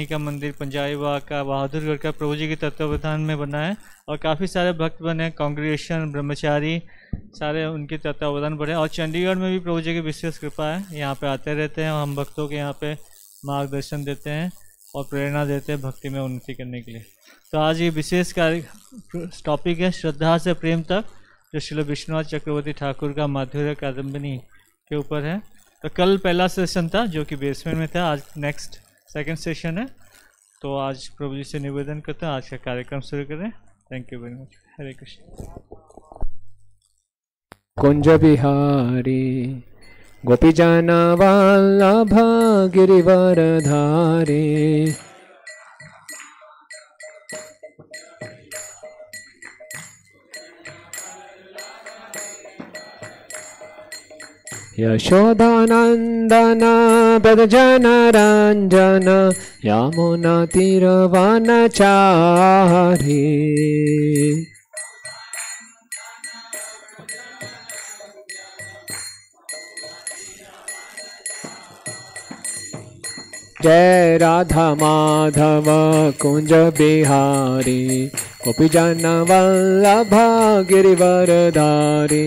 लक्ष्मी का मंदिर पंजाबा का बहादुरगढ़ का प्रभु जी के तत्वावधान में बना है और काफ़ी सारे भक्त बने हैं कांग्रेशन ब्रह्मचारी सारे उनके तत्वावधान बढ़े और चंडीगढ़ में भी प्रभु जी की विशेष कृपा है यहाँ पे आते रहते हैं और हम भक्तों के यहाँ पे मार्गदर्शन देते हैं और प्रेरणा देते हैं भक्ति में उन्नति करने के लिए तो आज ये विशेष कार्य टॉपिक है श्रद्धा से प्रेम तक जो श्री विश्वनाथ चक्रवर्ती ठाकुर का माधुर्य कादम्बनी के ऊपर है तो कल पहला सेशन था जो कि बेसमेंट में था आज नेक्स्ट सेकेंड सेशन है तो आज प्रभु जी से निवेदन करते हैं आज का कार्यक्रम शुरू करें thank you very much Hare Krishna Kunj Bihari गोपी जाना वाला भागिरिवर धारी यशोदानन्दन ब्रजनरञ्जन यमुनातिरवनचारि जय राधा माधव कुञ्ज बिहारी गोपीजनवल्लभ गिरिवरधारी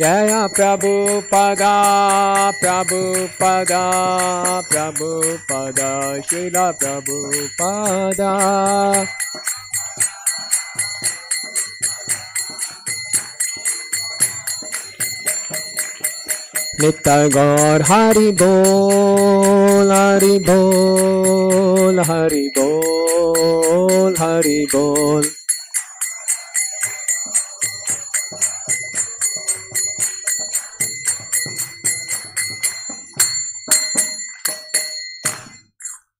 जय प्रभु पदा प्रभु पदा प्रभु पदा शिला प्रभु पदा नित गौर हरि बोल हरि बोल हरि बोल हरि बोल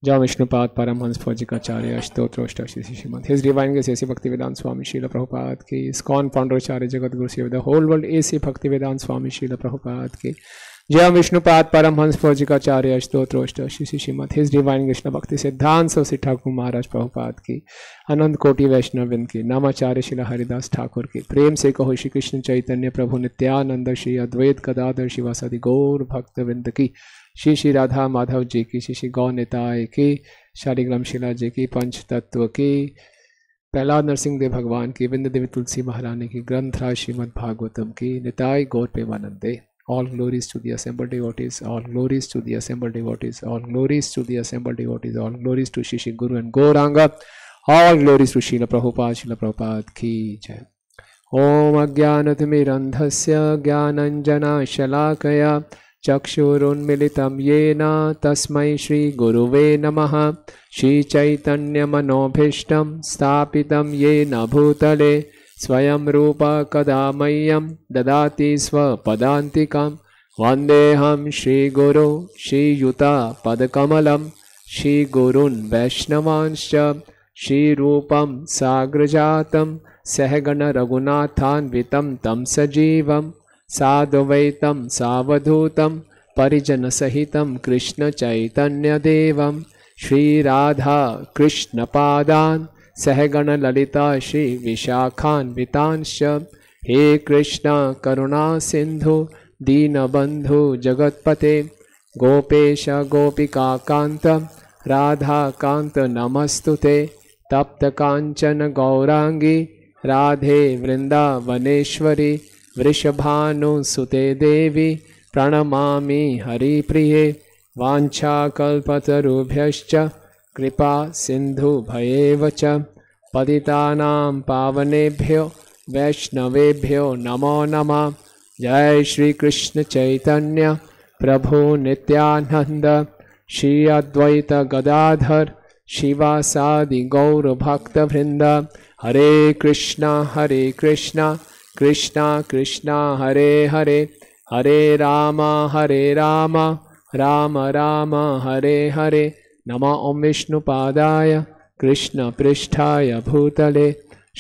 जय विष्णुपाद परमहंस फौजी का चार्य अष्टोत्रोष्ट श्री श्रीमंत हिज डिवाइन ग्रेस ऐसी भक्ति विदान स्वामी शीला प्रभुपात के स्कॉन पांडुराचार्य जगत गुरु शिव होल वर्ल्ड ऐसी भक्ति वेदांत स्वामी शीला प्रभुपात के जय विष्णुपाद हंस फौजी का चार्य अष्टोत्रोष्ट श्री श्री श्रीमंत हिज डिवाइन कृष्ण भक्ति सिद्धांत सी ठाकुर महाराज प्रभुपात की अनंत कोटि वैष्णव बिंद की नामाचार्य शिला हरिदास ठाकुर के प्रेम से कहो श्री कृष्ण चैतन्य प्रभु नित्यानंद श्री अद्वैत कदादर शिवासादि गौर भक्त बिंद की श्री श्री राधा माधव जी की श्री श्री गौनिताय की शालिग्राम शिला जी की पंच तत्व की प्रहलाद नरसिंह देव भगवान की विन्द देवी तुलसी महारानी की ग्रंथ राज श्रीमद भागवतम की निताय गौर प्रेमानंदे all glories to the assemble is all glories to the assemble is all glories to the assemble is all glories to Shri Shri Guru and Gauranga all glories to Srila Prabhupada शील प्रभुपाद की जय ओम अज्ञानतिमिरंधस्य ज्ञानंजना शलाकया चक्षुरुन्मिलितं येन तस्मै श्रीगुरुवे नमः श्रीचैतन्यमनोभीष्टं स्थापितं येन भूतले स्वयं रूप कदा मह्यं ददाति स्वपदान्तिकां वन्देऽहं श्रीगुरो श्रीयुतापदकमलं श्रीगुरुन् वैष्णवांश्च श्रीरूपं साग्रजातं सहगणरघुनाथान्वितं तं सजीवम् साद्वैतं सावधूतं परिजनसहितं कृष्णचैतन्यदेवं श्रीराधा कृष्णपादान् सहगणललिता श्रीविशाखान्वितांश्च हे कृष्ण करुणा सिंधु दीनबंधु जगत्पते गोपेश गोपिकान्त राधाकान्त नमस्तु ते तप्तकाञ्चन गौराङ्गी राधे वृन्दावनेश्वरी वृषभानुसुते देवी प्रणमामि हरिप्रिये वाञ्छाकल्पतरुभ्यश्च कृपा सिन्धुभयेव च पतितानां पावनेभ्यो वैष्णवेभ्यो नमो नमः जय श्रीकृष्णचैतन्य प्रभो नित्यानन्द श्री शिवासादि शिवासादिगौरभक्तवृन्द हरे कृष्ण हरे कृष्ण कृष्ण कृष्ण हरे हरे हरे राम हरे राम राम राम हरे हरे नम ओम विष्णुपादाय कृष्णपृष्ठाय भूतले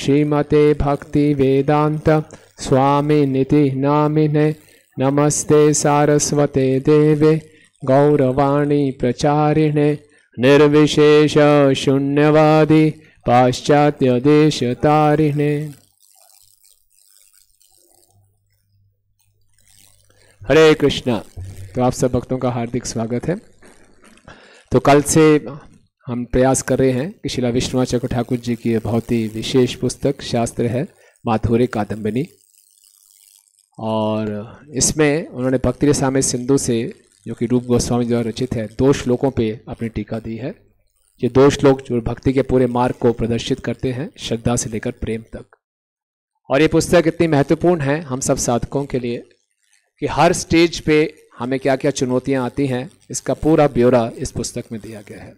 श्रीमते भक्तिवेदान्त स्वामिनिति नामिने नमस्ते सारस्वते देवे गौरवाणी प्रचारिणे निर्विशेषशून्यवादि पाश्चात्यदेशतारिणे हरे कृष्णा तो आप सब भक्तों का हार्दिक स्वागत है तो कल से हम प्रयास कर रहे हैं कि शिला विष्णुआचार्य ठाकुर जी की बहुत ही विशेष पुस्तक शास्त्र है माथुरे कादम्बिनी और इसमें उन्होंने भक्ति सामे सिंधु से जो कि रूप गोस्वामी द्वारा रचित है दो श्लोकों पे अपनी टीका दी है ये दो श्लोक जो भक्ति के पूरे मार्ग को प्रदर्शित करते हैं श्रद्धा से लेकर प्रेम तक और ये पुस्तक इतनी महत्वपूर्ण है हम सब साधकों के लिए कि हर स्टेज पे हमें क्या क्या चुनौतियां आती हैं इसका पूरा ब्यौरा इस पुस्तक में दिया गया है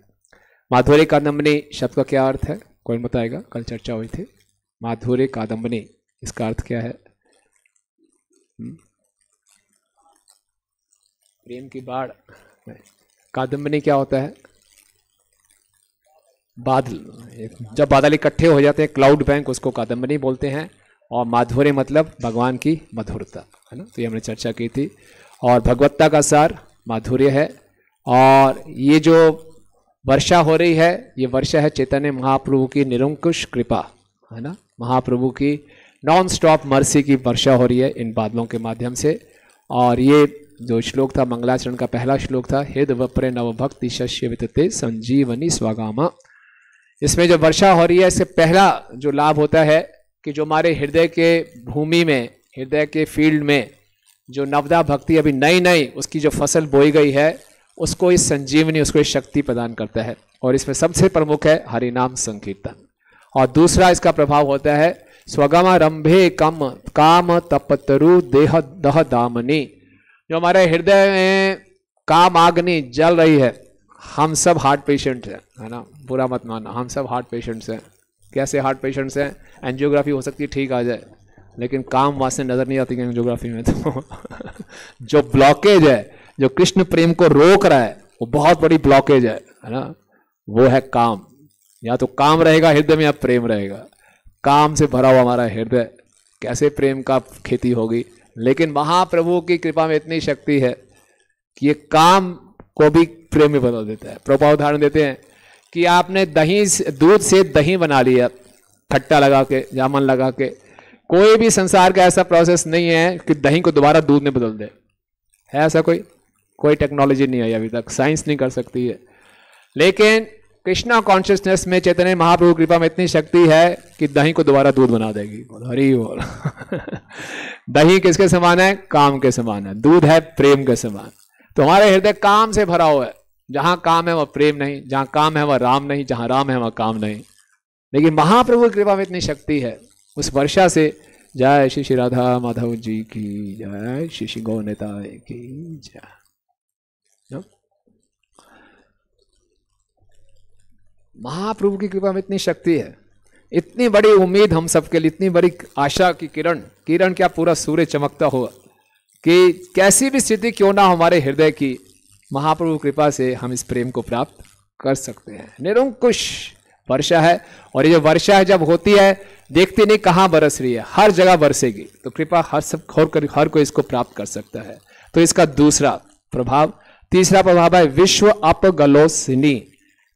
माधुर्य कादम्बनी शब्द का क्या अर्थ है कोई बताएगा कल चर्चा हुई थी माधुर्य कादम्बनी इसका अर्थ क्या है हम्म। प्रेम की बाढ़ कादम्बनी क्या होता है बादल जब बादल इकट्ठे हो जाते हैं क्लाउड बैंक उसको कादम्बनी बोलते हैं और माधुर्य मतलब भगवान की मधुरता है ना तो ये हमने चर्चा की थी और भगवत्ता का सार माधुर्य है और ये जो वर्षा हो रही है ये वर्षा है चैतन्य महाप्रभु की निरंकुश कृपा है ना महाप्रभु की नॉन स्टॉप मर्सी की वर्षा हो रही है इन बादलों के माध्यम से और ये जो श्लोक था मंगलाचरण का पहला श्लोक था हे दवप्रे नवभक्ति शस्य वितते संजीवनी स्वगामा इसमें जो वर्षा हो रही है इससे पहला जो लाभ होता है कि जो हमारे हृदय के भूमि में हृदय के फील्ड में जो नवदा भक्ति अभी नई नई उसकी जो फसल बोई गई है उसको इस संजीवनी उसको इस शक्ति प्रदान करता है और इसमें सबसे प्रमुख है हरिनाम संकीर्तन और दूसरा इसका प्रभाव होता है स्वगमारंभे कम काम तपतरु देह दह दामनी जो हमारे हृदय में काम आग्नि जल रही है हम सब हार्ट पेशेंट्स हैं है ना बुरा मत मानना हम सब हार्ट पेशेंट्स हैं कैसे हार्ट पेशेंट्स हैं एनजियोग्राफी हो सकती है ठीक आ जाए लेकिन काम से नज़र नहीं आती एनजियोग्राफी में तो जो ब्लॉकेज है जो कृष्ण प्रेम को रोक रहा है वो बहुत बड़ी ब्लॉकेज है है ना वो है काम या तो काम रहेगा हृदय में या प्रेम रहेगा काम से भरा हुआ हमारा हृदय कैसे प्रेम का खेती होगी लेकिन महाप्रभु की कृपा में इतनी शक्ति है कि ये काम को भी प्रेम में बदल देता है प्रोपा उदाहरण देते हैं कि आपने दही दूध से दही बना लिया खट्टा लगा के जामन लगा के कोई भी संसार का ऐसा प्रोसेस नहीं है कि दही को दोबारा दूध में बदल दे है ऐसा कोई कोई टेक्नोलॉजी नहीं आई अभी तक साइंस नहीं कर सकती है लेकिन कृष्णा कॉन्शियसनेस में चैतन्य महाप्रभु कृपा में इतनी शक्ति है कि दही को दोबारा दूध बना देगी हरी बोल दही किसके समान है काम के समान है दूध है प्रेम के समान तो हमारे हृदय काम से भरा हुआ है जहां काम है वह प्रेम नहीं जहां काम है वह राम नहीं जहां राम है वह काम नहीं लेकिन महाप्रभु की कृपा में इतनी शक्ति है उस वर्षा से जय श्री श्री राधा माधव जी की जय श्री श्री गौ की जय महाप्रभु की कृपा में इतनी शक्ति है इतनी बड़ी उम्मीद हम सबके लिए इतनी बड़ी आशा की किरण किरण क्या पूरा सूर्य चमकता हो कि कैसी भी स्थिति क्यों ना हमारे हृदय की महाप्रभु कृपा से हम इस प्रेम को प्राप्त कर सकते हैं निरंकुश वर्षा है और ये जो वर्षा है जब होती है देखते नहीं कहाँ बरस रही है हर जगह बरसेगी तो कृपा हर सब खोर कर हर कोई इसको प्राप्त कर सकता है तो इसका दूसरा प्रभाव तीसरा प्रभाव है विश्व अपगलोसनी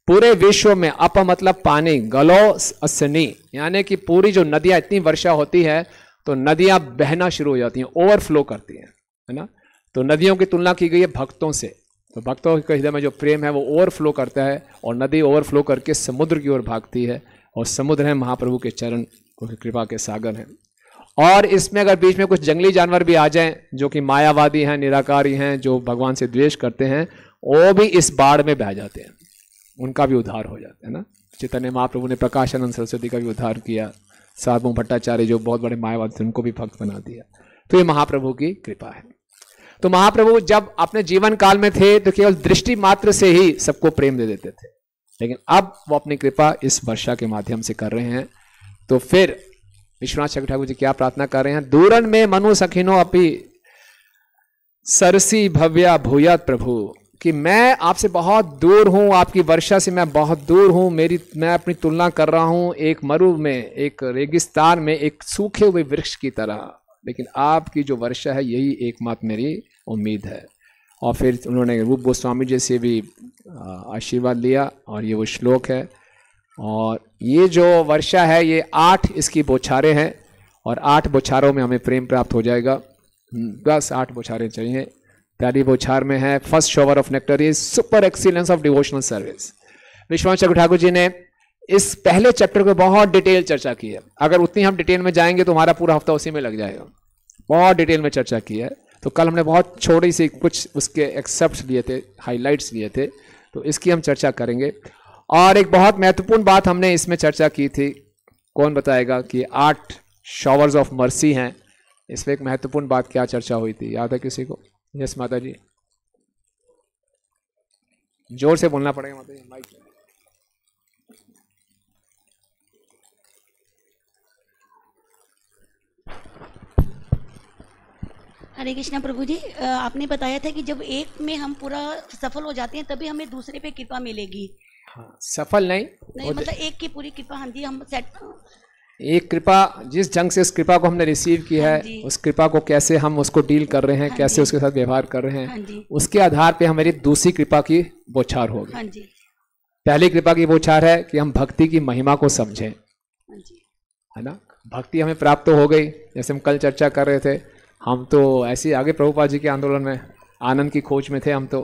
पूरे विश्व में अप मतलब पानी गलोसनी यानी कि पूरी जो नदियाँ इतनी वर्षा होती है तो नदियाँ बहना शुरू हो जाती हैं ओवरफ्लो करती हैं है ना तो नदियों की तुलना की गई है भक्तों से तो भक्तों के हृदय में जो प्रेम है वो ओवरफ्लो करता है और नदी ओवरफ्लो करके समुद्र की ओर भागती है और समुद्र है महाप्रभु के चरण उनकी कृपा के सागर हैं और इसमें अगर बीच में कुछ जंगली जानवर भी आ जाएं जो कि मायावादी हैं निराकारी हैं जो भगवान से द्वेष करते हैं वो भी इस बाढ़ में बह जाते हैं उनका भी उद्धार हो जाता है ना चैतन्य महाप्रभु ने प्रकाशानंद सरस्वती का भी उद्धार किया साधु भट्टाचार्य जो बहुत बड़े मायावादी थे उनको भी भक्त बना दिया तो ये महाप्रभु की कृपा है तो महाप्रभु जब अपने जीवन काल में थे तो केवल दृष्टि मात्र से ही सबको प्रेम दे देते थे लेकिन अब वो अपनी कृपा इस वर्षा के माध्यम से कर रहे हैं तो फिर विश्वनाथ चक्र ठाकुर जी क्या प्रार्थना कर रहे हैं दूरन में मनु सखिनो अपी सरसी भव्या भूयात प्रभु कि मैं आपसे बहुत दूर हूं आपकी वर्षा से मैं बहुत दूर हूं मेरी मैं अपनी तुलना कर रहा हूं एक मरु में एक रेगिस्तान में एक सूखे हुए वृक्ष की तरह लेकिन आपकी जो वर्षा है यही एकमात्र मेरी उम्मीद है और फिर उन्होंने रूप गोस्वामी जी से भी आशीर्वाद लिया और ये वो श्लोक है और ये जो वर्षा है ये आठ इसकी बोछारे हैं और आठ बोछारों में हमें प्रेम प्राप्त हो जाएगा हम्म, बस आठ बोछारे चाहिए पहली बोछार में है first shower of nectar is super excellence of devotional service विश्वास चक्र ठाकुर जी ने इस पहले चैप्टर को बहुत डिटेल चर्चा की है अगर उतनी हम डिटेल में जाएंगे तो हमारा पूरा हफ्ता उसी में लग जाएगा बहुत डिटेल में चर्चा की है तो कल हमने बहुत छोटी सी कुछ उसके एक्सेप्ट लिए थे हाईलाइट्स लिए थे तो इसकी हम चर्चा करेंगे और एक बहुत महत्वपूर्ण बात हमने इसमें चर्चा की थी कौन बताएगा कि आठ शॉवर्स ऑफ मर्सी हैं इसमें एक महत्वपूर्ण बात क्या चर्चा हुई थी याद है किसी को यस माता जी जोर से बोलना पड़ेगा माता जी माइक हरे कृष्णा प्रभु जी आपने बताया था कि जब एक में हम पूरा सफल हो जाते हैं तभी हमें दूसरे पे कृपा मिलेगी हाँ, सफल नहीं नहीं मतलब एक की पूरी कृपा हाँ जी हम सेट एक कृपा जिस ढंग से उस कृपा को हमने रिसीव की है हाँ उस कृपा को कैसे हम उसको डील कर रहे हैं हाँ कैसे उसके साथ व्यवहार कर रहे हैं हाँ उसके आधार पे हमारी दूसरी कृपा की बोछार होगी हाँ पहली कृपा की बोछार है कि हम भक्ति की महिमा को समझें है ना भक्ति हमें प्राप्त हो गई जैसे हम कल चर्चा कर रहे थे हम तो ऐसे आगे प्रभुपा जी के आंदोलन में आनंद की खोज में थे हम तो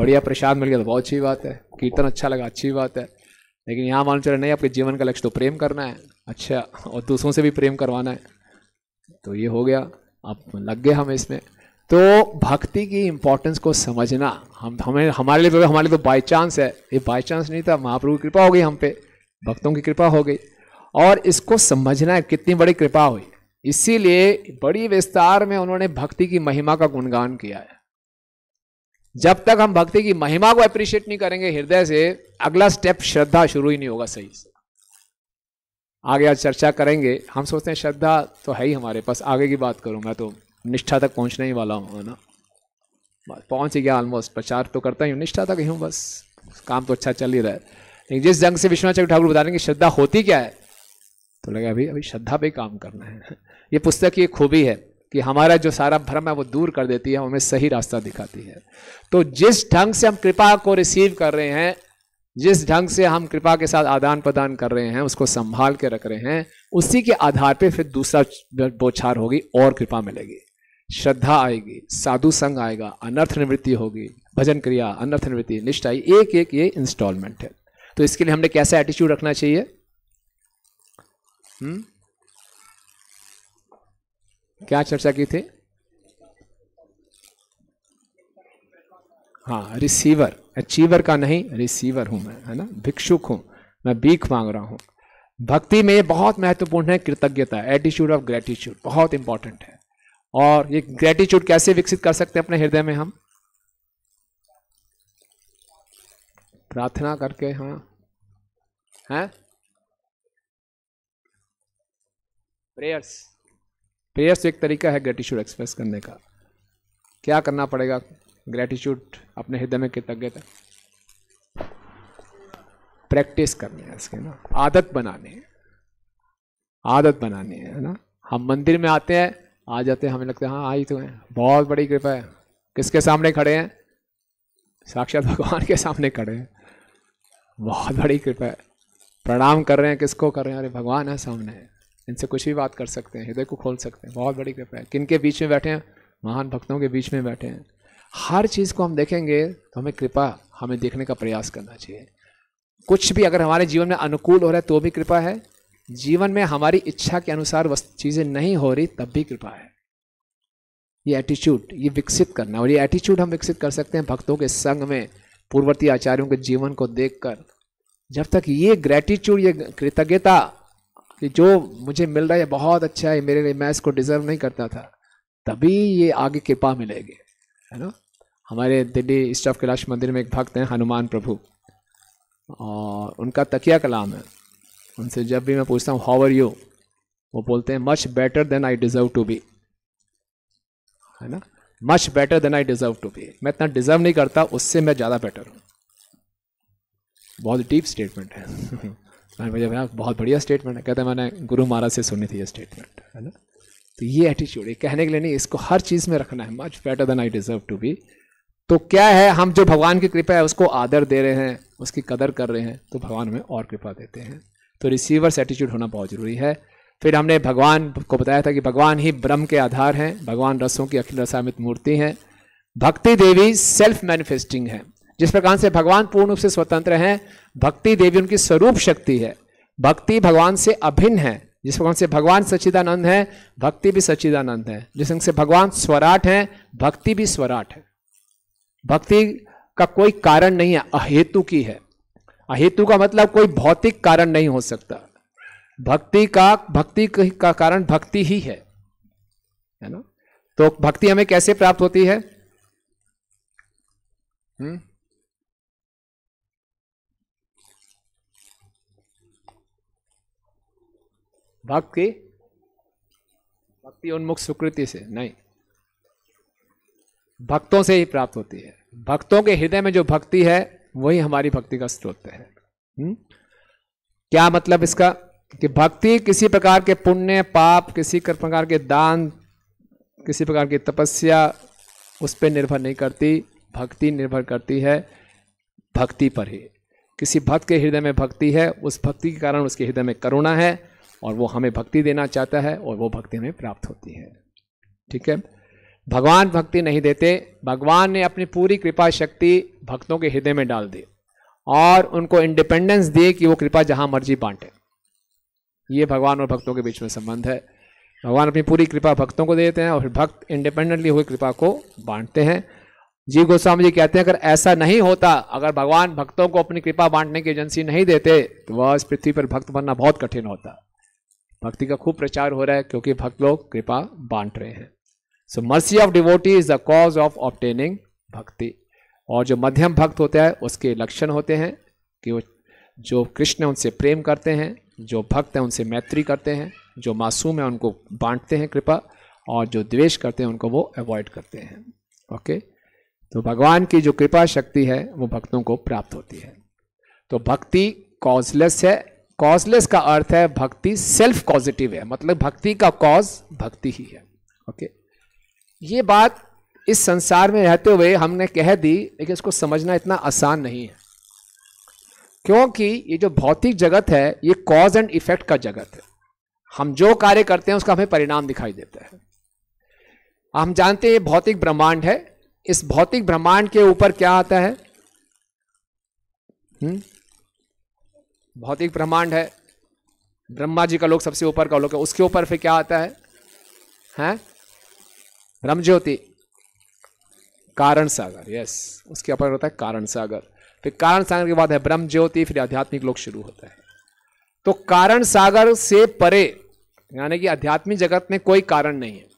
बढ़िया प्रसाद मिल गया तो बहुत अच्छी बात है कीर्तन अच्छा लगा अच्छी बात है लेकिन यहाँ मान चल नहीं आपके जीवन का लक्ष्य तो प्रेम करना है अच्छा और दूसरों से भी प्रेम करवाना है तो ये हो गया अब लग गए हम इसमें तो भक्ति की इम्पोर्टेंस को समझना हम हमें हमारे लिए तो हमारे लिए तो बाई चांस है ये बाई चांस नहीं था महाप्रभु की कृपा हो गई हम पे भक्तों की कृपा हो गई और इसको समझना है कितनी बड़ी कृपा हुई इसीलिए बड़ी विस्तार में उन्होंने भक्ति की महिमा का गुणगान किया है जब तक हम भक्ति की महिमा को अप्रिशिएट नहीं करेंगे हृदय से अगला स्टेप श्रद्धा शुरू ही नहीं होगा सही से आगे आज चर्चा करेंगे हम सोचते हैं श्रद्धा तो है ही हमारे पास आगे की बात करूं मैं तो निष्ठा तक पहुंचने ही वाला हूं ना पहुंच ही गया ऑलमोस्ट प्रचार तो करता ही हूँ निष्ठा तक ही हूँ बस काम तो अच्छा चल ही रहा है लेकिन जिस जंग से विश्वनाथ चक्र ठाकुर बता रहे हैं कि श्रद्धा होती क्या है तो लगे अभी अभी श्रद्धा पे काम करना है ये पुस्तक की एक खूबी है कि हमारा जो सारा भ्रम है वो दूर कर देती है हमें सही रास्ता दिखाती है तो जिस ढंग से हम कृपा को रिसीव कर रहे हैं जिस ढंग से हम कृपा के साथ आदान प्रदान कर रहे हैं उसको संभाल के रख रहे हैं उसी के आधार पे फिर दूसरा बोछार होगी और कृपा मिलेगी श्रद्धा आएगी साधु संग आएगा अनर्थ निवृत्ति होगी भजन क्रिया अनर्थ निवृत्ति निष्ठा एक एक ये इंस्टॉलमेंट है तो इसके लिए हमने कैसा एटीट्यूड रखना चाहिए हुँ? हम्म? क्या चर्चा की थी हाँ रिसीवर अचीवर का नहीं रिसीवर हूं मैं है ना भिक्षुक हूं मैं भीख मांग रहा हूं भक्ति में बहुत महत्वपूर्ण है कृतज्ञता एटीट्यूड ऑफ ग्रेटिट्यूड बहुत इंपॉर्टेंट है और ये ग्रेटिट्यूड कैसे विकसित कर सकते हैं अपने हृदय में हम प्रार्थना करके हाँ हैं प्रेयर्स प्रेयर्स एक तरीका है ग्रेटिट्यूड एक्सप्रेस करने का क्या करना पड़ेगा ग्रेटिट्यूड अपने हृदय में कृतज्ञ तक प्रैक्टिस करने है इसके ना आदत बनाने है आदत बनानी है ना हम मंदिर में आते हैं आ जाते हैं हमें लगता है हाँ आई तो हैं बहुत बड़ी कृपा है किसके सामने खड़े हैं साक्षात भगवान के सामने खड़े हैं बहुत बड़ी कृपा है प्रणाम कर रहे हैं किसको कर रहे हैं अरे भगवान है सामने है इनसे कुछ भी बात कर सकते हैं हृदय को खोल सकते हैं बहुत बड़ी कृपा है किन के बीच में बैठे हैं महान भक्तों के बीच में बैठे हैं हर चीज़ को हम देखेंगे तो हमें कृपा हमें देखने का प्रयास करना चाहिए कुछ भी अगर हमारे जीवन में अनुकूल हो रहा है तो भी कृपा है जीवन में हमारी इच्छा के अनुसार चीज़ें नहीं हो रही तब भी कृपा है ये एटीट्यूड ये विकसित करना और ये एटीट्यूड हम विकसित कर सकते हैं भक्तों के संग में पूर्ववर्ती आचार्यों के जीवन को देखकर जब तक ये ग्रेटिट्यूड ये कृतज्ञता कि जो मुझे मिल रहा है बहुत अच्छा है मेरे लिए मैं इसको डिज़र्व नहीं करता था तभी ये आगे कृपा मिलेगी है ना हमारे दिल्ली स्टॉफ कैलाश मंदिर में एक भक्त हैं हनुमान प्रभु और उनका तकिया कलाम है उनसे जब भी मैं पूछता हूँ हाउ आर यू वो बोलते हैं much better than I deserve to be है ना much better than I deserve to be मैं इतना डिज़र्व नहीं करता उससे मैं ज़्यादा बेटर हूँ बहुत डीप स्टेटमेंट है मैं मुझे मेरा बहुत बढ़िया स्टेटमेंट है कहते मैंने गुरु महाराज से सुनी थी ये स्टेटमेंट है ना तो ये एटीट्यूड ये कहने के लिए नहीं इसको हर चीज़ में रखना है much better than I deserve to be तो क्या है हम जो भगवान की कृपा है उसको आदर दे रहे हैं उसकी कदर कर रहे हैं तो भगवान हमें और कृपा देते हैं तो रिसीवर्स एटीट्यूड होना बहुत ज़रूरी है फिर हमने भगवान को बताया था कि भगवान ही ब्रह्म के आधार हैं भगवान रसों की अखिल रसामित मूर्ति हैं भक्ति देवी सेल्फ मैनिफेस्टिंग है जिस प्रकार से भगवान पूर्ण रूप से स्वतंत्र हैं भक्ति देवी उनकी स्वरूप शक्ति है भक्ति भगवान से अभिन्न है जिस प्रकार से भगवान सच्चिदानंद है भक्ति भी सच्चिदानंद है जिस से भगवान स्वराट है भक्ति भी स्वराट है भक्ति का कोई कारण नहीं है अहेतु की है अहेतु का मतलब कोई भौतिक कारण नहीं हो सकता भक्ति का भक्ति का कारण भक्ति ही है है ना तो भक्ति हमें कैसे प्राप्त होती है हुँ? हम्म? भक्ति भक्ति उन्मुख सुकृति से नहीं भक्तों से ही प्राप्त होती है भक्तों के हृदय में जो भक्ति है वही हमारी भक्ति का स्रोत है हम्म? क्या मतलब इसका कि भक्ति किसी प्रकार के पुण्य पाप किसी प्रकार के दान किसी प्रकार की तपस्या उस पर निर्भर नहीं करती भक्ति निर्भर करती है भक्ति पर ही किसी भक्त के हृदय में भक्ति है उस भक्ति के कारण उसके हृदय में करुणा है और वो हमें भक्ति देना चाहता है और वो भक्ति हमें प्राप्त होती है ठीक है भगवान भक्ति नहीं देते भगवान ने अपनी पूरी कृपा शक्ति भक्तों के हृदय में डाल दी और उनको इंडिपेंडेंस दिए कि वो कृपा जहां मर्जी बांटे ये भगवान और भक्तों के बीच में संबंध है भगवान अपनी पूरी कृपा भक्तों को देते हैं और फिर भक्त इंडिपेंडेंटली हुई कृपा को बांटते हैं जी गोस्वामी जी कहते हैं अगर ऐसा नहीं होता अगर भगवान भक्तों को अपनी कृपा बांटने की एजेंसी नहीं देते तो वह इस पृथ्वी पर भक्त बनना बहुत कठिन होता भक्ति का खूब प्रचार हो रहा है क्योंकि भक्त लोग कृपा बांट रहे हैं so mercy of devotee is the cause of obtaining भक्ति और जो मध्यम भक्त होता है उसके लक्षण होते हैं कि वो जो कृष्ण उनसे प्रेम करते हैं जो भक्त हैं उनसे मैत्री करते हैं जो मासूम है उनको बांटते हैं कृपा और जो द्वेष करते हैं उनको वो अवॉइड करते हैं ओके तो भगवान की जो कृपा शक्ति है वो भक्तों को प्राप्त होती है तो भक्ति कॉजलेस है कॉजलेस का अर्थ है भक्ति सेल्फ कॉजिटिव है मतलब भक्ति का कॉज भक्ति ही है ओके ये बात इस संसार में रहते हुए हमने कह दी लेकिन इसको समझना इतना आसान नहीं है क्योंकि ये जो भौतिक जगत है ये कॉज एंड इफेक्ट का जगत है हम जो कार्य करते हैं उसका हमें परिणाम दिखाई देता है हम जानते हैं ये भौतिक ब्रह्मांड है इस भौतिक ब्रह्मांड के ऊपर क्या आता है हुँ? हम्म? भौतिक ब्रह्मांड है ब्रह्मा जी का लोक सबसे ऊपर का लोक है उसके ऊपर फिर क्या आता है हैं ब्रह्म ज्योति कारण सागर यस उसके ऊपर होता है कारण सागर फिर कारण सागर के बाद है ब्रह्म ज्योति फिर आध्यात्मिक लोक शुरू होता है तो कारण सागर से परे यानी कि आध्यात्मिक जगत में कोई कारण नहीं है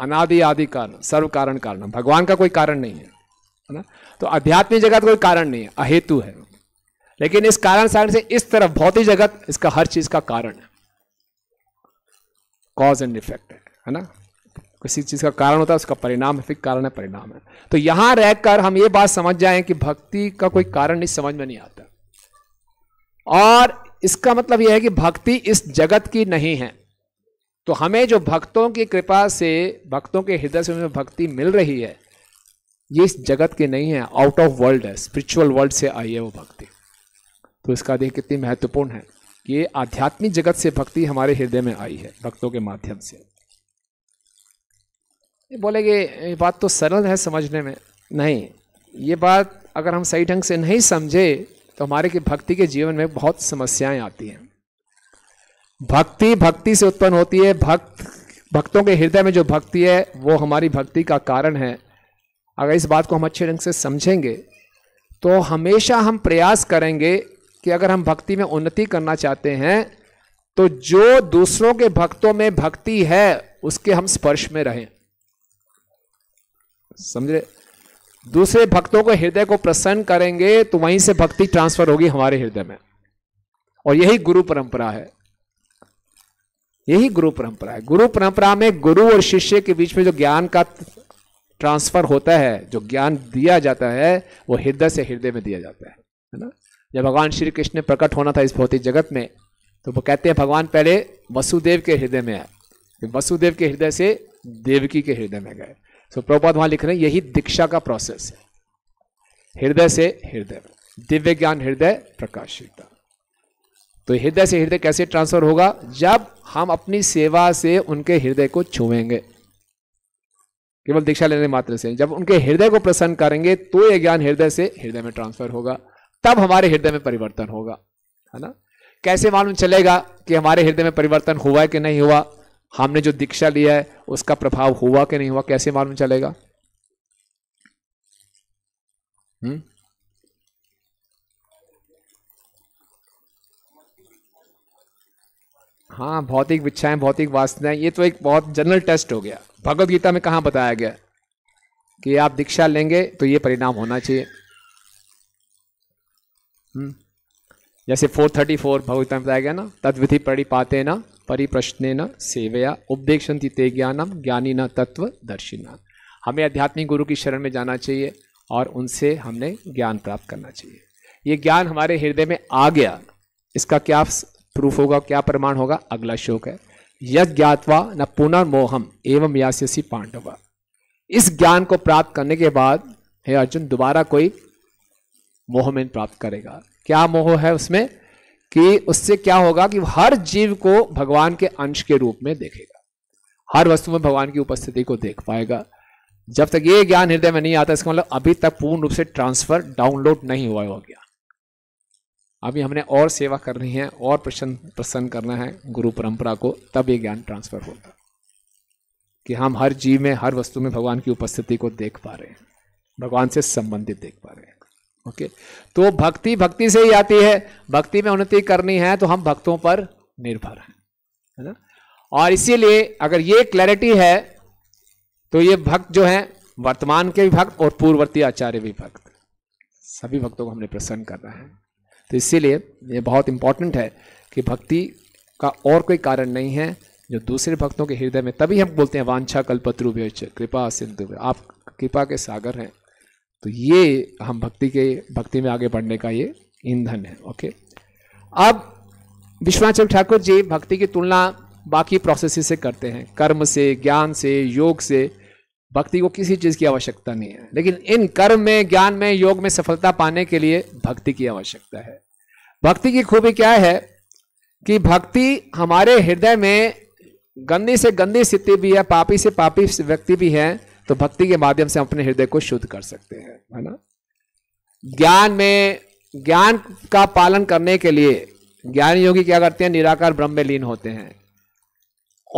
अनादि आदि कारण सर्व कारण कारण भगवान का कोई कारण नहीं है ना तो आध्यात्मिक जगत कोई कारण नहीं है अहेतु है लेकिन इस कारण सारण से इस तरफ भौतिक जगत इसका हर चीज का कारण है कॉज एंड इफेक्ट है है ना किसी चीज का कारण होता है उसका परिणाम है फिर कारण है परिणाम है तो यहां रहकर हम ये बात समझ जाए कि भक्ति का कोई कारण नहीं समझ में नहीं आता और इसका मतलब यह है कि भक्ति इस जगत की नहीं है तो हमें जो भक्तों की कृपा से भक्तों के हृदय से हमें भक्ति मिल रही है ये इस जगत की नहीं है आउट ऑफ वर्ल्ड है स्पिरिचुअल वर्ल्ड से आई है वो भक्ति तो इसका देख कितनी महत्वपूर्ण है कि आध्यात्मिक जगत से भक्ति हमारे हृदय में आई है भक्तों के माध्यम से बोलेंगे ये बात तो सरल है समझने में नहीं ये बात अगर हम सही ढंग से नहीं समझे तो हमारे के भक्ति के जीवन में बहुत समस्याएं आती हैं भक्ति भक्ति से उत्पन्न होती है भक्त भक्तों के हृदय में जो भक्ति है वो हमारी भक्ति का कारण है अगर इस बात को हम अच्छे ढंग से समझेंगे तो हमेशा हम प्रयास करेंगे कि अगर हम भक्ति में उन्नति करना चाहते हैं तो जो दूसरों के भक्तों में भक्ति है उसके हम स्पर्श में रहें समझे दूसरे भक्तों को हृदय को प्रसन्न करेंगे तो वहीं से भक्ति ट्रांसफर होगी हमारे हृदय में और यही गुरु परंपरा है यही गुरु परंपरा है गुरु परंपरा में गुरु और शिष्य के बीच में जो ज्ञान का ट्रांसफर होता है जो ज्ञान दिया जाता है वो हृदय से हृदय में दिया जाता है है ना जब भगवान श्री कृष्ण प्रकट होना था इस भौतिक जगत में तो वो कहते हैं भगवान पहले वसुदेव के हृदय में आए वसुदेव के हृदय से देवकी के हृदय में गए तो प्रभुपाद वहां लिख रहे हैं यही दीक्षा का प्रोसेस है हृदय से हृदय दिव्य ज्ञान हृदय प्रकाशित तो हृदय से हृदय कैसे ट्रांसफर होगा जब हम अपनी सेवा से उनके हृदय को छुएंगे केवल दीक्षा लेने मात्र से जब उनके हृदय को प्रसन्न करेंगे तो यह ज्ञान हृदय से हृदय में ट्रांसफर होगा तब हमारे हृदय में परिवर्तन होगा है ना कैसे मालूम चलेगा कि हमारे हृदय में परिवर्तन हुआ है कि नहीं हुआ हमने जो दीक्षा लिया है उसका प्रभाव हुआ कि नहीं हुआ कैसे मालूम चलेगा हम्म हाँ भौतिक इच्छाएं भौतिक वासनाएं ये तो एक बहुत जनरल टेस्ट हो गया भगवत गीता में कहा बताया गया कि आप दीक्षा लेंगे तो ये परिणाम होना चाहिए हम्म। जैसे 434 में बताया गया ना तद्विधि परिपाते न परिप्रश्न न सेवया उपदेक्षंति ते ज्ञानम ज्ञानी न तत्व दर्शिना हमें आध्यात्मिक गुरु की शरण में जाना चाहिए और उनसे हमने ज्ञान प्राप्त करना चाहिए ये ज्ञान हमारे हृदय में आ गया इसका क्या प्रूफ होगा क्या प्रमाण होगा अगला श्लोक है यद ज्ञातवा न पुनर्मोहम एवं यासी पांडवा इस ज्ञान को प्राप्त करने के बाद हे अर्जुन दोबारा कोई मोह में प्राप्त करेगा क्या मोह है उसमें कि उससे क्या होगा कि हर जीव को भगवान के अंश के रूप में देखेगा हर वस्तु में भगवान की उपस्थिति को देख पाएगा जब तक ये ज्ञान हृदय में नहीं आता इसका मतलब अभी तक पूर्ण रूप से ट्रांसफर डाउनलोड नहीं हुआ हो ज्ञान अभी हमने और सेवा करनी है और प्रसन्न प्रसन्न करना है गुरु परंपरा को तब ये ज्ञान ट्रांसफर होगा कि हम हर जीव में हर वस्तु में भगवान की उपस्थिति को देख पा रहे हैं भगवान से संबंधित देख पा रहे हैं ओके तो भक्ति भक्ति से ही आती है भक्ति में उन्नति करनी है तो हम भक्तों पर निर्भर हैं है ना और इसीलिए अगर ये क्लैरिटी है तो ये भक्त जो है वर्तमान के भी भक्त और पूर्ववर्ती आचार्य भी भक्त सभी भक्तों को हमने प्रसन्न करना है तो इसीलिए ये बहुत इंपॉर्टेंट है कि भक्ति का और कोई कारण नहीं है जो दूसरे भक्तों के हृदय में तभी हम बोलते हैं वांछा कल्पत्रु कृपा सिंधु आप कृपा के सागर हैं तो ये हम भक्ति के भक्ति में आगे बढ़ने का ये ईंधन है ओके अब विश्वाचल ठाकुर जी भक्ति की तुलना बाकी प्रोसेस से करते हैं कर्म से ज्ञान से योग से भक्ति को किसी चीज़ की आवश्यकता नहीं है लेकिन इन कर्म में ज्ञान में योग में सफलता पाने के लिए भक्ति की आवश्यकता है भक्ति की खूबी क्या है कि भक्ति हमारे हृदय में गंदी से गंदी स्थिति भी है पापी से पापी व्यक्ति भी है तो भक्ति के माध्यम से हम अपने हृदय को शुद्ध कर सकते हैं है ना ज्ञान में ज्ञान का पालन करने के लिए ज्ञान योगी क्या करते हैं निराकार ब्रह्म में लीन होते हैं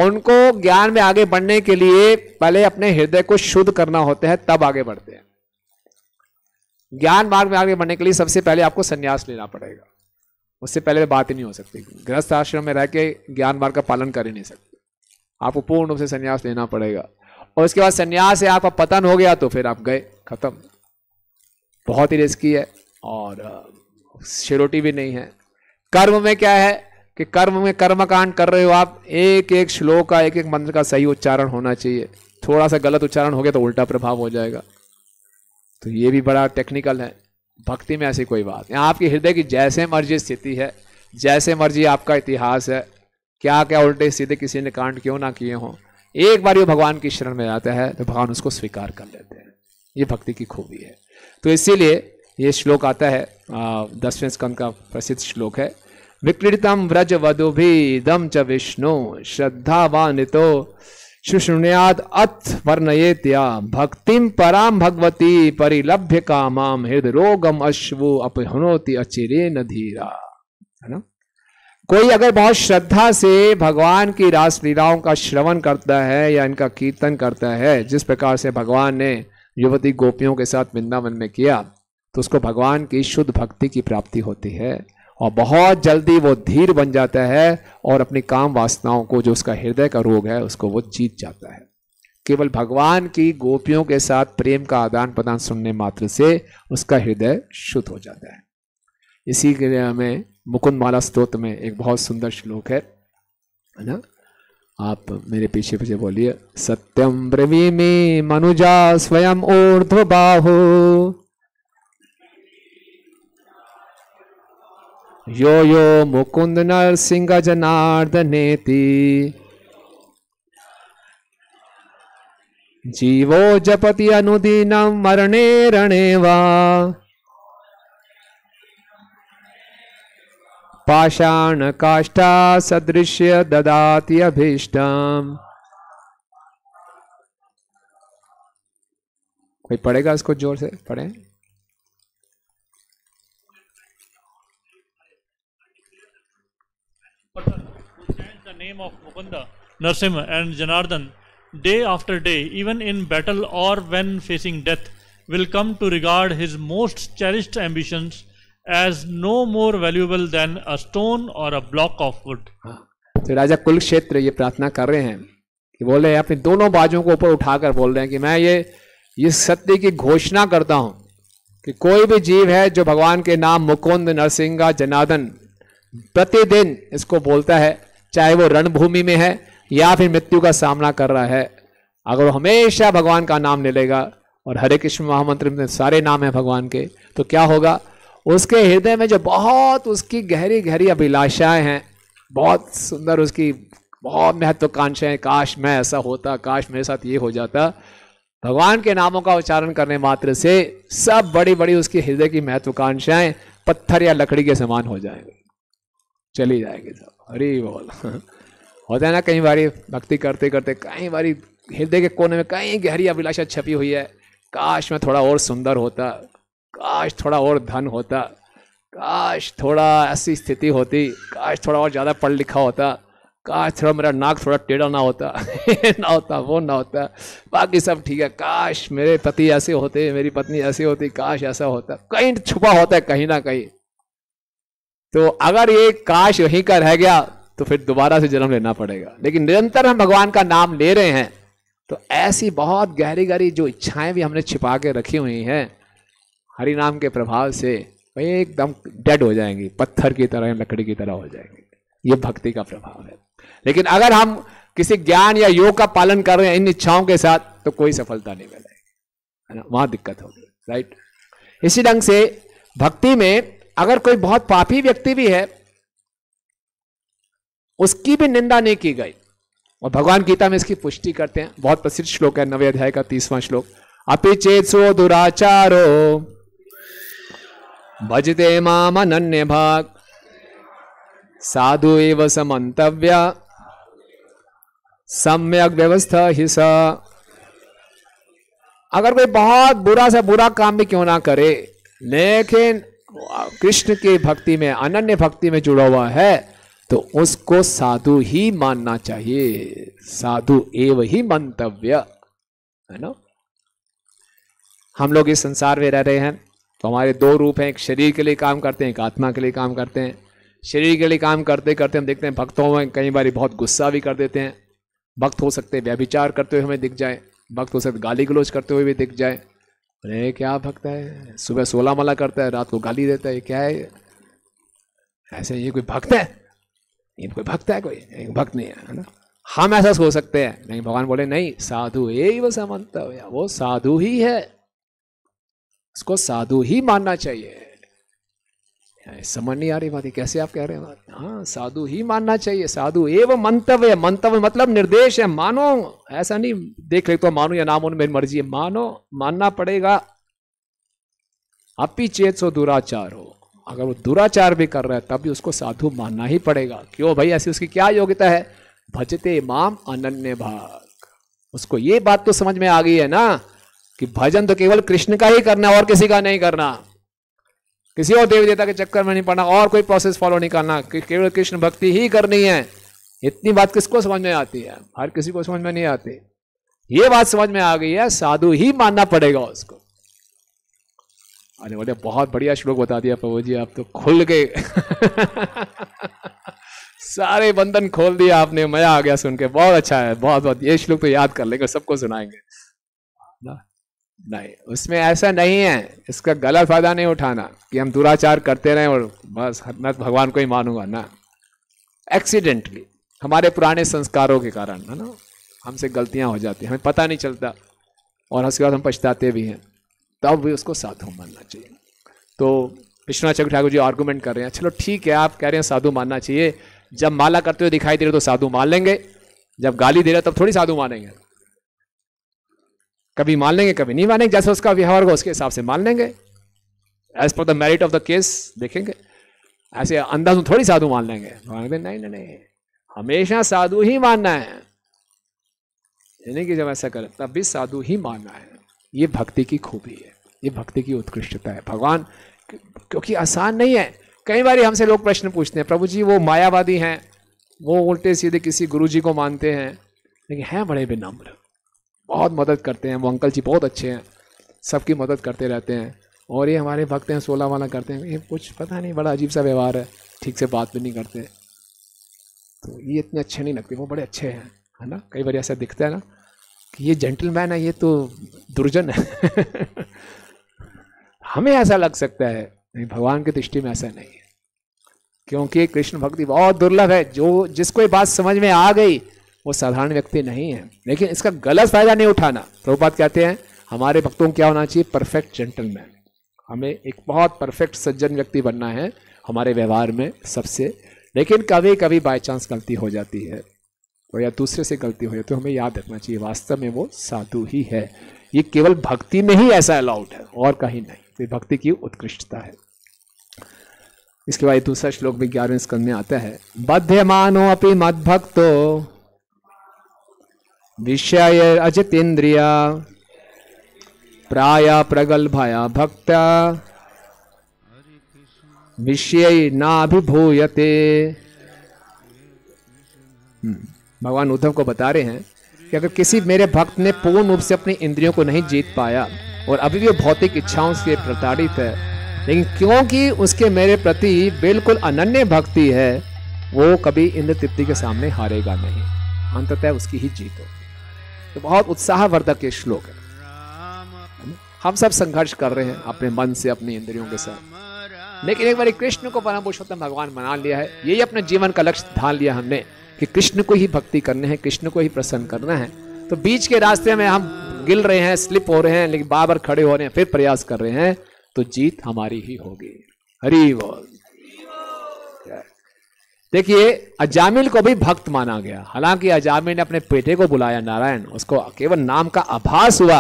उनको ज्ञान में आगे बढ़ने के लिए पहले अपने हृदय को शुद्ध करना होते हैं तब आगे बढ़ते हैं ज्ञान मार्ग में आगे बढ़ने के लिए सबसे पहले आपको संन्यास लेना पड़ेगा उससे पहले तो बात ही नहीं हो सकती गृहस्थ आश्रम में रह के ज्ञान मार्ग का पालन कर ही नहीं सकते आपको पूर्ण रूप से संन्यास लेना पड़ेगा और उसके बाद संन्यास से आपका पतन हो गया तो फिर आप गए खत्म बहुत ही रिस्की है और श्योरिटी भी नहीं है कर्म में क्या है कि कर्म में कर्म कांड कर रहे हो आप एक एक श्लोक का एक एक मंत्र का सही उच्चारण होना चाहिए थोड़ा सा गलत उच्चारण हो गया तो उल्टा प्रभाव हो जाएगा तो ये भी बड़ा टेक्निकल है भक्ति में ऐसी कोई बात नहीं आपके हृदय की जैसे मर्जी स्थिति है जैसे मर्जी आपका इतिहास है क्या क्या उल्टे सीधे किसी ने कांड क्यों ना किए हों एक बार ये भगवान की शरण में आता है तो भगवान उसको स्वीकार कर लेते हैं ये भक्ति की खूबी है तो इसीलिए ये श्लोक आता है दसवें स्कंद का प्रसिद्ध श्लोक है विक्रीडितम व्रज वधुभिदम च विष्णु श्रद्धावानितो शुश्रुण्याद अथ वर्णये त्या भक्तिम पराम भगवती परिलभ्य कामाम हृदय रोगम अश्व अपहनोति अचिरे न धीरा है ना कोई अगर बहुत श्रद्धा से भगवान की रास लीलाओं का श्रवण करता है या इनका कीर्तन करता है जिस प्रकार से भगवान ने युवती गोपियों के साथ वृंदावन में किया तो उसको भगवान की शुद्ध भक्ति की प्राप्ति होती है और बहुत जल्दी वो धीर बन जाता है और अपनी काम वासनाओं को जो उसका हृदय का रोग है उसको वो जीत जाता है केवल भगवान की गोपियों के साथ प्रेम का आदान प्रदान सुनने मात्र से उसका हृदय शुद्ध हो जाता है इसी में मुकुंद माला स्त्रोत में एक बहुत सुंदर श्लोक है है ना आप मेरे पीछे पीछे बोलिए सत्यम ब्रवी में मनुजा स्वयं ऊर्ध्व बाहो यो यो मुकुंद नर सिंह ने जीवो जपति अनुदीनम मरणे रणे वा पाषाण काष्ठा सदृश ददाति अभीष्टम कोई पढ़ेगा इसको जोर से पढ़े Narasimha and Janardan day after day even in battle or when facing death will come to regard his most cherished ambitions as no more valuable than a stone or a block of would तो राजा कुलक्षेत्र ये प्रार्थना कर रहे हैं कि हैं अपने दोनों बाजों को ऊपर उठाकर बोल रहे हैं कि मैं ये ये सत्य की घोषणा करता हूं कि कोई भी जीव है जो भगवान के नाम मुकुंद नरसिंगा जनादन प्रतिदिन इसको बोलता है चाहे वो रणभूमि में है या फिर मृत्यु का सामना कर रहा है अगर वो हमेशा भगवान का नाम ले लेगा और हरे कृष्ण महामंत्र में सारे नाम है भगवान के तो क्या होगा उसके हृदय में जो बहुत उसकी गहरी गहरी अभिलाषाएं हैं बहुत सुंदर उसकी बहुत महत्वाकांक्षाएं काश मैं ऐसा होता काश मेरे साथ ये हो जाता भगवान के नामों का उच्चारण करने मात्र से सब बड़ी बड़ी उसके हृदय की महत्वाकांक्षाएं पत्थर या लकड़ी के समान हो जाएंगे चली जाएगी सब हरी बोल होता है ना कई बारी भक्ति करते करते कई बारी हृदय के कोने में कई गहरी अभिलाषा छपी हुई है काश मैं थोड़ा और सुंदर होता काश थोड़ा और धन होता काश थोड़ा ऐसी स्थिति होती काश थोड़ा और ज़्यादा पढ़ लिखा होता काश थोड़ा मेरा नाक थोड़ा टेढ़ा ना होता ना होता वो ना होता बाकी सब ठीक है काश मेरे पति ऐसे होते मेरी पत्नी ऐसी होती काश ऐसा होता कहीं छुपा होता है कहीं ना कहीं तो अगर ये काश यहीं का रह गया तो फिर दोबारा से जन्म लेना पड़ेगा लेकिन निरंतर हम भगवान का नाम ले रहे हैं तो ऐसी बहुत गहरी गहरी जो इच्छाएं भी हमने छिपा के रखी हुई हैं हरि नाम के प्रभाव से एकदम डेड हो जाएंगी पत्थर की तरह लकड़ी की तरह हो जाएंगे ये भक्ति का प्रभाव है लेकिन अगर हम किसी ज्ञान या योग का पालन कर रहे हैं इन इच्छाओं के साथ तो कोई सफलता नहीं मिलेगी है ना वहां दिक्कत होगी राइट इसी ढंग से भक्ति में अगर कोई बहुत पापी व्यक्ति भी है उसकी भी निंदा नहीं की गई और भगवान गीता में इसकी पुष्टि करते हैं बहुत प्रसिद्ध श्लोक है नवे अध्याय का तीसवां श्लोक अपिचेत सो दुराचारो भजते माम भाग साधु एव समंतव्य सम्यक व्यवस्था ही अगर कोई बहुत बुरा सा बुरा काम भी क्यों ना करे लेकिन कृष्ण के भक्ति में अनन्य भक्ति में जुड़ा हुआ है तो उसको साधु ही मानना चाहिए साधु एव ही मंतव्य है ना हम लोग इस संसार में रह रहे हैं तो हमारे दो रूप हैं एक शरीर के लिए काम करते हैं एक आत्मा के लिए काम करते हैं शरीर के लिए काम करते करते हम देखते हैं भक्तों में कई बार बहुत गुस्सा भी कर देते हैं भक्त हो सकते व्यभिचार करते हुए हमें दिख जाए भक्त हो सकते गाली गलोच करते हुए भी दिख जाए अरे क्या भक्त है सुबह सोलह माला करता है रात को गाली देता है क्या है ऐसे ये कोई भक्त है ये कोई भक्त है कोई एक भक्त नहीं है ना हम ऐसा सोच सकते हैं नहीं भगवान बोले नहीं साधु यही वो समानता वो साधु ही है इसको साधु ही मानना चाहिए समझ नहीं आ रही बात कैसे आप कह रहे हैं बात हाँ साधु ही मानना चाहिए साधु एवं मंतव्य मंतव्य मतलब निर्देश है मानो ऐसा नहीं देख रहे तो मानो या ना मानो मेरी मर्जी है मानो मानना पड़ेगा अपी चेत सो दुराचार हो अगर वो दुराचार भी कर रहा है तब भी उसको साधु मानना ही पड़ेगा क्यों भाई ऐसी उसकी क्या योग्यता है भजते इमाम अनन्य भाग उसको ये बात तो समझ में आ गई है ना कि भजन तो केवल कृष्ण का ही करना और किसी का नहीं करना किसी और देवी देवता के चक्कर में नहीं पड़ना और कोई प्रोसेस फॉलो नहीं करना केवल कृष्ण भक्ति ही करनी है इतनी बात किसको समझ में आती है हर किसी को समझ में नहीं आती ये बात समझ में आ गई है साधु ही मानना पड़ेगा उसको अरे बोले बहुत बढ़िया श्लोक बता दिया प्रभु जी आप तो खुल गए सारे बंधन खोल दिया आपने मजा आ गया सुन के बहुत अच्छा है बहुत बहुत ये श्लोक तो याद कर लेंगे सबको सुनाएंगे नहीं उसमें ऐसा नहीं है इसका गलत फायदा नहीं उठाना कि हम दुराचार करते रहें और बस मैं तो भगवान को ही मानूंगा ना एक्सीडेंटली हमारे पुराने संस्कारों के कारण है ना हमसे गलतियां हो जाती हैं हमें पता नहीं चलता और उसके बाद हम पछताते भी हैं तब भी उसको साधु मानना चाहिए तो विश्वनाथ चक्र ठाकुर जी आर्गूमेंट कर रहे हैं चलो ठीक है आप कह रहे हैं साधु मानना चाहिए जब माला करते हुए दिखाई दे रहे तो साधु मान लेंगे जब गाली दे रहे तब थोड़ी साधु मानेंगे कभी मान लेंगे कभी नहीं मानेंगे जैसे उसका व्यवहार होगा उसके हिसाब से मान लेंगे as per the merit of the case देखेंगे ऐसे अंदाजों थोड़ी साधु मान लेंगे नहीं नहीं नहीं हमेशा साधु ही मानना है यानी कि जब ऐसा करें तब भी साधु ही मानना है ये भक्ति की खूबी है ये भक्ति की उत्कृष्टता है भगवान क्योंकि आसान नहीं है कई बार हमसे लोग प्रश्न पूछते हैं प्रभु जी वो मायावादी हैं वो उल्टे सीधे किसी गुरु जी को मानते हैं लेकिन हैं बड़े विनम्र बहुत मदद करते हैं वो अंकल जी बहुत अच्छे हैं सबकी मदद करते रहते हैं और ये हमारे भक्त हैं सोलह वाला करते हैं ये कुछ पता नहीं बड़ा अजीब सा व्यवहार है ठीक से बात भी नहीं करते तो ये इतने अच्छे नहीं लगते वो बड़े अच्छे हैं है ना कई बार ऐसा दिखता है ना कि ये जेंटलमैन है ये तो दुर्जन है हमें ऐसा लग सकता है नहीं भगवान की दृष्टि में ऐसा नहीं है क्योंकि कृष्ण भक्ति बहुत दुर्लभ है जो जिसको ये बात समझ में आ गई वो साधारण व्यक्ति नहीं है लेकिन इसका गलत फायदा नहीं उठाना प्रभुपात कहते हैं हमारे भक्तों को क्या होना चाहिए परफेक्ट जेंटलमैन हमें एक बहुत परफेक्ट सज्जन व्यक्ति बनना है हमारे व्यवहार में सबसे लेकिन कभी कभी बाई चांस गलती हो जाती है और या दूसरे से गलती हो जाती है तो हमें याद रखना चाहिए वास्तव में वो साधु ही है ये केवल भक्ति में ही ऐसा अलाउड है और कहीं नहीं तो भक्ति की उत्कृष्टता है इसके बाद दूसरा श्लोक भी ग्यारहवें स्कंद में आता है बध्य मानो मद भक्तो विषय अजितेन्द्रिया प्राय प्रगल्भया भक्ता विषय नाभिभूयते हम्म, भगवान उद्धव को बता रहे हैं कि अगर किसी मेरे भक्त ने पूर्ण रूप से अपनी इंद्रियों को नहीं जीत पाया और अभी भी भौतिक इच्छाओं से प्रताड़ित है लेकिन क्योंकि उसके मेरे प्रति बिल्कुल अनन्य भक्ति है वो कभी इंद्र तृप्ति के सामने हारेगा नहीं अंततः उसकी ही जीत होगी तो बहुत उत्साहवर्धक ये श्लोक है हम सब संघर्ष कर रहे हैं अपने मन से अपनी इंद्रियों के साथ लेकिन एक बार कृष्ण को परम पुरुषोत्तम भगवान मना लिया है यही अपने जीवन का लक्ष्य ढाल लिया हमने कि कृष्ण को ही भक्ति करने है कृष्ण को ही प्रसन्न करना है तो बीच के रास्ते में हम गिल रहे हैं स्लिप हो रहे हैं लेकिन बार बार खड़े हो रहे हैं फिर प्रयास कर रहे हैं तो जीत हमारी ही होगी हरी बोल देखिए अजामिल को भी भक्त माना गया हालांकि अजामिल ने अपने बेटे को बुलाया नारायण उसको केवल नाम का आभास हुआ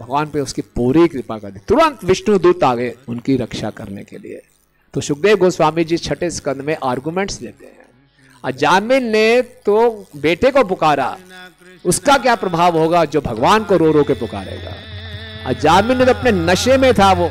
भगवान पे उसकी पूरी कृपा कर दी तुरंत विष्णु दूत आ गए उनकी रक्षा करने के लिए तो सुखदेव गोस्वामी जी छठे स्कंद में आर्गूमेंट्स देते हैं अजामिल ने तो बेटे को पुकारा उसका क्या प्रभाव होगा जो भगवान को रो रो के पुकारेगा अजामिल ने तो अपने नशे में था वो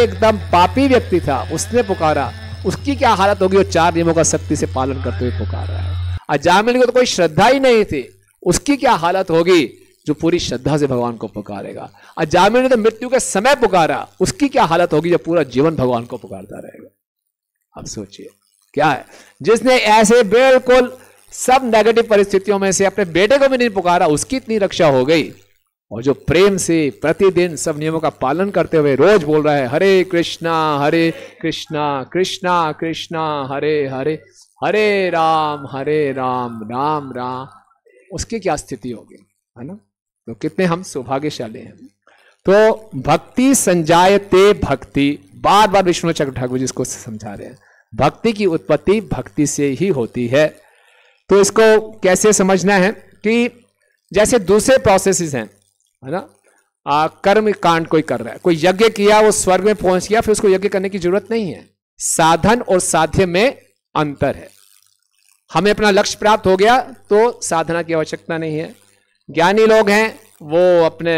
एकदम पापी व्यक्ति था उसने पुकारा उसकी क्या हालत होगी वो चार नियमों का सख्ती से पालन करते हुए पुकार रहा है और जामिन को तो कोई श्रद्धा ही नहीं थी उसकी क्या हालत होगी जो पूरी श्रद्धा से भगवान को पुकारेगा और जामिन ने तो मृत्यु के समय पुकारा उसकी क्या हालत होगी जो पूरा जीवन भगवान को पुकारता रहेगा अब सोचिए क्या है जिसने ऐसे बिल्कुल सब नेगेटिव परिस्थितियों में से अपने बेटे को भी नहीं पुकारा उसकी इतनी रक्षा हो गई और जो प्रेम से प्रतिदिन सब नियमों का पालन करते हुए रोज बोल रहा है हरे कृष्णा हरे कृष्णा कृष्णा कृष्णा हरे हरे हरे राम हरे राम राम राम उसकी क्या स्थिति होगी है ना तो कितने हम सौभाग्यशाली हैं तो भक्ति संजायते भक्ति बार बार विष्णु चक्र ठाकुर जी इसको समझा रहे हैं भक्ति की उत्पत्ति भक्ति से ही होती है तो इसको कैसे समझना है कि जैसे दूसरे प्रोसेसेस हैं है ना आ, कर्म कांड कोई कर रहा है कोई यज्ञ किया वो स्वर्ग में पहुंच गया फिर उसको यज्ञ करने की जरूरत नहीं है साधन और साध्य में अंतर है हमें अपना लक्ष्य प्राप्त हो गया तो साधना की आवश्यकता नहीं है ज्ञानी लोग हैं वो अपने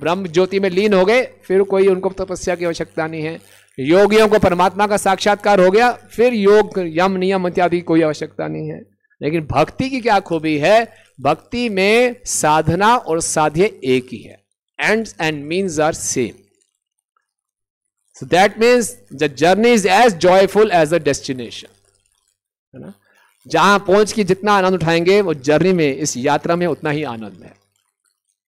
ब्रह्म ज्योति में लीन हो गए फिर कोई उनको तपस्या की आवश्यकता नहीं है योगियों को परमात्मा का साक्षात्कार हो गया फिर योग यम नियम इत्यादि कोई आवश्यकता नहीं है लेकिन भक्ति की क्या खूबी है भक्ति में साधना और साध्य एक ही है and end means are same so that means the journey is as joyful as the destination है ना जहां पहुंच के जितना आनंद उठाएंगे वो जर्नी में इस यात्रा में उतना ही आनंद है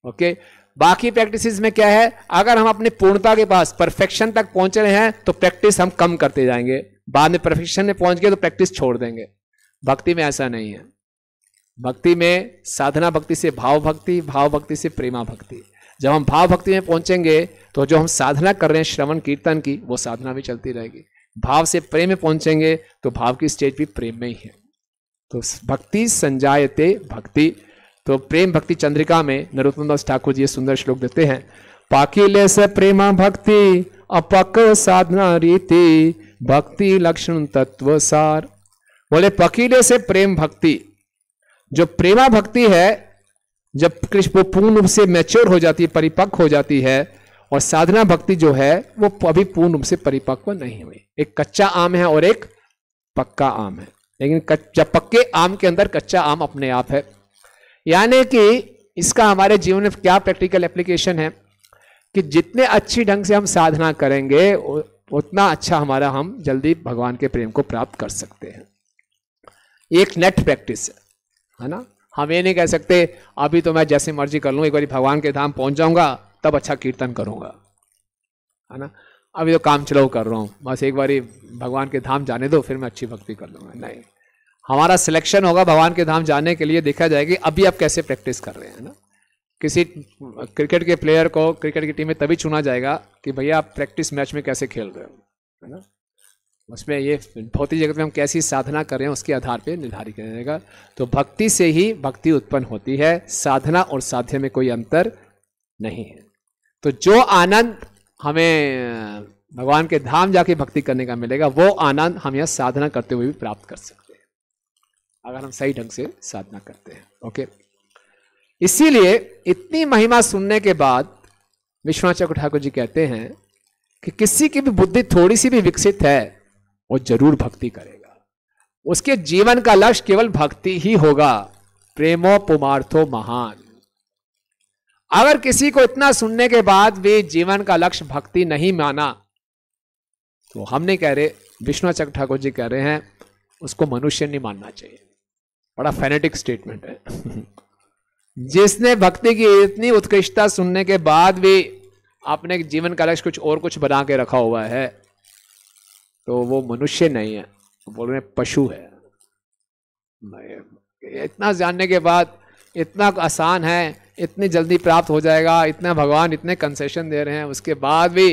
ओके okay? बाकी प्रैक्टिसेस में क्या है अगर हम अपने पूर्णता के पास परफेक्शन तक पहुंच रहे हैं तो प्रैक्टिस हम कम करते जाएंगे बाद में परफेक्शन में पहुंच गए तो प्रैक्टिस छोड़ देंगे भक्ति में ऐसा नहीं है भक्ति में साधना भक्ति से भाव भक्ति भाव भक्ति से प्रेमा भक्ति जब हम भाव भक्ति में पहुंचेंगे तो जो हम साधना कर रहे हैं श्रवण कीर्तन की वो साधना भी चलती रहेगी भाव से प्रेम में पहुंचेंगे तो भाव की स्टेज भी प्रेम में ही है तो भक्ति संजायते भक्ति तो प्रेम भक्ति चंद्रिका में नरोत्तम दास ठाकुर जी सुंदर श्लोक देते हैं पाकिले से प्रेमा भक्ति अपक साधना रीति भक्ति लक्षण तत्व सार बोले पकीले से प्रेम भक्ति जो प्रेमा भक्ति है जब कृष्ण वो पूर्ण रूप से मैच्योर हो जाती है परिपक्व हो जाती है और साधना भक्ति जो है वो अभी पूर्ण रूप से परिपक्व नहीं हुई एक कच्चा आम है और एक पक्का आम है लेकिन जब पक्के आम के अंदर कच्चा आम अपने आप है यानी कि इसका हमारे जीवन में क्या प्रैक्टिकल एप्लीकेशन है कि जितने अच्छी ढंग से हम साधना करेंगे उतना अच्छा हमारा हम जल्दी भगवान के प्रेम को प्राप्त कर सकते हैं एक नेट प्रैक्टिस है है ना हम ये नहीं कह सकते अभी तो मैं जैसे मर्जी कर लूँ एक बार भगवान के धाम पहुँच जाऊँगा तब अच्छा कीर्तन करूँगा है ना अभी तो काम चलाओ कर रहा हूँ बस एक बार भगवान के धाम जाने दो फिर मैं अच्छी भक्ति कर लूँगा नहीं हमारा सिलेक्शन होगा भगवान के धाम जाने के लिए देखा जाएगी अभी आप कैसे प्रैक्टिस कर रहे हैं ना किसी क्रिकेट के प्लेयर को क्रिकेट की टीम में तभी चुना जाएगा कि भैया आप प्रैक्टिस मैच में कैसे खेल रहे हो है ना उसमें ये भौतिक जगत में हम कैसी साधना कर रहे हैं उसके आधार पर निर्धारित करेगा तो भक्ति से ही भक्ति उत्पन्न होती है साधना और साध्य में कोई अंतर नहीं है तो जो आनंद हमें भगवान के धाम जाके भक्ति करने का मिलेगा वो आनंद हम यह साधना करते हुए भी प्राप्त कर सकते हैं अगर हम सही ढंग से साधना करते हैं ओके इसीलिए इतनी महिमा सुनने के बाद विश्वनाथ चक्र ठाकुर जी कहते हैं कि किसी की भी बुद्धि थोड़ी सी भी विकसित है वो जरूर भक्ति करेगा उसके जीवन का लक्ष्य केवल भक्ति ही होगा प्रेमो पुमार्थो महान अगर किसी को इतना सुनने के बाद भी जीवन का लक्ष्य भक्ति नहीं माना तो हमने कह रहे विष्णुचक ठाकुर जी कह रहे हैं उसको मनुष्य नहीं मानना चाहिए बड़ा फेनेटिक स्टेटमेंट है जिसने भक्ति की इतनी उत्कृष्टता सुनने के बाद भी अपने जीवन का लक्ष्य कुछ और कुछ बना के रखा हुआ है तो वो मनुष्य नहीं है तो बोल रहे पशु है इतना जानने के बाद इतना आसान है इतनी जल्दी प्राप्त हो जाएगा इतना भगवान इतने कंसेशन दे रहे हैं उसके बाद भी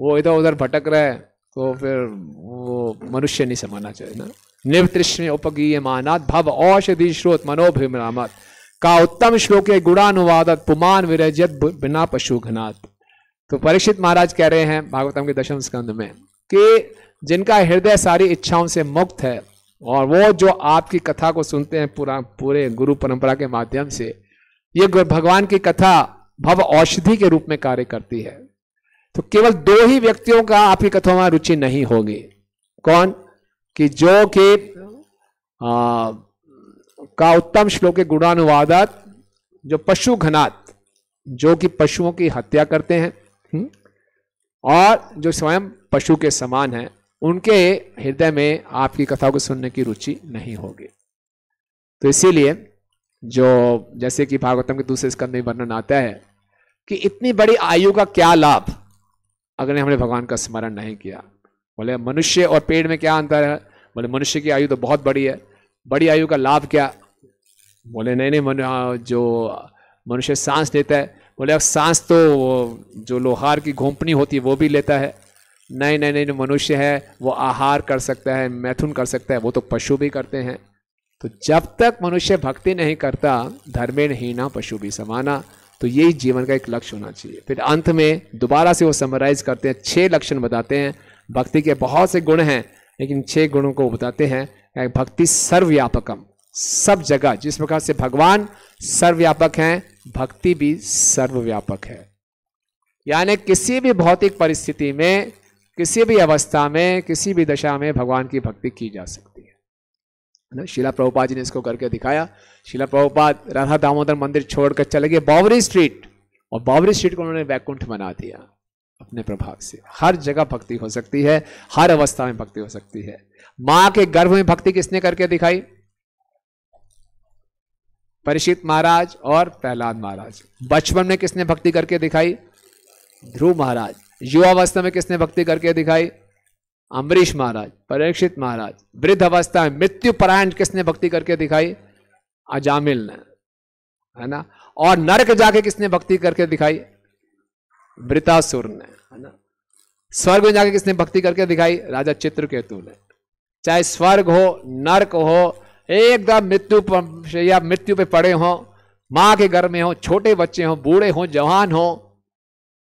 वो इधर उधर भटक रहे हैं तो फिर वो मनुष्य नहीं समझना चाहिए ना निवतृष्ण उपगीय मानात भव औषधि श्रोत मनोभिमत का उत्तम श्लोक गुणानुवादत पुमान विरजत बिना पशु घनात तो परीक्षित महाराज कह रहे हैं भागवतम के दशम स्कंध में कि जिनका हृदय सारी इच्छाओं से मुक्त है और वो जो आपकी कथा को सुनते हैं पूरा पूरे गुरु परंपरा के माध्यम से ये भगवान की कथा भव औषधि के रूप में कार्य करती है तो केवल दो ही व्यक्तियों का आपकी कथाओं में रुचि नहीं होगी कौन कि जो कि का उत्तम श्लोक के गुणानुवादात जो पशु घनात जो कि पशुओं की हत्या करते हैं हम्म, और जो स्वयं पशु के समान है उनके हृदय में आपकी कथा को सुनने की रुचि नहीं होगी तो इसीलिए जो जैसे कि भागवतम के दूसरे स्कंद में वर्णन आता है कि इतनी बड़ी आयु का क्या लाभ अगर हमने भगवान का स्मरण नहीं किया बोले मनुष्य और पेड़ में क्या अंतर है बोले मनुष्य की आयु तो बहुत बड़ी है बड़ी आयु का लाभ क्या बोले नहीं नहीं मनु जो मनुष्य सांस लेता है बोले अब सांस तो जो लोहार की घोंपनी होती है वो भी लेता है नहीं नहीं नहीं जो मनुष्य है वो आहार कर सकता है मैथुन कर सकता है वो तो पशु भी करते हैं तो जब तक मनुष्य भक्ति नहीं करता धर्मे ही ना पशु भी समाना तो यही जीवन का एक लक्ष्य होना चाहिए फिर अंत में दोबारा से वो समराइज करते हैं छः लक्षण बताते हैं भक्ति के बहुत से गुण हैं लेकिन छः गुणों को बताते हैं भक्ति सर्वव्यापकम सब जगह जिस प्रकार से भगवान सर्वव्यापक हैं भक्ति भी सर्वव्यापक है यानी किसी भी भौतिक परिस्थिति में किसी भी अवस्था में किसी भी दशा में भगवान की भक्ति की जा सकती है ना शिला प्रभुपाद जी ने इसको करके दिखाया शिला प्रभुपाद राधा दामोदर मंदिर छोड़कर चले गए बावरी स्ट्रीट और बावरी स्ट्रीट को उन्होंने वैकुंठ बना दिया अपने प्रभाव से हर जगह भक्ति हो सकती है हर अवस्था में भक्ति हो सकती है माँ के गर्भ में भक्ति किसने करके दिखाई परिषित महाराज और प्रहलाद महाराज बचपन में किसने भक्ति करके दिखाई ध्रुव महाराज युवावस्था में किसने भक्ति करके दिखाई अम्बरीश महाराज परीक्षित महाराज वृद्ध अवस्था में मृत्यु परायण किसने भक्ति करके दिखाई अजामिल ने है ना और नरक जाके किसने भक्ति करके दिखाई वृतासुर ने है ना स्वर्ग में जाके किसने भक्ति करके दिखाई राजा चित्रकेतु ने चाहे स्वर्ग हो नरक हो एकदम मृत्यु या मृत्यु पे पड़े हो मां के घर में हो छोटे बच्चे हो बूढ़े हो जवान हो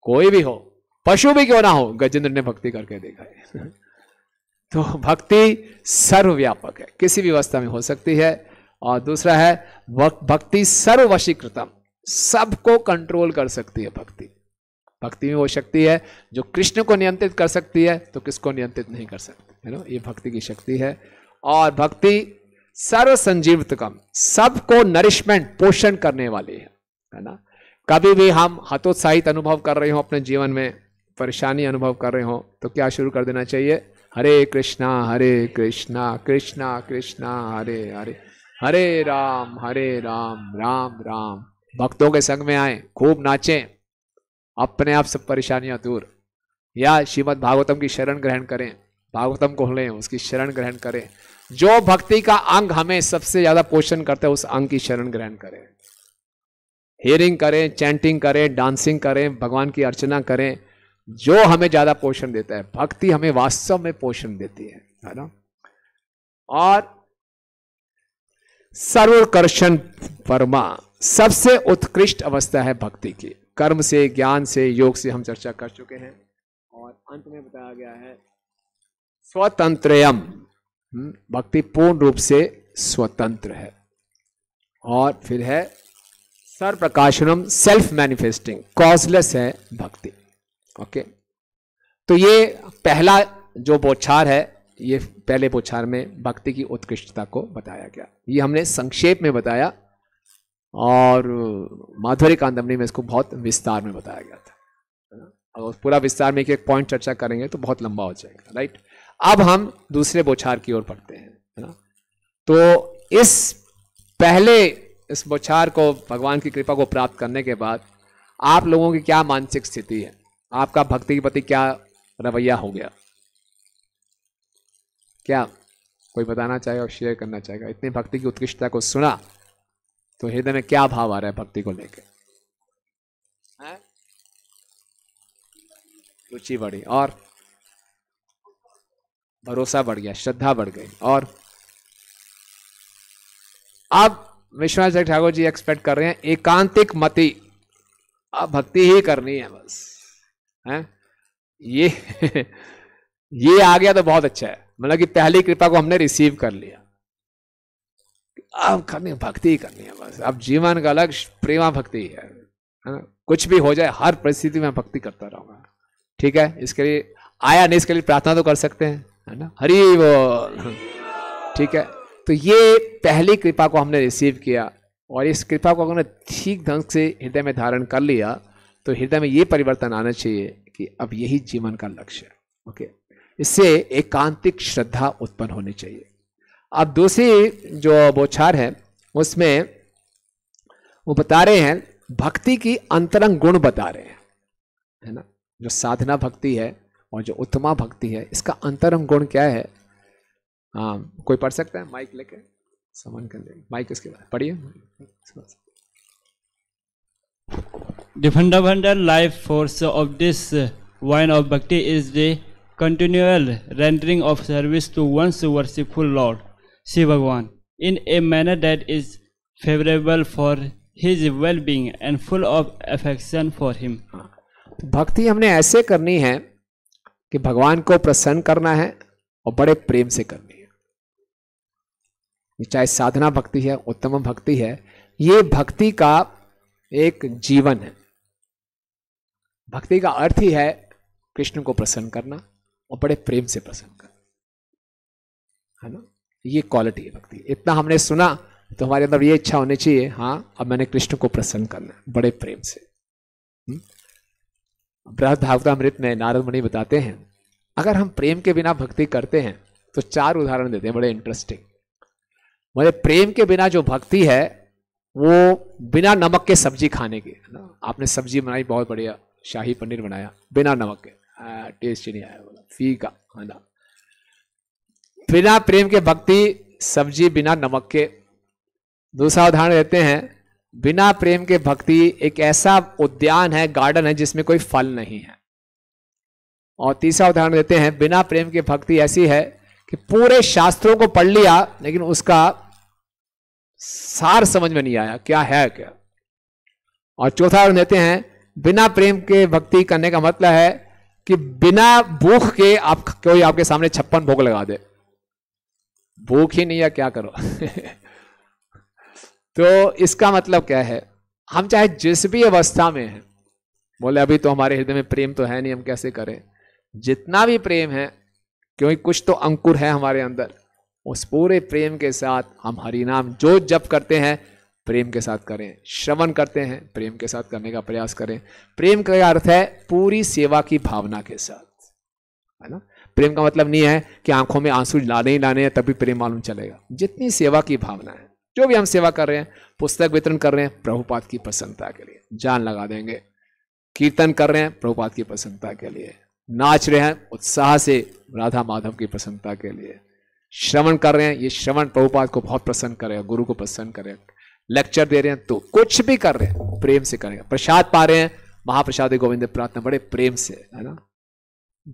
कोई भी हो पशु भी क्यों ना हो गजेंद्र ने भक्ति करके देखा है तो भक्ति सर्वव्यापक है किसी भी अवस्था में हो सकती है और दूसरा है भक्ति सर्ववशीकृतम सबको कंट्रोल कर सकती है भक्ति भक्ति में वो शक्ति है जो कृष्ण को नियंत्रित कर सकती है तो किसको नियंत्रित नहीं कर सकती है ना ये भक्ति की शक्ति है और भक्ति सर्व कम सबको नरिशमेंट पोषण करने वाली है है ना कभी भी हम हतोत्साहित अनुभव कर रहे हो अपने जीवन में परेशानी अनुभव कर रहे हो तो क्या शुरू कर देना चाहिए हरे कृष्णा हरे कृष्णा कृष्णा कृष्णा हरे हरे हरे राम हरे राम राम राम भक्तों के संग में आए खूब नाचें अपने आप सब परेशानियां दूर या श्रीमद भागवतम की शरण ग्रहण करें भागवतम को लें उसकी शरण ग्रहण करें जो भक्ति का अंग हमें सबसे ज्यादा पोषण करता है उस अंग की शरण ग्रहण करें हियरिंग करें चैंटिंग करें डांसिंग करें भगवान की अर्चना करें जो हमें ज्यादा पोषण देता है भक्ति हमें वास्तव में पोषण देती है है ना और सर्वकर्षण परमा सबसे उत्कृष्ट अवस्था है भक्ति की कर्म से ज्ञान से योग से हम चर्चा कर चुके हैं और अंत में बताया गया है स्वतंत्रयम हम्म, भक्ति पूर्ण रूप से स्वतंत्र है और फिर है सर्वप्रकाशनम सेल्फ मैनिफेस्टिंग कॉजलेस है भक्ति ओके तो ये पहला जो बोछार है ये पहले बोछार में भक्ति की उत्कृष्टता को बताया गया ये हमने संक्षेप में बताया और माधुरी कांदमनी में इसको बहुत विस्तार में बताया गया था और पूरा विस्तार में एक एक पॉइंट चर्चा करेंगे तो बहुत लंबा हो जाएगा राइट अब हम दूसरे बोछार की ओर पढ़ते हैं है ना तो इस पहले इस बोछार को भगवान की कृपा को प्राप्त करने के बाद आप लोगों की क्या मानसिक स्थिति है आपका भक्ति के प्रति क्या रवैया हो गया क्या कोई बताना चाहेगा और शेयर करना चाहेगा इतनी भक्ति की उत्कृष्टता को सुना तो हृदय में क्या भाव आ रहा है भक्ति को लेकर रुचि बढ़ी और भरोसा बढ़ गया श्रद्धा बढ़ गई और अब विश्वनाथ ठाकुर जी एक्सपेक्ट कर रहे हैं एकांतिक मति अब भक्ति ही करनी है बस हैं ये ये आ गया तो बहुत अच्छा है मतलब कि पहली कृपा को हमने रिसीव कर लिया अब करनी भक्ति ही करनी है बस अब जीवन का लक्ष्य प्रेमा भक्ति है ना कुछ भी हो जाए हर परिस्थिति में भक्ति करता रहूंगा ठीक है इसके लिए आया नहीं इसके लिए प्रार्थना तो कर सकते हैं है ना हरी वो ठीक है तो ये पहली कृपा को हमने रिसीव किया और इस कृपा को अगर ठीक ढंग से हृदय में धारण कर लिया तो हृदय में ये परिवर्तन आना चाहिए कि अब यही जीवन का लक्ष्य है ओके इससे एकांतिक श्रद्धा उत्पन्न होनी चाहिए अब दूसरी जो बोछार है उसमें वो बता रहे हैं भक्ति की अंतरंग गुण बता रहे हैं है ना जो साधना भक्ति है और जो उत्तमा भक्ति है इसका अंतरंग गुण क्या है आ, हाँ, कोई पढ़ सकता है माइक लेके समझ कर माइक इसके बाद पढ़िए The fundamental life force of this wine of bhakti is the continual rendering of service to one's worshipful Lord, Sri Bhagwan, in a manner that is favorable for his well-being and full of affection for him. भक्ति हमने ऐसे करनी है कि भगवान को प्रसन्न करना है और बड़े प्रेम से करनी है चाहे साधना भक्ति है उत्तम भक्ति है ये भक्ति का एक जीवन है भक्ति का अर्थ ही है कृष्ण को प्रसन्न करना और बड़े प्रेम से प्रसन्न करना है ना ये क्वालिटी है भक्ति इतना हमने सुना तो हमारे अंदर ये इच्छा होनी चाहिए हाँ अब मैंने कृष्ण को प्रसन्न करना है बड़े प्रेम से हम्म? बृहद भागवतामृत में नारद मुनि बताते हैं अगर हम प्रेम के बिना भक्ति करते हैं तो चार उदाहरण देते हैं बड़े इंटरेस्टिंग मेरे प्रेम के बिना जो भक्ति है वो बिना नमक के सब्जी खाने के ना आपने सब्जी बनाई बहुत बढ़िया शाही पनीर बनाया बिना नमक के आ, टेस्ट ही नहीं आया बोला फीका है ना बिना प्रेम के भक्ति सब्जी बिना नमक के दूसरा उदाहरण देते हैं बिना प्रेम के भक्ति एक ऐसा उद्यान है गार्डन है जिसमें कोई फल नहीं है और तीसरा उदाहरण देते हैं बिना प्रेम के भक्ति ऐसी है कि पूरे शास्त्रों को पढ़ लिया लेकिन उसका सार समझ में नहीं आया क्या है क्या और चौथा देते हैं बिना प्रेम के भक्ति करने का मतलब है कि बिना भूख के आप कोई आपके सामने छप्पन भोग लगा दे भूख ही नहीं है क्या करो तो इसका मतलब क्या है हम चाहे जिस भी अवस्था में हैं बोले अभी तो हमारे हृदय में प्रेम तो है नहीं हम कैसे करें जितना भी प्रेम है क्योंकि कुछ तो अंकुर है हमारे अंदर उस पूरे प्रेम के साथ हम हरिनाम जो जप करते हैं प्रेम के साथ करें श्रवण करते हैं प्रेम के साथ करने का प्रयास करें प्रेम का अर्थ है पूरी सेवा की भावना के साथ है ना प्रेम का मतलब नहीं है कि आंखों में आंसू लाने ही लाने हैं तभी प्रेम मालूम चलेगा जितनी सेवा की भावना है जो भी हम सेवा कर रहे हैं पुस्तक वितरण कर रहे हैं प्रभुपाद की प्रसन्नता के लिए जान लगा देंगे कीर्तन कर रहे हैं प्रभुपाद की प्रसन्नता के लिए नाच रहे हैं उत्साह से राधा माधव की प्रसन्नता के लिए श्रवण कर रहे हैं ये श्रवण प्रभुपाद को बहुत प्रसन्न करेगा गुरु को प्रसन्न करेगा लेक्चर दे रहे हैं तो कुछ भी कर रहे हैं प्रेम से करेंगे प्रसाद पा रहे हैं महाप्रसाद गोविंद प्रार्थना बड़े प्रेम से है ना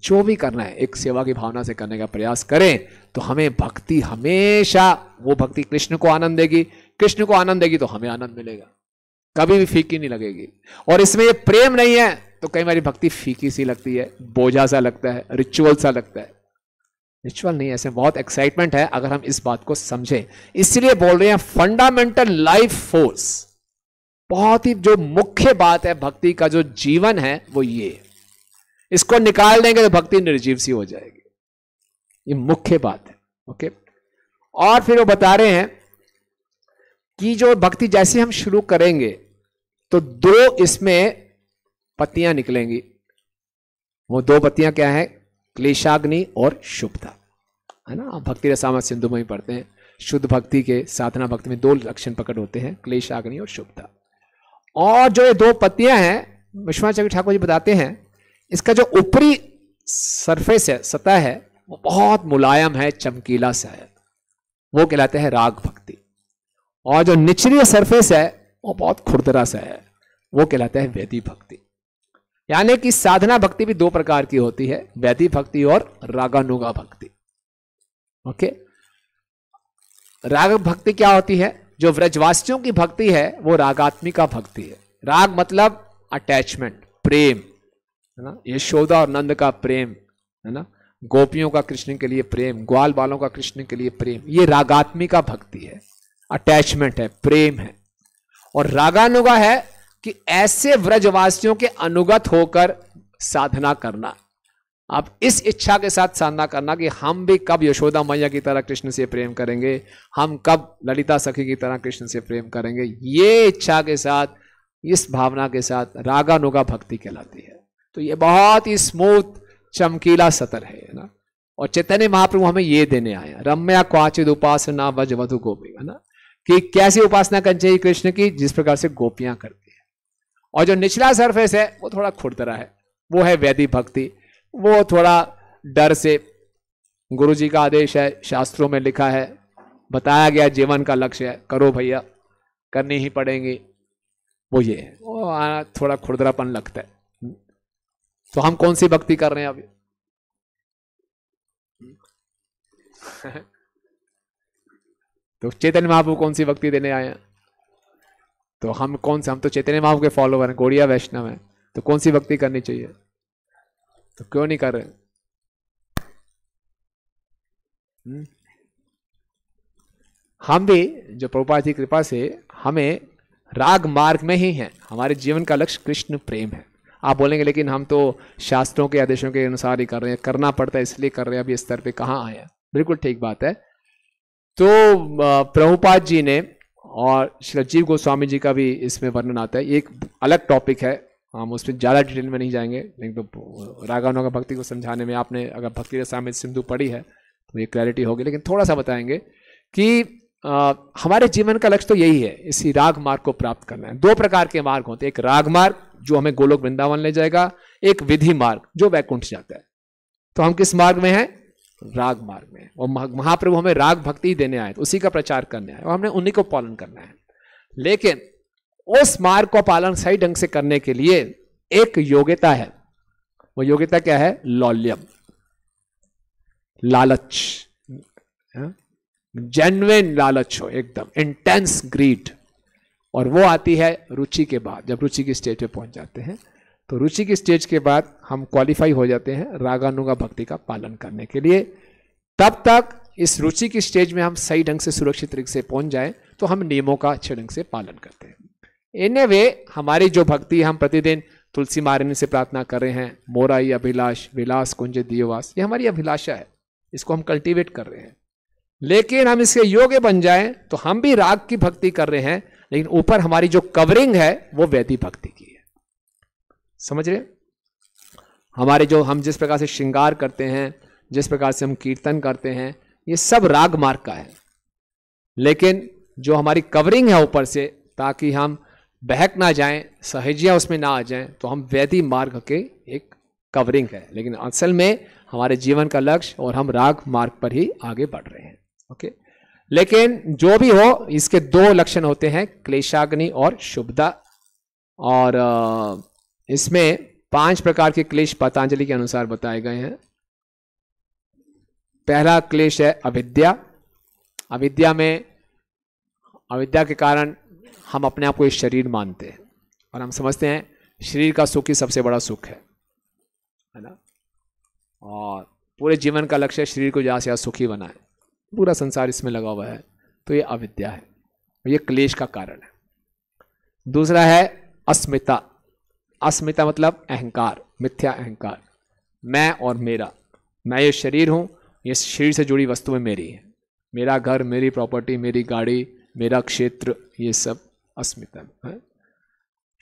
जो भी करना है एक सेवा की भावना से करने का प्रयास करें तो हमें भक्ति हमेशा वो भक्ति कृष्ण को आनंद देगी कृष्ण को आनंद देगी तो हमें आनंद मिलेगा कभी भी फीकी नहीं लगेगी और इसमें ये प्रेम नहीं है तो कई बार भक्ति फीकी सी लगती है बोझा सा लगता है रिचुअल सा लगता है रिचुअल नहीं ऐसे बहुत एक्साइटमेंट है अगर हम इस बात को समझें इसलिए बोल रहे हैं फंडामेंटल लाइफ फोर्स बहुत ही जो मुख्य बात है भक्ति का जो जीवन है वो ये इसको निकाल देंगे तो भक्ति निर्जीव सी हो जाएगी ये मुख्य बात है ओके और फिर वो बता रहे हैं कि जो भक्ति जैसे हम शुरू करेंगे तो दो इसमें पत्तियां निकलेंगी वो दो पत्तियां क्या है क्लेशाग्नि और शुभता है ना आप भक्ति रसामा सिंधु में ही पढ़ते हैं शुद्ध भक्ति के साधना भक्ति में दो लक्षण प्रकट होते हैं क्लेशाग्नि और शुभता और जो ये दो पत्तियां हैं विश्वनाचार्य ठाकुर जी बताते हैं इसका जो ऊपरी सरफेस है सतह है वो बहुत मुलायम है चमकीला सा है वो कहलाते हैं राग भक्ति और जो निचली सरफेस है वो बहुत खुरदरा सा है वो कहलाता है वेदी भक्ति यानी कि साधना भक्ति भी दो प्रकार की होती है वैधि भक्ति और रागानुगा भक्ति ओके राग भक्ति क्या होती है जो व्रजवासियों की भक्ति है वो रागात्मिका भक्ति है राग मतलब अटैचमेंट प्रेम है ना यशोदा और नंद का प्रेम है ना गोपियों का कृष्ण के लिए प्रेम ग्वाल बालों का कृष्ण के लिए प्रेम ये रागात्मिका भक्ति है अटैचमेंट है प्रेम है और रागानुगा है कि ऐसे व्रजवासियों के अनुगत होकर साधना करना आप इस इच्छा के साथ साधना करना कि हम भी कब यशोदा मैया की तरह कृष्ण से प्रेम करेंगे हम कब ललिता सखी की तरह कृष्ण से प्रेम करेंगे ये इच्छा के साथ इस भावना के साथ रागानुगा भक्ति कहलाती है तो ये बहुत ही स्मूथ चमकीला सतर है ना और चैतन्य महाप्रभु हमें ये देने आया रम्या क्वाचित उपासना वज वधु गोपी है ना कि कैसी उपासना करनी चाहिए कृष्ण की जिस प्रकार से गोपियां करती और जो निचला सरफेस है वो थोड़ा खुरदरा है वो है वैदिक भक्ति वो थोड़ा डर से गुरु जी का आदेश है शास्त्रों में लिखा है बताया गया जीवन का लक्ष्य है करो भैया करनी ही पड़ेंगी वो ये है वो थोड़ा खुरदरापन लगता है तो हम कौन सी भक्ति कर रहे हैं अभी तो चेतन महाप्रभु कौन सी भक्ति देने आए हैं तो हम कौन से हम तो चैतन्य माव के फॉलोवर हैं गोड़िया वैष्णव हैं तो कौन सी भक्ति करनी चाहिए तो क्यों नहीं कर रहे हम्म। हम भी जो प्रभुपाद की कृपा से हमें राग मार्ग में ही हैं हमारे जीवन का लक्ष्य कृष्ण प्रेम है आप बोलेंगे लेकिन हम तो शास्त्रों के आदेशों के अनुसार ही कर रहे हैं करना पड़ता है इसलिए कर रहे हैं अभी स्तर पे कहाँ आए बिल्कुल ठीक बात है तो प्रभुपाद जी ने और श्रीजीव गोस्वामी जी का भी इसमें वर्णन आता है एक अलग टॉपिक है हम उसमें ज़्यादा डिटेल में नहीं जाएंगे लेकिन तो रागानों का भक्ति को समझाने में आपने अगर भक्ति रसामित सिंधु पढ़ी है तो ये क्लैरिटी होगी लेकिन थोड़ा सा बताएंगे कि आ, हमारे जीवन का लक्ष्य तो यही है इसी राग मार्ग को प्राप्त करना है दो प्रकार के मार्ग होते हैं एक राग मार्ग जो हमें गोलोक वृंदावन ले जाएगा एक विधि मार्ग जो वैकुंठ जाता है तो हम किस मार्ग में हैं राग मार्ग में और महाप्रभु हमें राग भक्ति ही देने आए उसी का प्रचार करने आए और हमने उन्हीं को पालन करना है लेकिन उस मार्ग को पालन सही ढंग से करने के लिए एक योग्यता है वो योग्यता क्या है लौल्यम लालच जेन्युन हाँ? लालच हो एकदम इंटेंस ग्रीड और वो आती है रुचि के बाद जब रुचि की स्टेज पे पहुंच जाते हैं तो रुचि की स्टेज के बाद हम क्वालिफाई हो जाते हैं रागानुगा भक्ति का पालन करने के लिए तब तक इस रुचि की स्टेज में हम सही ढंग से सुरक्षित तरीके से पहुंच जाए तो हम नियमों का अच्छे ढंग से पालन करते हैं इन वे हमारी जो भक्ति हम प्रतिदिन तुलसी मारिनी से प्रार्थना कर रहे हैं मोराई अभिलाष विलास कुंज दियोवास ये हमारी अभिलाषा है इसको हम कल्टीवेट कर रहे हैं लेकिन हम इसके योग्य बन जाएं तो हम भी राग की भक्ति कर रहे हैं लेकिन ऊपर हमारी जो कवरिंग है वो वैदिक भक्ति की समझ रहे हमारे जो हम जिस प्रकार से श्रृंगार करते हैं जिस प्रकार से हम कीर्तन करते हैं ये सब राग मार्ग का है लेकिन जो हमारी कवरिंग है ऊपर से ताकि हम बहक ना जाएं सहेजियाँ उसमें ना आ जाएं तो हम वैदी मार्ग के एक कवरिंग है लेकिन असल में हमारे जीवन का लक्ष्य और हम राग मार्ग पर ही आगे बढ़ रहे हैं ओके लेकिन जो भी हो इसके दो लक्षण होते हैं क्लेशाग्नि और शुभदा और आ, इसमें पांच प्रकार के क्लेश पतंजलि के अनुसार बताए गए हैं पहला क्लेश है अविद्या अविद्या में अविद्या के कारण हम अपने आप को एक शरीर मानते हैं और हम समझते हैं शरीर का सुख ही सबसे बड़ा सुख है है ना और पूरे जीवन का लक्ष्य शरीर को ज़्यादा से ज़्यादा सुखी बनाए पूरा संसार इसमें लगा हुआ है तो ये अविद्या है ये क्लेश का कारण है दूसरा है अस्मिता अस्मिता मतलब अहंकार मिथ्या अहंकार मैं और मेरा मैं ये शरीर हूँ ये शरीर से जुड़ी वस्तुएं मेरी हैं मेरा घर मेरी प्रॉपर्टी मेरी गाड़ी मेरा क्षेत्र ये सब अस्मिता है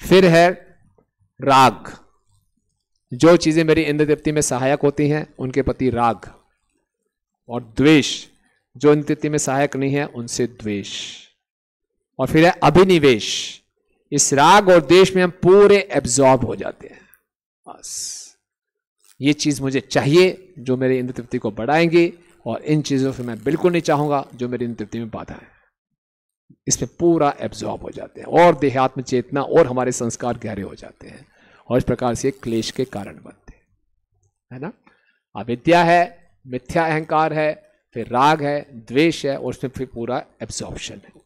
फिर है राग जो चीज़ें मेरी इंद्र तृप्ति में सहायक होती हैं उनके प्रति राग और द्वेष जो इंद्र तृप्ति में सहायक नहीं है उनसे द्वेष और फिर है अभिनिवेश इस राग और देश में हम पूरे एब्जॉर्ब हो जाते हैं बस ये चीज़ मुझे चाहिए जो मेरे इंद्र तृप्ति को बढ़ाएंगी और इन चीज़ों से मैं बिल्कुल नहीं चाहूंगा जो मेरी इंद्र तृप्ति में बाधा है इसमें पूरा एब्जॉर्ब हो जाते हैं और देहात्म चेतना और हमारे संस्कार गहरे हो जाते हैं और इस प्रकार से क्लेश के कारण बनते हैं है ना अविद्या है मिथ्या अहंकार है फिर राग है द्वेष है और उसमें फिर पूरा एब्जॉर्प्शन है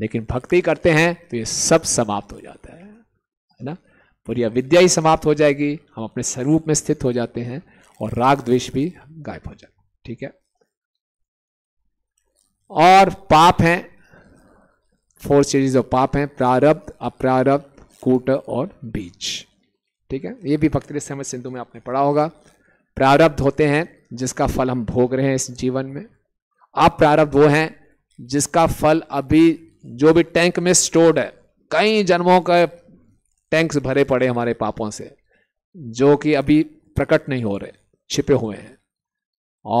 लेकिन भक्ति करते हैं तो ये सब समाप्त हो जाता है है ना पूरी अविद्या ही समाप्त हो जाएगी हम अपने स्वरूप में स्थित हो जाते हैं और राग द्वेष भी गायब हो जाए ठीक है और पाप हैं फोर सीरीज ऑफ पाप हैं प्रारब्ध अप्रारब्ध कूट और बीज ठीक है ये भी भक्ति में सिंधु में आपने पढ़ा होगा प्रारब्ध होते हैं जिसका फल हम भोग रहे हैं इस जीवन में अप्रारब्ध वो हैं जिसका फल अभी जो भी टैंक में स्टोर्ड है कई जन्मों का टैंक्स भरे पड़े हमारे पापों से जो कि अभी प्रकट नहीं हो रहे छिपे हुए हैं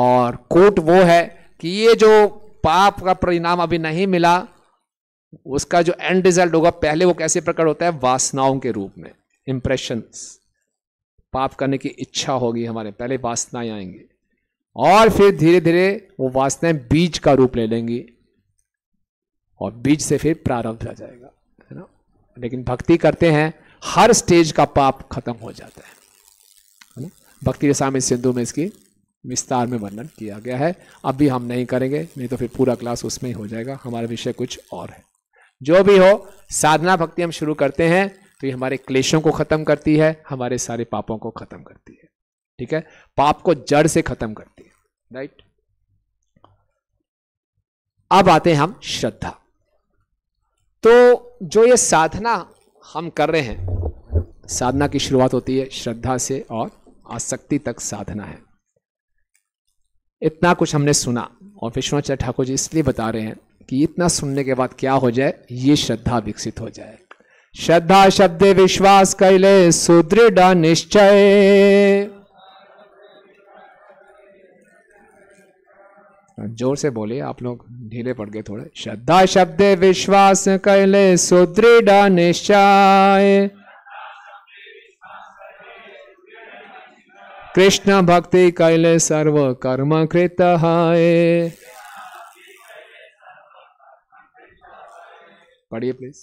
और कोट वो है कि ये जो पाप का परिणाम अभी नहीं मिला उसका जो एंड रिजल्ट होगा पहले वो कैसे प्रकट होता है वासनाओं के रूप में इंप्रेशन पाप करने की इच्छा होगी हमारे पहले वासनाएं आएंगी और फिर धीरे धीरे वो वासनाएं बीज का रूप ले लेंगी और बीज से फिर प्रारंभ रह जाएगा है ना लेकिन भक्ति करते हैं हर स्टेज का पाप खत्म हो जाता है है ना भक्ति के सामने सिंधु में इसकी विस्तार में वर्णन किया गया है अब भी हम नहीं करेंगे नहीं तो फिर पूरा क्लास उसमें ही हो जाएगा हमारा विषय कुछ और है जो भी हो साधना भक्ति हम शुरू करते हैं तो ये हमारे क्लेशों को खत्म करती है हमारे सारे पापों को खत्म करती है ठीक है पाप को जड़ से खत्म करती है राइट अब आते हैं हम श्रद्धा तो जो ये साधना हम कर रहे हैं साधना की शुरुआत होती है श्रद्धा से और आसक्ति तक साधना है इतना कुछ हमने सुना और विश्वनाथ ठाकुर जी इसलिए बता रहे हैं कि इतना सुनने के बाद क्या हो जाए ये श्रद्धा विकसित हो जाए श्रद्धा शब्द विश्वास कैले सुदृढ़ निश्चय जोर से बोलिए आप लोग ढीले पड़ गए थोड़े श्रद्धा शब्द विश्वास कर ले सुदृढ़ निश्चय कृष्ण भक्ति कैले सर्व कर्म कृत है पढ़िए please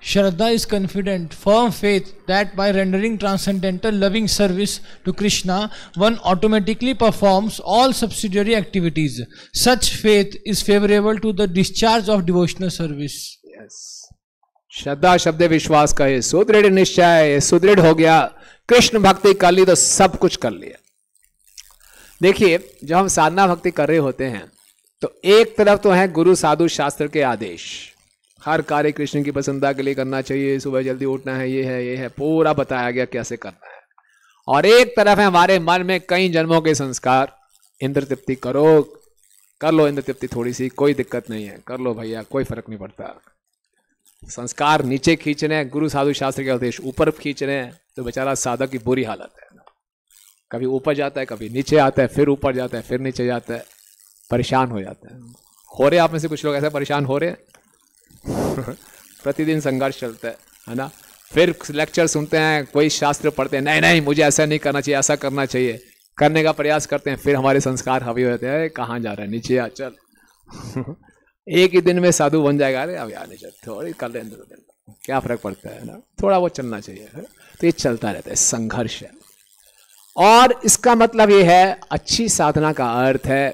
Shraddha is confident, firm faith that by rendering transcendental loving service to Krishna, one automatically performs all subsidiary activities. Such faith is favorable to the discharge of devotional service. Yes. श्रद्धा शब्द विश्वास का है सुदृढ़ निश्चय है सुदृढ़ हो गया कृष्ण भक्ति कर ली तो सब कुछ कर लिया देखिए जब हम साधना भक्ति कर रहे होते हैं तो एक तरफ तो है गुरु साधु शास्त्र के आदेश हर कार्य कृष्ण की पसंदा के लिए करना चाहिए सुबह जल्दी उठना है ये है ये है पूरा बताया गया कैसे करना है और एक तरफ है हमारे मन में कई जन्मों के संस्कार इंद्र तृप्ति करो कर लो इंद्र तृप्ति थोड़ी सी कोई दिक्कत नहीं है कर लो भैया कोई फर्क नहीं पड़ता संस्कार नीचे खींच रहे हैं गुरु साधु शास्त्र के उद्देश्य ऊपर खींच रहे हैं तो बेचारा साधक की बुरी हालत है कभी ऊपर जाता है कभी नीचे आता है फिर ऊपर जाता है फिर नीचे जाता है परेशान हो जाता है हो रहे आप में से कुछ लोग ऐसे परेशान हो रहे हैं प्रतिदिन संघर्ष चलता है है ना फिर लेक्चर सुनते हैं कोई शास्त्र पढ़ते हैं नहीं नहीं मुझे ऐसा नहीं करना चाहिए ऐसा करना चाहिए करने का प्रयास करते हैं फिर हमारे संस्कार हावी होते हैं कहाँ जा रहे हैं नीचे आ चल एक ही दिन में साधु बन जाएगा अरे अब यहाँ नहीं थोड़ी कर लें क्या फर्क पड़ता है ना थोड़ा बहुत चलना चाहिए तो ये चलता रहता है संघर्ष है और इसका मतलब ये है अच्छी साधना का अर्थ है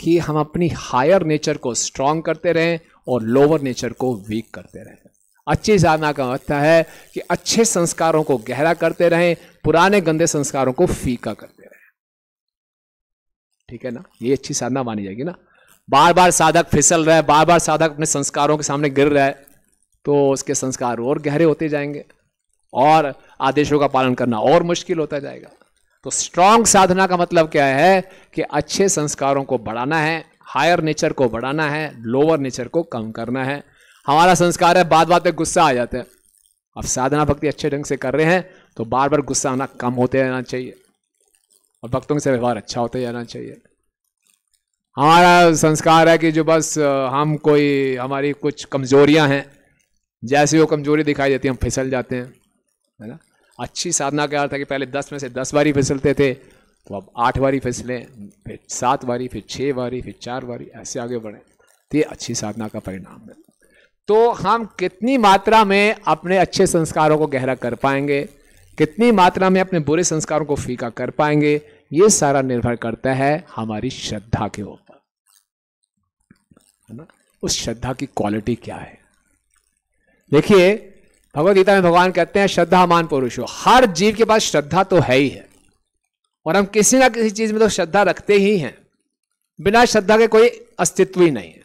कि हम अपनी हायर नेचर को स्ट्रांग करते रहें और लोअर नेचर को वीक करते रहें अच्छी साधना का मतलब है कि अच्छे संस्कारों को गहरा करते रहें पुराने गंदे संस्कारों को फीका करते रहें ठीक है ना ये अच्छी साधना मानी जाएगी ना बार बार साधक फिसल रहा है बार बार साधक अपने संस्कारों के सामने गिर रहा है तो उसके संस्कार और गहरे होते जाएंगे और आदेशों का पालन करना और मुश्किल होता जाएगा तो स्ट्रांग साधना का मतलब क्या है कि अच्छे संस्कारों को बढ़ाना है हायर नेचर को बढ़ाना है लोअर नेचर को कम करना है हमारा संस्कार है बाद बात पे गुस्सा आ जाता है अब साधना भक्ति अच्छे ढंग से कर रहे हैं तो बार बार गुस्सा आना कम होते रहना चाहिए और भक्तों से व्यवहार अच्छा होते जाना चाहिए हमारा संस्कार है कि जो बस हम कोई हमारी कुछ कमजोरियां हैं जैसे वो कमजोरी दिखाई देती है हम फिसल जाते हैं है ना अच्छी साधना का अर्थ है कि पहले दस में से दस बार ही फिसलते थे तो आप आठ बारी फिसलें फिर सात बारी फिर छः बारी फिर चार बारी ऐसे आगे बढ़ें तो ये अच्छी साधना का परिणाम है तो हम कितनी मात्रा में अपने अच्छे संस्कारों को गहरा कर पाएंगे कितनी मात्रा में अपने बुरे संस्कारों को फीका कर पाएंगे ये सारा निर्भर करता है हमारी श्रद्धा के ऊपर है ना उस श्रद्धा की क्वालिटी क्या है देखिए भगवदगीता में भगवान कहते हैं श्रद्धा मान पुरुष हो हर जीव के पास श्रद्धा तो है ही है और हम किसी ना किसी चीज में तो श्रद्धा रखते ही हैं बिना श्रद्धा के कोई अस्तित्व ही नहीं है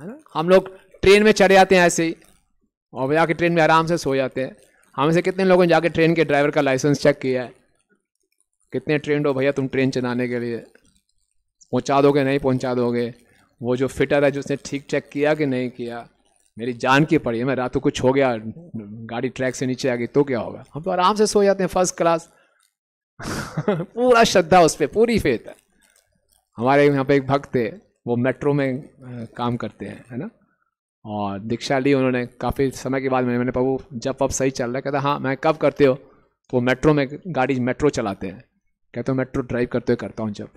है ना हम लोग ट्रेन में चढ़ जाते हैं ऐसे ही और जाके ट्रेन में आराम से सो जाते हैं हम से कितने लोगों ने जाके ट्रेन के ड्राइवर का लाइसेंस चेक किया है कितने ट्रेंड हो भैया तुम ट्रेन चलाने के लिए पहुँचा दोगे नहीं पहुँचा दोगे वो जो फिटर है जिसने ठीक चेक किया कि नहीं किया मेरी जान की पड़ी है मैं रात को कुछ हो गया गाड़ी ट्रैक से नीचे आ गई तो क्या होगा हम तो आराम से सो जाते हैं फर्स्ट क्लास पूरा श्रद्धा उस पर पूरी फेत है हमारे यहाँ पे एक भक्त है वो मेट्रो में काम करते हैं है ना और दीक्षा ली उन्होंने काफ़ी समय के बाद मैंने मैंने प्रभु जब अब सही चल रहा है कहता हाँ मैं कब करते हो तो मेट्रो में गाड़ी मेट्रो चलाते हैं कहते हो मेट्रो ड्राइव करते हुए करता हूँ जब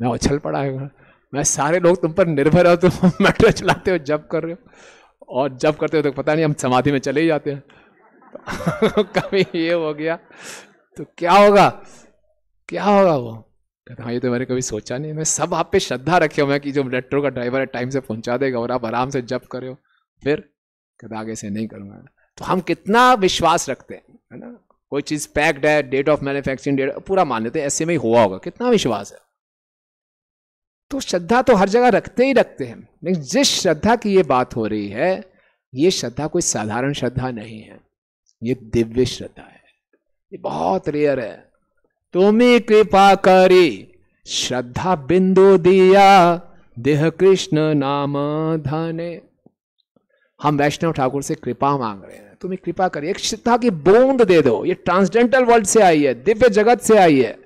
मैं उछल पड़ा है मैं सारे लोग तुम पर निर्भर हो तुम मेट्रो चलाते हो जब कर रहे हो और जब करते हो तो पता नहीं हम समाधि में चले ही जाते हैं तो कभी ये हो गया तो क्या होगा क्या होगा वो कहते हाँ ये तो मैंने कभी सोचा नहीं मैं सब आप पे श्रद्धा रखे हुए कि जो मेट्रो का ड्राइवर है टाइम से पहुंचा देगा और आप आराम से जब करे हो फिर कहते आगे से नहीं करूंगा तो हम कितना विश्वास रखते हैं है ना कोई चीज़ पैक्ड है डेट ऑफ मैन्युफैक्चरिंग डेट पूरा मान लेते हैं ऐसे में ही हुआ होगा कितना विश्वास है तो श्रद्धा तो हर जगह रखते ही रखते हैं लेकिन जिस श्रद्धा की ये बात हो रही है ये श्रद्धा कोई साधारण श्रद्धा नहीं है ये दिव्य श्रद्धा है ये बहुत रेयर है तुम्हें कृपा करी श्रद्धा बिंदु दिया देह कृष्ण नाम धने हम वैष्णव ठाकुर से कृपा मांग रहे हैं तुम्हें कृपा करिए एक श्रद्धा की बूंद दे दो ये ट्रांसजेंडल वर्ल्ड से आई है दिव्य जगत से आई है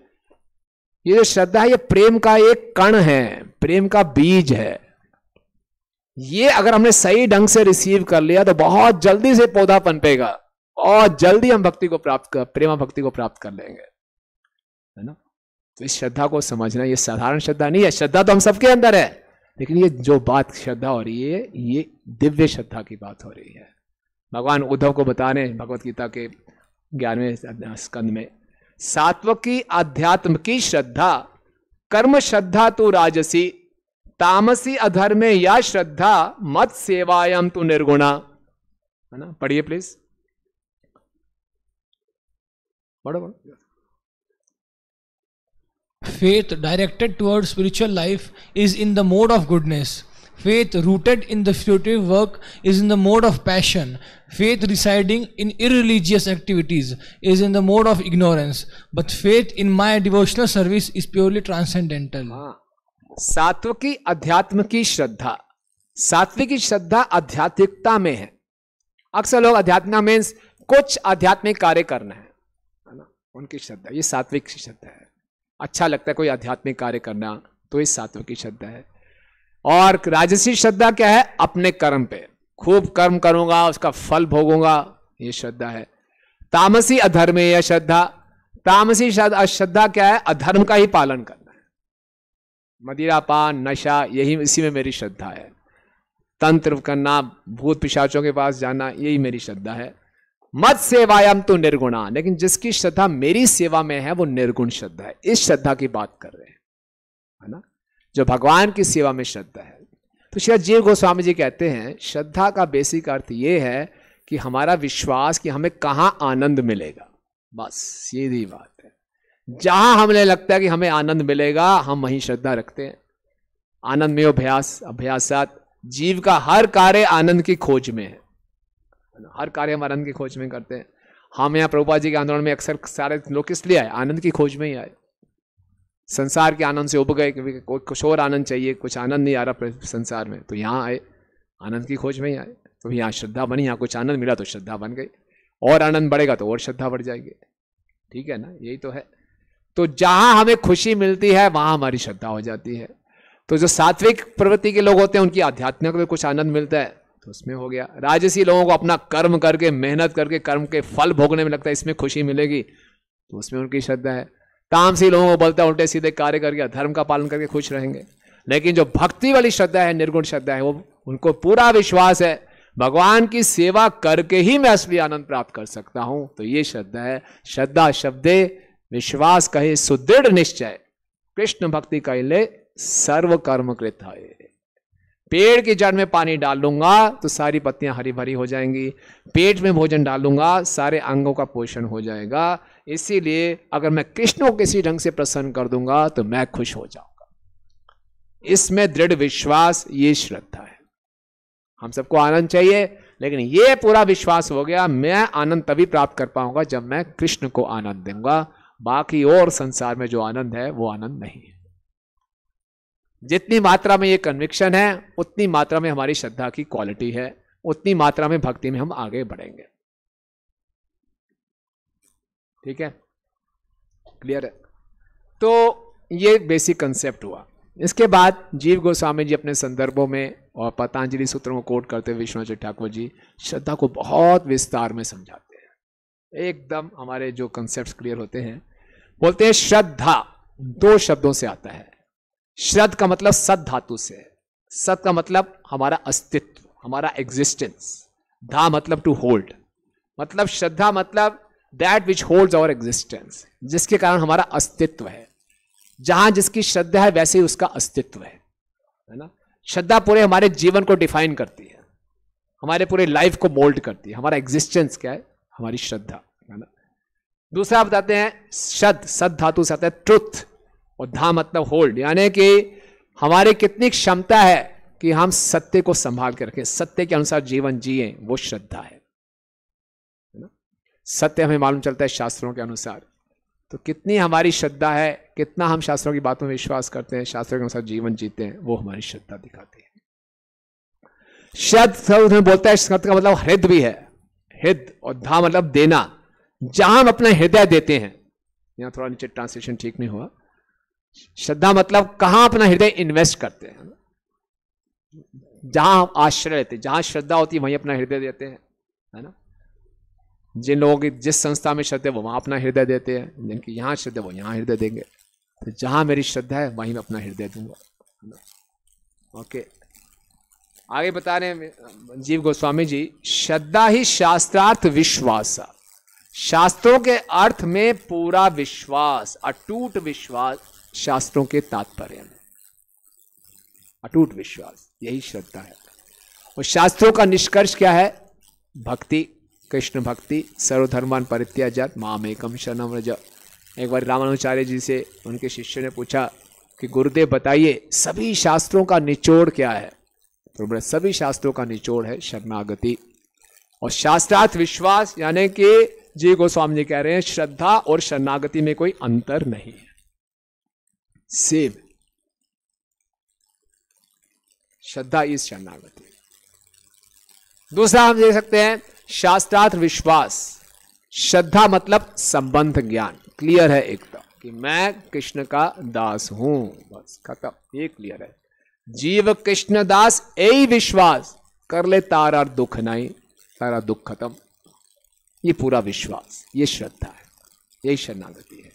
ये जो श्रद्धा है ये प्रेम का एक कण है प्रेम का बीज है ये अगर हमने सही ढंग से रिसीव कर लिया तो बहुत जल्दी से पौधा पनपेगा और जल्दी हम भक्ति को प्राप्त कर प्रेमा भक्ति को प्राप्त कर लेंगे है ना तो इस श्रद्धा को समझना ये साधारण श्रद्धा नहीं है श्रद्धा तो हम सबके अंदर है लेकिन ये जो बात श्रद्धा हो रही है ये दिव्य श्रद्धा की बात हो रही है भगवान उद्धव को बता रहे भगवत गीता के ग्यारहवें स्कंद में सात्व की अध्यात्म की श्रद्धा कर्म श्रद्धा तू राजसी तामसी अधर्मे या श्रद्धा मत सेवायाम तू निर्गुणा है ना पढ़िए प्लीज बराबर faith directed toward spiritual life is in the mode of goodness faith rooted in the fruitive work is in the mode of passion faith residing in irreligious activities is in the mode of ignorance but faith in my devotional service is purely transcendental सात्व की अध्यात्म की श्रद्धा सात्विक श्रद्धा आध्यात्मिकता में है अक्सर लोग अध्यात्म मीन्स कुछ आध्यात्मिक कार्य करना है उनकी श्रद्धा ये सात्विक श्रद्धा है अच्छा लगता है कोई आध्यात्मिक कार्य करना तो ये सात्विक श्रद्धा है और राजसी श्रद्धा क्या है अपने कर्म पे खूब कर्म करूंगा उसका फल भोगूंगा ये श्रद्धा है तामसी अधर्म है यह श्रद्धा तामसी श्रद्धा क्या है अधर्म का ही पालन करना है मदिरा पान नशा यही इसी में मेरी श्रद्धा है तंत्र करना भूत पिशाचों के पास जाना यही मेरी श्रद्धा है मत सेवायाम तो निर्गुणा लेकिन जिसकी श्रद्धा मेरी सेवा में है वो निर्गुण श्रद्धा है इस श्रद्धा की बात कर रहे हैं है ना जो भगवान की सेवा में श्रद्धा है तो श्री जीव गोस्वामी जी कहते हैं श्रद्धा का बेसिक अर्थ ये है कि हमारा विश्वास कि हमें कहाँ आनंद मिलेगा बस सीधी बात है जहां हमें लगता है कि हमें आनंद मिलेगा हम वहीं श्रद्धा रखते हैं आनंद में अभ्यास अभ्यासात जीव का हर कार्य आनंद की खोज में है हर कार्य हम आनंद की खोज में करते हैं हम हाँ, यहाँ प्रभुपा जी के आंदोलन में अक्सर सारे लोग किस लिए आए आनंद की खोज में ही आए संसार के आनंद से उब गए कोई कुछ और आनंद चाहिए कुछ आनंद नहीं आ रहा संसार में तो यहाँ आए आनंद की खोज में ही आए तो यहाँ श्रद्धा बनी यहाँ कुछ आनंद मिला तो श्रद्धा बन गई और आनंद बढ़ेगा तो और श्रद्धा बढ़ जाएगी ठीक है ना यही तो है तो जहाँ हमें खुशी मिलती है वहाँ हमारी श्रद्धा हो जाती है तो जो सात्विक प्रवृत्ति के लोग होते हैं उनकी आध्यात्मिक में कुछ आनंद मिलता है तो उसमें हो गया राजसी लोगों को अपना कर्म करके मेहनत करके कर्म के फल भोगने में लगता है इसमें खुशी मिलेगी तो उसमें उनकी श्रद्धा है तामसी लोगों को बोलता है उल्टे सीधे कार्य करके धर्म का पालन करके खुश रहेंगे लेकिन जो भक्ति वाली श्रद्धा है निर्गुण श्रद्धा है वो उनको पूरा विश्वास है भगवान की सेवा करके ही मैं असली आनंद प्राप्त कर सकता हूं तो ये श्रद्धा है श्रद्धा शब्दे विश्वास कहे सुदृढ़ निश्चय कृष्ण भक्ति कहले सर्व कर्म कृत है पेड़ की जड़ में पानी डालूंगा तो सारी पत्तियां हरी भरी हो जाएंगी पेट में भोजन डालूंगा सारे अंगों का पोषण हो जाएगा इसीलिए अगर मैं कृष्ण को किसी ढंग से प्रसन्न कर दूंगा तो मैं खुश हो जाऊंगा इसमें दृढ़ विश्वास ये श्रद्धा है हम सबको आनंद चाहिए लेकिन ये पूरा विश्वास हो गया मैं आनंद तभी प्राप्त कर पाऊंगा जब मैं कृष्ण को आनंद दूंगा बाकी और संसार में जो आनंद है वो आनंद नहीं है जितनी मात्रा में ये कन्विक्शन है उतनी मात्रा में हमारी श्रद्धा की क्वालिटी है उतनी मात्रा में भक्ति में हम आगे बढ़ेंगे ठीक है क्लियर है तो ये बेसिक कंसेप्ट हुआ इसके बाद जीव गोस्वामी जी अपने संदर्भों में और पतंजलि सूत्रों को कोट करते विष्णुजी ठाकुर जी श्रद्धा को बहुत विस्तार में समझाते हैं एकदम हमारे जो कंसेप्ट क्लियर होते हैं बोलते हैं श्रद्धा दो शब्दों से आता है श्रद्ध का मतलब सद धातु से है सत का मतलब हमारा अस्तित्व हमारा एग्जिस्टेंस धा मतलब टू होल्ड मतलब श्रद्धा मतलब that which hold our existence जिसके कारण हमारा अस्तित्व है जहां जिसकी श्रद्धा है वैसे ही उसका अस्तित्व है है ना श्रद्धा पूरे हमारे जीवन को डिफाइन करती है हमारे पूरे लाइफ को मोल्ड करती है हमारा एग्जिस्टेंस क्या है हमारी श्रद्धा है ना दूसरा बताते हैं शद सद धातु से आता है ट्रुथ और धा मतलब होल्ड यानी कि हमारे कितनी क्षमता है कि हम सत्य को संभाल के रखें सत्य के अनुसार जीवन जिए वो श्रद्धा है ना सत्य हमें मालूम चलता है शास्त्रों के अनुसार तो कितनी हमारी श्रद्धा है कितना हम शास्त्रों की बातों में विश्वास करते हैं शास्त्रों के अनुसार जीवन जीते हैं वो हमारी श्रद्धा दिखाती है शब्द बोलता है शब्द का मतलब हृदय भी है हृदय और धा मतलब देना जहां हम अपना हृदय देते हैं यहां थोड़ा नीचे ट्रांसलेशन ठीक नहीं हुआ श्रद्धा मतलब कहां अपना हृदय इन्वेस्ट करते हैं जहां आश्रय लेते हैं जहां श्रद्धा होती है वहीं अपना हृदय देते हैं है ना जिन लोगों की जिस संस्था में श्रद्धा है वो वहां अपना हृदय देते हैं जिनकी यहां श्रद्धा वो यहां हृदय देंगे तो जहां मेरी श्रद्धा है वहीं मैं अपना हृदय दूंगा ओके आगे बता रहे हैं जीव गोस्वामी जी श्रद्धा ही शास्त्रार्थ विश्वास शास्त्रों के अर्थ में पूरा विश्वास अटूट विश्वास शास्त्रों के तात्पर्य में अटूट विश्वास यही श्रद्धा है और शास्त्रों का निष्कर्ष क्या है भक्ति कृष्ण भक्ति सर्वधर्मान परित्याजात मामेकम शरण रज एक बार रामानुचार्य जी से उनके शिष्य ने पूछा कि गुरुदेव बताइए सभी शास्त्रों का निचोड़ क्या है तो बोले सभी शास्त्रों का निचोड़ है शरणागति और शास्त्रार्थ विश्वास यानी कि जी गोस्वामी जी कह रहे हैं श्रद्धा और शरणागति में कोई अंतर नहीं है सेव श्रद्धा इस शरणागति दूसरा हम देख सकते हैं शास्त्रार्थ विश्वास श्रद्धा मतलब संबंध ज्ञान क्लियर है एक तो कि मैं कृष्ण का दास हूं बस खत्म ये क्लियर है जीव कृष्ण दास यही विश्वास कर ले तारा दुख नहीं तारा दुख खत्म ये पूरा विश्वास ये श्रद्धा है यही शरणागति है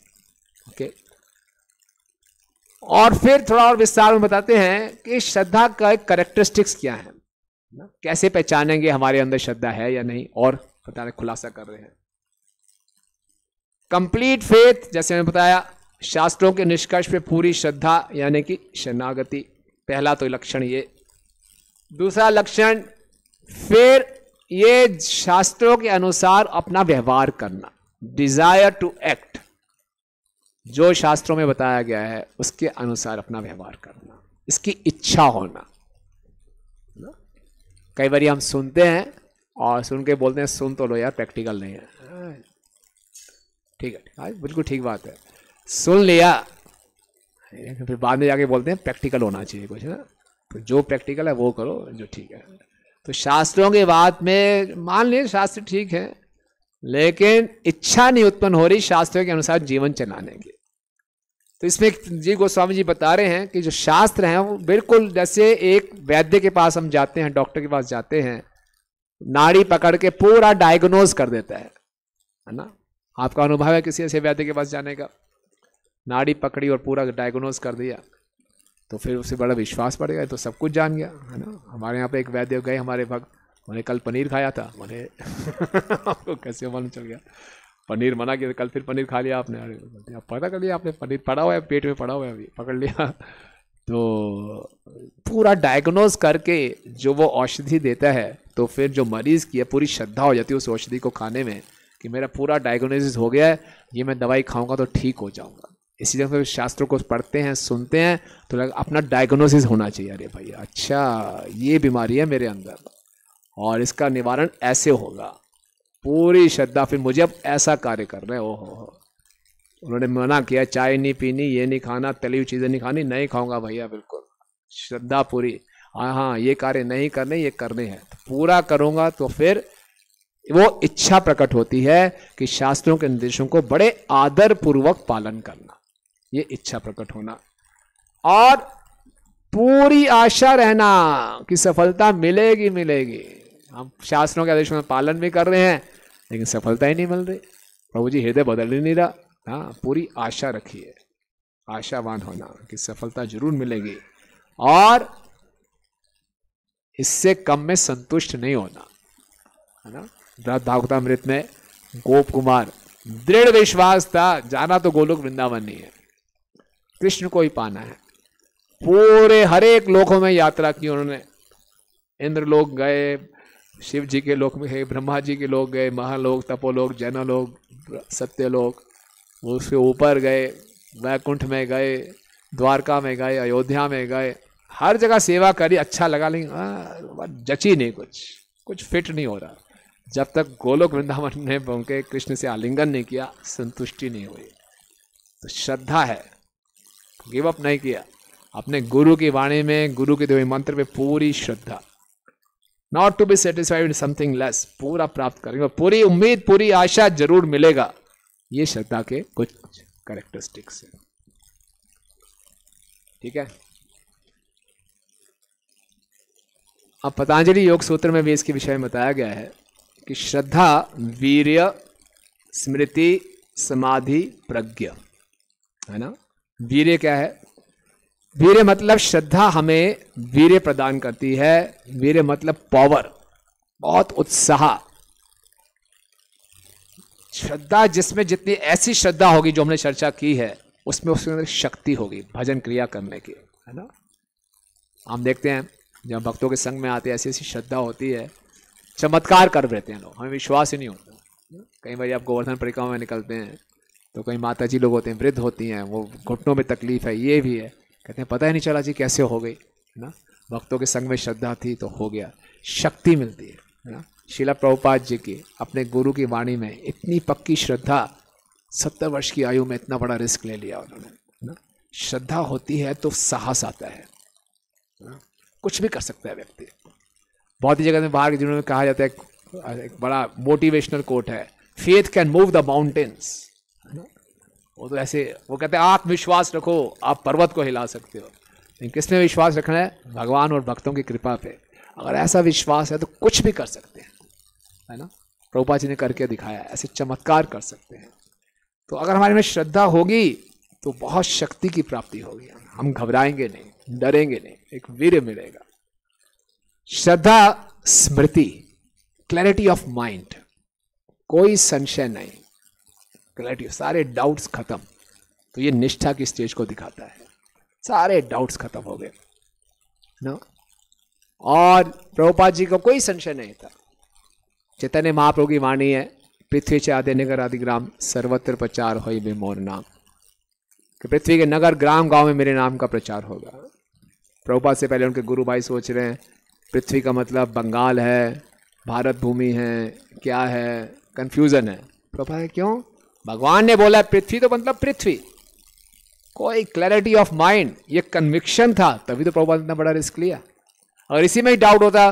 और फिर थोड़ा और विस्तार में बताते हैं कि श्रद्धा का एक करेक्टरिस्टिक्स क्या है कैसे पहचानेंगे हमारे अंदर श्रद्धा है या नहीं और पता खुलासा कर रहे हैं कंप्लीट फेथ जैसे मैंने बताया शास्त्रों के निष्कर्ष पे पूरी श्रद्धा यानी कि शरणागति पहला तो लक्षण ये दूसरा लक्षण फिर ये शास्त्रों के अनुसार अपना व्यवहार करना डिजायर टू एक्ट जो शास्त्रों में बताया गया है उसके अनुसार अपना व्यवहार करना इसकी इच्छा होना कई बार हम सुनते हैं और सुन के बोलते हैं सुन तो लो यार प्रैक्टिकल नहीं है ठीक है हाँ, बिल्कुल ठीक बात है सुन लिया फिर बाद में जाके बोलते हैं प्रैक्टिकल होना चाहिए कुछ ना तो जो प्रैक्टिकल है वो करो जो ठीक है तो शास्त्रों की बात में मान लिए शास्त्र ठीक है लेकिन इच्छा नहीं उत्पन्न हो रही शास्त्रों के अनुसार जीवन चलाने की तो इसमें जी गोस्वामी जी बता रहे हैं कि जो शास्त्र हैं वो बिल्कुल जैसे एक वैद्य के पास हम जाते हैं डॉक्टर के पास जाते हैं नाड़ी पकड़ के पूरा डायग्नोज कर देता है है ना आपका अनुभव है किसी ऐसे वैद्य के पास जाने का नाड़ी पकड़ी और पूरा डायग्नोज कर दिया तो फिर उसे बड़ा विश्वास पड़ गया तो सब कुछ जान गया है ना हमारे यहाँ पे एक वैद्य गए हमारे भक्त उन्हें कल पनीर खाया था उन्हें कैसे मालूम चल गया पनीर मना किया कल फिर पनीर खा लिया आपने अरे आप पता कर लिया आपने पनीर पड़ा हुआ है पेट में पड़ा हुआ है अभी पकड़ लिया तो पूरा डायग्नोज करके जो वो औषधि देता है तो फिर जो मरीज़ की है पूरी श्रद्धा हो जाती है उस औषधि को खाने में कि मेरा पूरा डायग्नोसिस हो गया है ये मैं दवाई खाऊंगा तो ठीक हो जाऊंगा तरह फिर शास्त्रों को पढ़ते हैं सुनते हैं तो लग अपना डायग्नोसिस होना चाहिए अरे भाई अच्छा ये बीमारी है मेरे अंदर और इसका निवारण ऐसे होगा पूरी श्रद्धा फिर मुझे अब ऐसा कार्य कर रहे हो हो उन्होंने मना किया चाय नहीं पीनी ये नहीं खाना तली हुई चीज़ें नहीं खानी नहीं खाऊंगा भैया बिल्कुल श्रद्धा पूरी हाँ हाँ ये कार्य नहीं करने ये करने हैं तो पूरा करूंगा तो फिर वो इच्छा प्रकट होती है कि शास्त्रों के निर्देशों को बड़े आदर पूर्वक पालन करना ये इच्छा प्रकट होना और पूरी आशा रहना कि सफलता मिलेगी मिलेगी हम शास्त्रों के आदेशों में पालन भी कर रहे हैं लेकिन सफलता ही नहीं मिल रही प्रभु जी हृदय बदल ही नहीं रहा हाँ पूरी आशा रखिए आशावान होना कि सफलता जरूर मिलेगी और इससे कम में संतुष्ट नहीं होना है ना मृत में गोप कुमार दृढ़ विश्वास था जाना तो गोलोक वृंदावन नहीं है कृष्ण को ही पाना है पूरे हरेक लोकों में यात्रा की उन्होंने इंद्र लोग गए शिव जी के लोक में है ब्रह्मा जी के लोग गए महालोक तपोलोक जनलोक सत्यलोक उसके ऊपर गए वैकुंठ में गए द्वारका में गए अयोध्या में गए हर जगह सेवा करी अच्छा लगा लेकिन हाँ, जची नहीं कुछ कुछ फिट नहीं हो रहा जब तक गोलोक वृंदावन ने पहुंचे कृष्ण से आलिंगन नहीं किया संतुष्टि नहीं हुई तो श्रद्धा है गिव अप नहीं किया अपने गुरु की वाणी में गुरु के देवी मंत्र में पूरी श्रद्धा not to be satisfied something less पूरा प्राप्त करेंगे पूरी उम्मीद पूरी आशा जरूर मिलेगा ये श्रद्धा के कुछ करेक्टरिस्टिक्स हैं ठीक है अब पतंजलि योग सूत्र में भी इसके विषय में बताया गया है कि श्रद्धा वीर्य स्मृति समाधि प्रज्ञा है ना वीर्य क्या है वीर मतलब श्रद्धा हमें वीर प्रदान करती है वीर मतलब पावर बहुत उत्साह श्रद्धा जिसमें जितनी ऐसी श्रद्धा होगी जो हमने चर्चा की है उसमें उसके अंदर शक्ति होगी भजन क्रिया करने की है ना हम देखते हैं जब भक्तों के संग में आते हैं ऐसी ऐसी श्रद्धा होती है चमत्कार कर देते हैं लोग हमें विश्वास ही नहीं होता कई बार आप गोवर्धन परिक्रमा में निकलते हैं तो कई माता जी लोग होते हैं वृद्ध होती हैं वो घुटनों में तकलीफ है ये भी है कहते हैं पता ही नहीं चला जी कैसे हो गई है ना भक्तों के संग में श्रद्धा थी तो हो गया शक्ति मिलती है ना शिला प्रभुपाद जी की अपने गुरु की वाणी में इतनी पक्की श्रद्धा सत्तर वर्ष की आयु में इतना बड़ा रिस्क ले लिया उन्होंने ना श्रद्धा होती है तो साहस आता है ना कुछ भी कर सकता है व्यक्ति बहुत ही जगह में बाहर जिन्होंने कहा जाता है एक बड़ा मोटिवेशनल कोट है faith can move the mountains वो तो ऐसे वो कहते हैं आत्मविश्वास रखो आप पर्वत को हिला सकते हो लेकिन किस में विश्वास रखना है भगवान और भक्तों की कृपा पे अगर ऐसा विश्वास है तो कुछ भी कर सकते हैं है ना प्रभुपा जी ने करके दिखाया ऐसे चमत्कार कर सकते हैं तो अगर हमारे में श्रद्धा होगी तो बहुत शक्ति की प्राप्ति होगी हम घबराएंगे नहीं डरेंगे नहीं एक वीर मिलेगा श्रद्धा स्मृति क्लैरिटी ऑफ माइंड कोई संशय नहीं क्लैरिटी सारे डाउट्स खत्म तो ये निष्ठा की स्टेज को दिखाता है सारे डाउट्स खत्म हो गए ना और प्रभुपाद जी को कोई संशय नहीं था चैतन्य महाप्रभु की वाणी है पृथ्वी से आधे नगर आदि ग्राम सर्वत्र प्रचार हो मोर नाम कि पृथ्वी के नगर ग्राम गांव में मेरे नाम का प्रचार होगा प्रभुपाद से पहले उनके गुरु भाई सोच रहे हैं पृथ्वी का मतलब बंगाल है भारत भूमि है क्या है कन्फ्यूज़न है है क्यों भगवान ने बोला पृथ्वी तो मतलब पृथ्वी कोई क्लैरिटी ऑफ माइंड ये कन्विक्शन था तभी तो प्रभुपाद इतना बड़ा रिस्क लिया अगर इसी में ही डाउट होता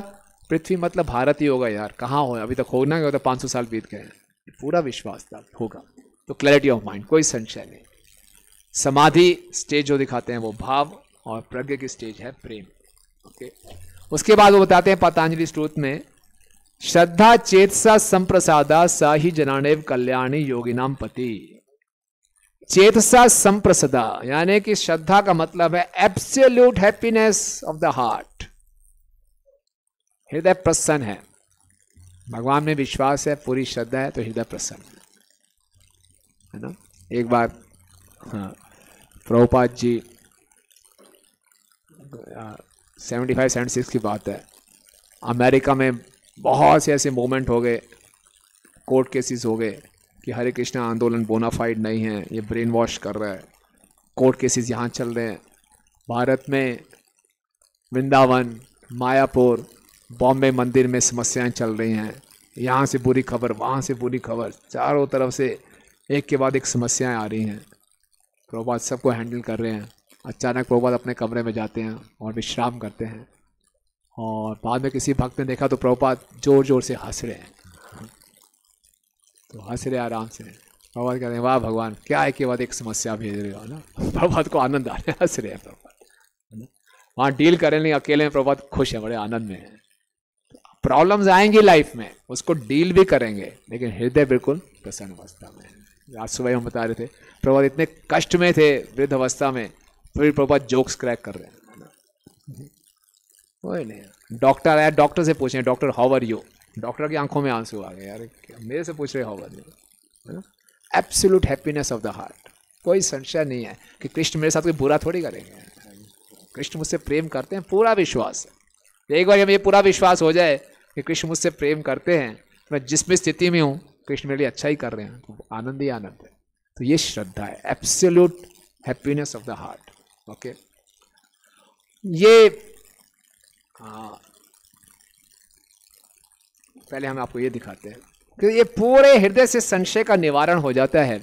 पृथ्वी मतलब भारत ही होगा यार कहाँ हो अभी तक होना गया तो पाँच सौ साल बीत गए पूरा विश्वास था होगा तो क्लैरिटी ऑफ माइंड कोई संशय नहीं समाधि स्टेज जो दिखाते हैं वो भाव और प्रज्ञ की स्टेज है प्रेम ओके उसके बाद वो बताते हैं पतंजलि स्त्रोत में श्रद्धा चेतसा संप्रसादा सा ही जनानेव कल्याणी योगिनाम पति चेतसा संप्रसदा यानी कि श्रद्धा का मतलब है absolute happiness of the heart हृदय प्रसन्न है भगवान में विश्वास है पूरी श्रद्धा है तो हृदय प्रसन्न है है ना एक बार हाँ Prabhupada ji seventy five seventy six की बात है अमेरिका में बहुत से ऐसे मोमेंट हो गए कोर्ट केसेस हो गए कि हरे कृष्णा आंदोलन बोनाफाइड नहीं है ये ब्रेन वॉश कर रहा है कोर्ट केसेस यहाँ चल रहे हैं भारत में वृंदावन मायापुर बॉम्बे मंदिर में समस्याएं चल रही हैं यहाँ से बुरी खबर वहाँ से बुरी खबर चारों तरफ से एक के बाद एक समस्याएं आ रही हैं प्रभात सबको हैंडल कर रहे हैं अचानक प्रभात अपने कमरे में जाते हैं और विश्राम करते हैं और बाद में किसी भक्त ने देखा तो प्रभुपाद जोर जोर से हंस रहे हैं तो हंस रहे आराम से प्रभात कह रहे हैं वाह भगवान क्या है कि बाद एक समस्या भेज रहे हो ना प्रभात को आनंद आ रहे हैं हंस रहे हैं प्रभात वहाँ डील करें नहीं अकेले में प्रभात खुश है बड़े आनंद में है प्रॉब्लम्स आएंगी लाइफ में उसको डील भी करेंगे लेकिन हृदय बिल्कुल प्रसन्न अवस्था में आज सुबह हम बता रहे थे प्रभात इतने कष्ट में थे वृद्ध अवस्था में फिर प्रभात जोक्स क्रैक कर रहे हैं नहीं डॉक्टर आया डॉक्टर से पूछ रहे हैं डॉक्टर हॉवर यू डॉक्टर की आंखों में आंसू आ गए यार मेरे से पूछ रहे हाउ यू है ना absolute happiness of the heart कोई संशय नहीं है कि कृष्ण मेरे साथ कोई बुरा थोड़ी करेंगे कृष्ण मुझसे प्रेम करते हैं पूरा विश्वास है एक बार हमें ये पूरा विश्वास हो जाए कि कृष्ण मुझसे प्रेम करते हैं मैं जिस भी स्थिति में हूँ कृष्ण मेरे लिए अच्छा ही कर रहे हैं तो आनंद ही आनंद है तो ये श्रद्धा है absolute happiness of the heart okay ये हाँ पहले हम आपको ये दिखाते हैं कि ये पूरे हृदय से संशय का निवारण हो जाता है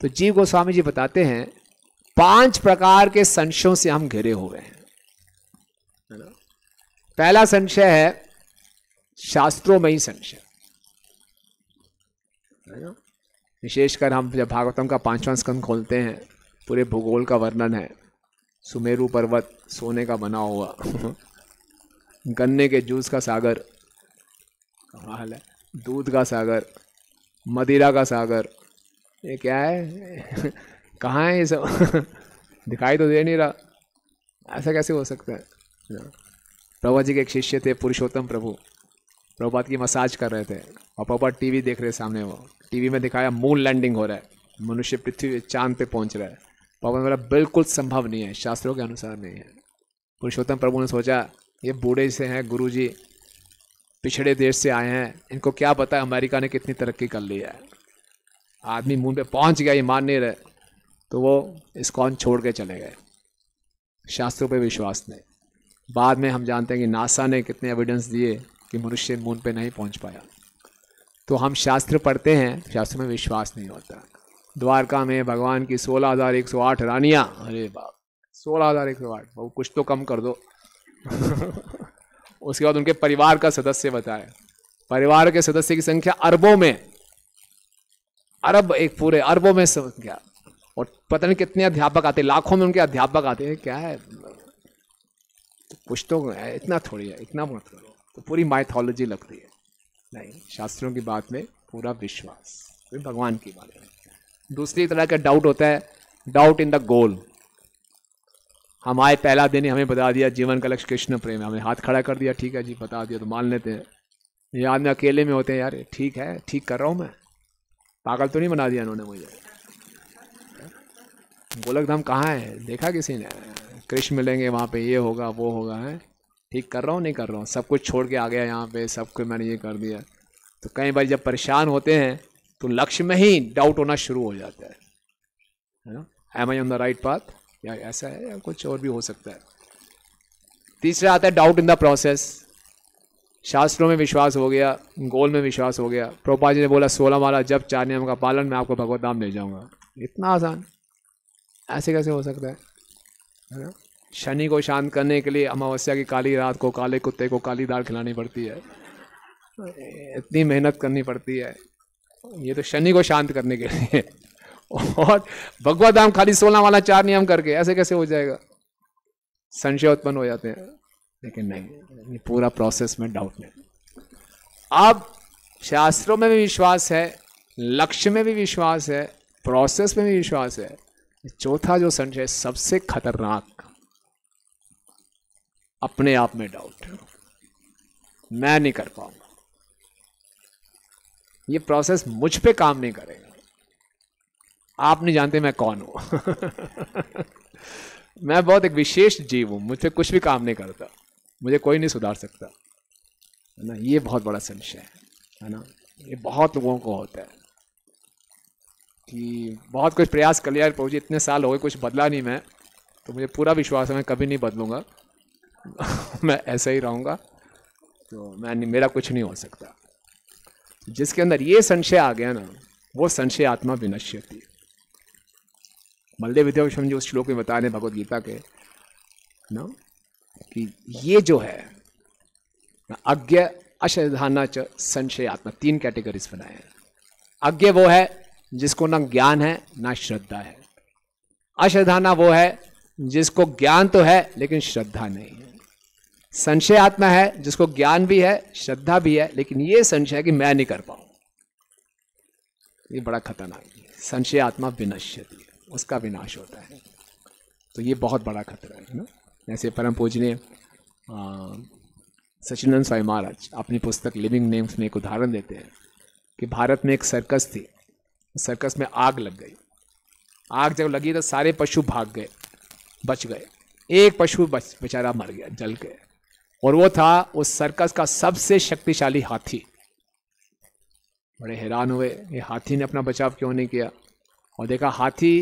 तो जीव गोस्वामी जी बताते हैं पांच प्रकार के संशयों से हम घिरे हुए हैं है ना पहला संशय है शास्त्रों में ही संशय है ना विशेषकर हम जब भागवतम का पांचवा स्कंद खोलते हैं पूरे भूगोल का वर्णन है सुमेरु पर्वत सोने का बना हुआ गन्ने के जूस का सागर कमाल है दूध का सागर मदिरा का सागर ये क्या है कहाँ है ये सब दिखाई तो दे नहीं रहा ऐसा कैसे हो सकता है प्रभा जी के एक शिष्य थे पुरुषोत्तम प्रभु प्रभुपात की मसाज कर रहे थे और प्रभुपात टीवी देख रहे सामने वो टीवी में दिखाया मून लैंडिंग हो रहा है मनुष्य पृथ्वी चांद पे पहुंच रहा है पापा ने बोला बिल्कुल संभव नहीं है शास्त्रों के अनुसार नहीं है पुरुषोत्तम प्रभु ने सोचा ये बूढ़े से हैं गुरुजी पिछड़े देश से आए हैं इनको क्या पता है अमेरिका ने कितनी तरक्की कर ली है आदमी मुंह पे पहुंच गया ये मान नहीं रहे तो वो इस्कॉन छोड़ के चले गए शास्त्रों पे विश्वास नहीं बाद में हम जानते हैं कि नासा ने कितने एविडेंस दिए कि मनुष्य मून पे नहीं पहुंच पाया तो हम शास्त्र पढ़ते हैं शास्त्र में विश्वास नहीं होता द्वारका में भगवान की सोलह हज़ार एक सौ आठ रानियाँ अरे बाप सोलह हज़ार एक सौ आठ वो कुछ तो कम कर दो उसके बाद उनके परिवार का सदस्य बताए परिवार के सदस्य की संख्या अरबों में अरब एक पूरे अरबों में संख्या और पता नहीं कितने अध्यापक आते लाखों में उनके अध्यापक आते हैं क्या है तो कुछ तो है इतना थोड़ी है इतना मत करो तो पूरी माइथोलॉजी लगती है नहीं शास्त्रों की बात में पूरा विश्वास भगवान के बारे में दूसरी तरह का डाउट होता है डाउट इन द गोल हम आए पहला दिन ही हमें बता दिया जीवन का लक्ष्य कृष्ण प्रेम हमें हाथ खड़ा कर दिया ठीक है जी बता दिया तो मान लेते हैं ये आदमी अकेले में होते हैं यार ठीक है ठीक कर रहा हूँ मैं पागल तो नहीं बना दिया उन्होंने मुझे गोलक धाम कहाँ है देखा किसी ने कृष्ण मिलेंगे वहाँ पे ये होगा वो होगा है ठीक कर रहा हूँ नहीं कर रहा हूँ सब कुछ छोड़ के आ गया यहाँ पे सब कुछ मैंने ये कर दिया तो कई बार जब परेशान होते हैं तो लक्ष्य में ही डाउट होना शुरू हो जाता है है ना am I on the right path या ऐसा है या कुछ और भी हो सकता है तीसरा आता है डाउट इन द प्रोसेस शास्त्रों में विश्वास हो गया गोल में विश्वास हो गया प्रोपा जी ने बोला सोलह माला जब चार नियम का पालन मैं आपको भगवत धाम ले जाऊंगा इतना आसान ऐसे कैसे हो सकता है है ना शनि को शांत करने के लिए अमावस्या की काली रात को काले कुत्ते को काली दाल खिलानी पड़ती है इतनी मेहनत करनी पड़ती है ये तो शनि को शांत करने के लिए और भगवत धाम खाली सोलह वाला चार नियम करके ऐसे कैसे हो जाएगा संशय उत्पन्न हो जाते हैं लेकिन नहीं पूरा प्रोसेस में डाउट नहीं अब शास्त्रों में भी विश्वास है लक्ष्य में भी विश्वास है प्रोसेस में भी विश्वास है चौथा जो संशय सबसे खतरनाक अपने आप में डाउट मैं नहीं कर पाऊंगा ये प्रोसेस मुझ पे काम नहीं करेगा आप नहीं जानते मैं कौन हूँ मैं बहुत एक विशेष जीव हूँ मुझसे कुछ भी काम नहीं करता मुझे कोई नहीं सुधार सकता है ना ये बहुत बड़ा संशय है है ना ये बहुत लोगों को होता है कि बहुत कुछ प्रयास कर लिया प्रभु जी इतने साल हो गए कुछ बदला नहीं मैं तो मुझे पूरा विश्वास है मैं कभी नहीं बदलूंगा मैं ऐसा ही रहूँगा तो मैं मेरा कुछ नहीं हो सकता जिसके अंदर ये संशय आ गया ना वो संशय आत्मा विनश्यती है बलदेव विद्याभूषण जो उस श्लोक में बता रहे हैं भगवत गीता के ना कि ये जो है अज्ञ अशाना च संशय आत्मा तीन कैटेगरीज बनाए हैं अज्ञ वो है जिसको ना ज्ञान है ना श्रद्धा है अश्रद्धाना वो है जिसको ज्ञान तो है लेकिन श्रद्धा नहीं है संशय आत्मा है जिसको ज्ञान भी है श्रद्धा भी है लेकिन ये संशय है कि मैं नहीं कर पाऊं ये बड़ा खतरनाक है संशय आत्मा विनश्यति उसका विनाश होता है तो ये बहुत बड़ा खतरा है ना जैसे परम ने सचिनंद स्वाई महाराज अपनी पुस्तक लिविंग नेम्स में एक उदाहरण देते हैं कि भारत में एक सर्कस थी सर्कस में आग लग गई आग जब लगी तो सारे पशु भाग गए बच गए एक पशु बच बेचारा मर गया जल गए और वो था उस सर्कस का सबसे शक्तिशाली हाथी बड़े हैरान हुए ये हाथी ने अपना बचाव क्यों नहीं किया और देखा हाथी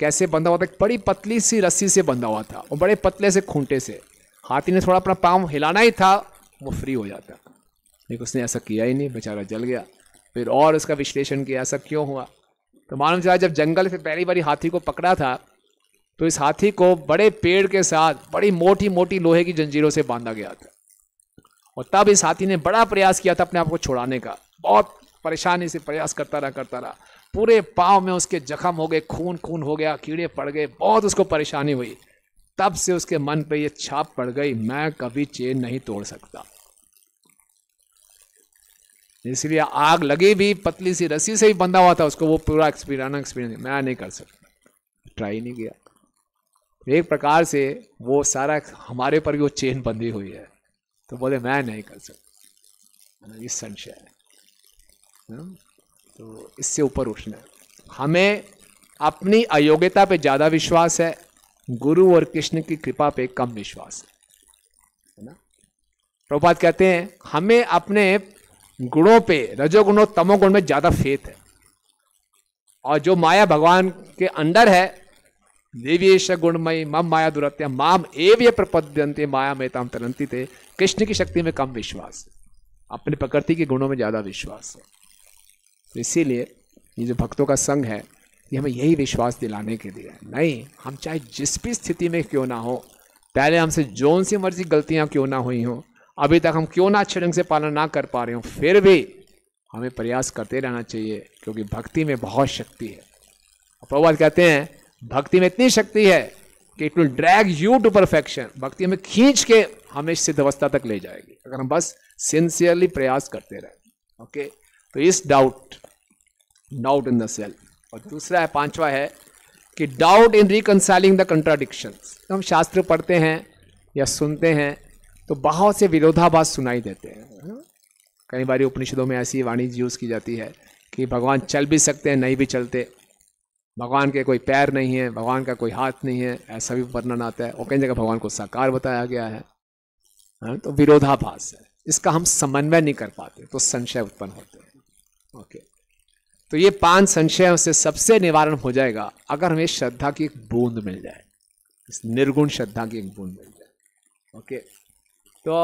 कैसे बंधा हुआ था एक बड़ी पतली सी रस्सी से बंधा हुआ था और बड़े पतले से खूंटे से हाथी ने थोड़ा अपना पाँव हिलाना ही था वो फ्री हो जाता लेकिन उसने ऐसा किया ही नहीं बेचारा जल गया फिर और उसका विश्लेषण किया ऐसा क्यों हुआ तो मालूम चला जब जंगल से पहली बारी हाथी को पकड़ा था तो इस हाथी को बड़े पेड़ के साथ बड़ी मोटी मोटी लोहे की जंजीरों से बांधा गया था और तब इस हाथी ने बड़ा प्रयास किया था अपने आप को छुड़ाने का बहुत परेशानी से प्रयास करता रहा करता रहा पूरे पाव में उसके जख्म हो गए खून खून हो गया कीड़े पड़ गए बहुत उसको परेशानी हुई तब से उसके मन पे ये छाप पड़ गई मैं कभी चेन नहीं तोड़ सकता इसलिए आग लगी भी पतली सी रस्सी से ही बंधा हुआ था उसको वो पूरा एक्सपीरियन एक्सपीरियंस मैं नहीं कर सकता ट्राई नहीं किया एक प्रकार से वो सारा हमारे पर भी वो चेन बंधी हुई है तो बोले मैं नहीं कर सकता ये संशय है हाँ। तो इससे ऊपर उठना है हमें अपनी अयोग्यता पे ज़्यादा विश्वास है गुरु और कृष्ण की कृपा पे कम विश्वास है ना प्रभुपात कहते हैं हमें अपने गुणों पे रजोगुणों तमोगुण में ज़्यादा फेत है और जो माया भगवान के अंदर है देवीश गुणमय मम माया दुरत्या माम एव ये प्रपद्यंते माया में तरंती थे कृष्ण की शक्ति में कम विश्वास है अपनी प्रकृति के गुणों में ज़्यादा विश्वास है तो इसीलिए ये जो भक्तों का संग है ये हमें यही विश्वास दिलाने के लिए नहीं हम चाहे जिस भी स्थिति में क्यों ना हो पहले हमसे जौन सी मर्जी गलतियाँ क्यों ना हुई हों अभी तक हम क्यों ना अच्छे ढंग से पालन ना कर पा रहे हों फिर भी हमें प्रयास करते रहना चाहिए क्योंकि भक्ति में बहुत शक्ति है प्रभुवाद कहते हैं भक्ति में इतनी शक्ति है कि it will drag you to perfection भक्ति हमें खींच के हमें सिद्ध अवस्था तक ले जाएगी अगर हम बस सिंसियरली प्रयास करते रहें ओके तो इस doubt doubt in the cell और दूसरा है पांचवा है कि doubt in reconciling the contradiction हम शास्त्र पढ़ते हैं या सुनते हैं तो बहुत से विरोधाभास सुनाई देते हैं कई बार उपनिषदों में ऐसी वाणी यूज़ की जाती है कि भगवान चल भी सकते हैं नहीं भी चलते भगवान के कोई पैर नहीं है भगवान का कोई हाथ नहीं है ऐसा भी वर्णन आता है और कहीं जगह भगवान को साकार बताया गया है हाँ, तो विरोधाभास है इसका हम समन्वय नहीं कर पाते तो संशय उत्पन्न होते हैं ओके okay. तो ये पांच संशय से सबसे निवारण हो जाएगा अगर हमें श्रद्धा की एक बूंद मिल जाए इस निर्गुण श्रद्धा की एक बूंद मिल जाए ओके तो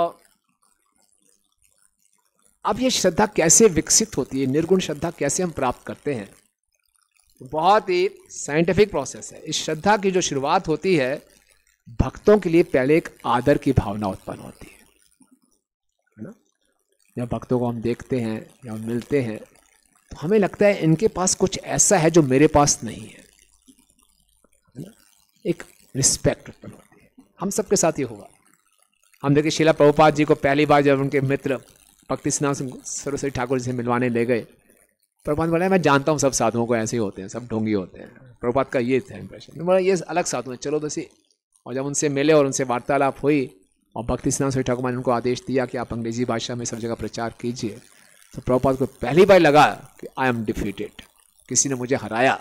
अब ये श्रद्धा कैसे विकसित होती है निर्गुण श्रद्धा कैसे हम प्राप्त करते हैं तो बहुत ही साइंटिफिक प्रोसेस है इस श्रद्धा की जो शुरुआत होती है भक्तों के लिए पहले एक आदर की भावना उत्पन्न होती है ना जब भक्तों को हम देखते हैं या मिलते हैं हमें लगता है इनके पास कुछ ऐसा है जो मेरे पास नहीं है ना एक रिस्पेक्ट उत्पन्न होती है हम सबके साथ ये होगा हम देखिए शिला प्रभुपाद जी को पहली बार जब उनके मित्र भक्ति सिन्हा सिंह सरस्वती ठाकुर जी से मिलवाने ले गए प्रभुपाद बोला मैं जानता हूँ सब साधुओं को ऐसे ही होते हैं सब ढोंगी होते हैं प्रभुपाद का ये था इंप्रेशन बोला ये अलग साधु हैं चलो बसी तो और जब उनसे मिले और उनसे वार्तालाप हुई और भक्ति सिन्हा सिंह ठाकुर ने उनको आदेश दिया कि आप अंग्रेजी भाषा में सब जगह प्रचार कीजिए तो प्रभुपाद को पहली बार लगा कि आई एम डिफीटेड किसी ने मुझे हराया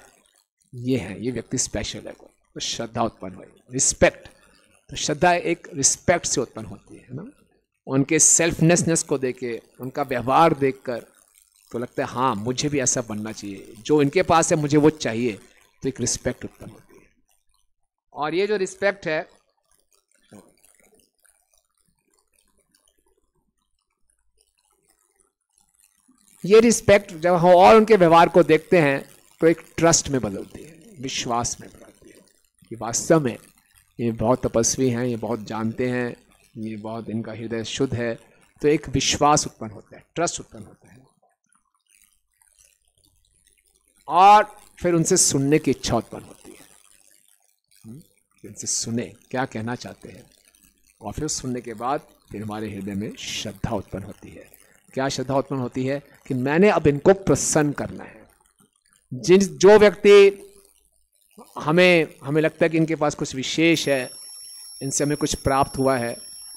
ये है ये व्यक्ति स्पेशल है कोई तो श्रद्धा उत्पन्न हुई रिस्पेक्ट तो श्रद्धा एक रिस्पेक्ट से उत्पन्न होती है ना उनके सेल्फनेसनेस को देख के उनका व्यवहार देख कर तो लगता है हाँ मुझे भी ऐसा बनना चाहिए जो इनके पास है मुझे वो चाहिए तो एक रिस्पेक्ट उत्पन्न होती है और ये जो रिस्पेक्ट है ये रिस्पेक्ट जब हम और उनके व्यवहार को देखते हैं तो एक ट्रस्ट में बदलती है विश्वास में बदलती है कि वास्तव में ये बहुत तपस्वी हैं ये बहुत जानते हैं ये बहुत इनका हृदय शुद्ध है तो एक विश्वास उत्पन्न होता है ट्रस्ट उत्पन्न होता है और फिर उनसे सुनने की इच्छा उत्पन्न होती है हम्म? उनसे सुने क्या कहना चाहते हैं और फिर सुनने के बाद फिर हमारे हृदय में श्रद्धा उत्पन्न होती है क्या श्रद्धा उत्पन्न होती है कि मैंने अब इनको प्रसन्न करना है जिन जो व्यक्ति हमें हमें लगता है कि इनके पास कुछ विशेष है इनसे हमें कुछ प्राप्त हुआ है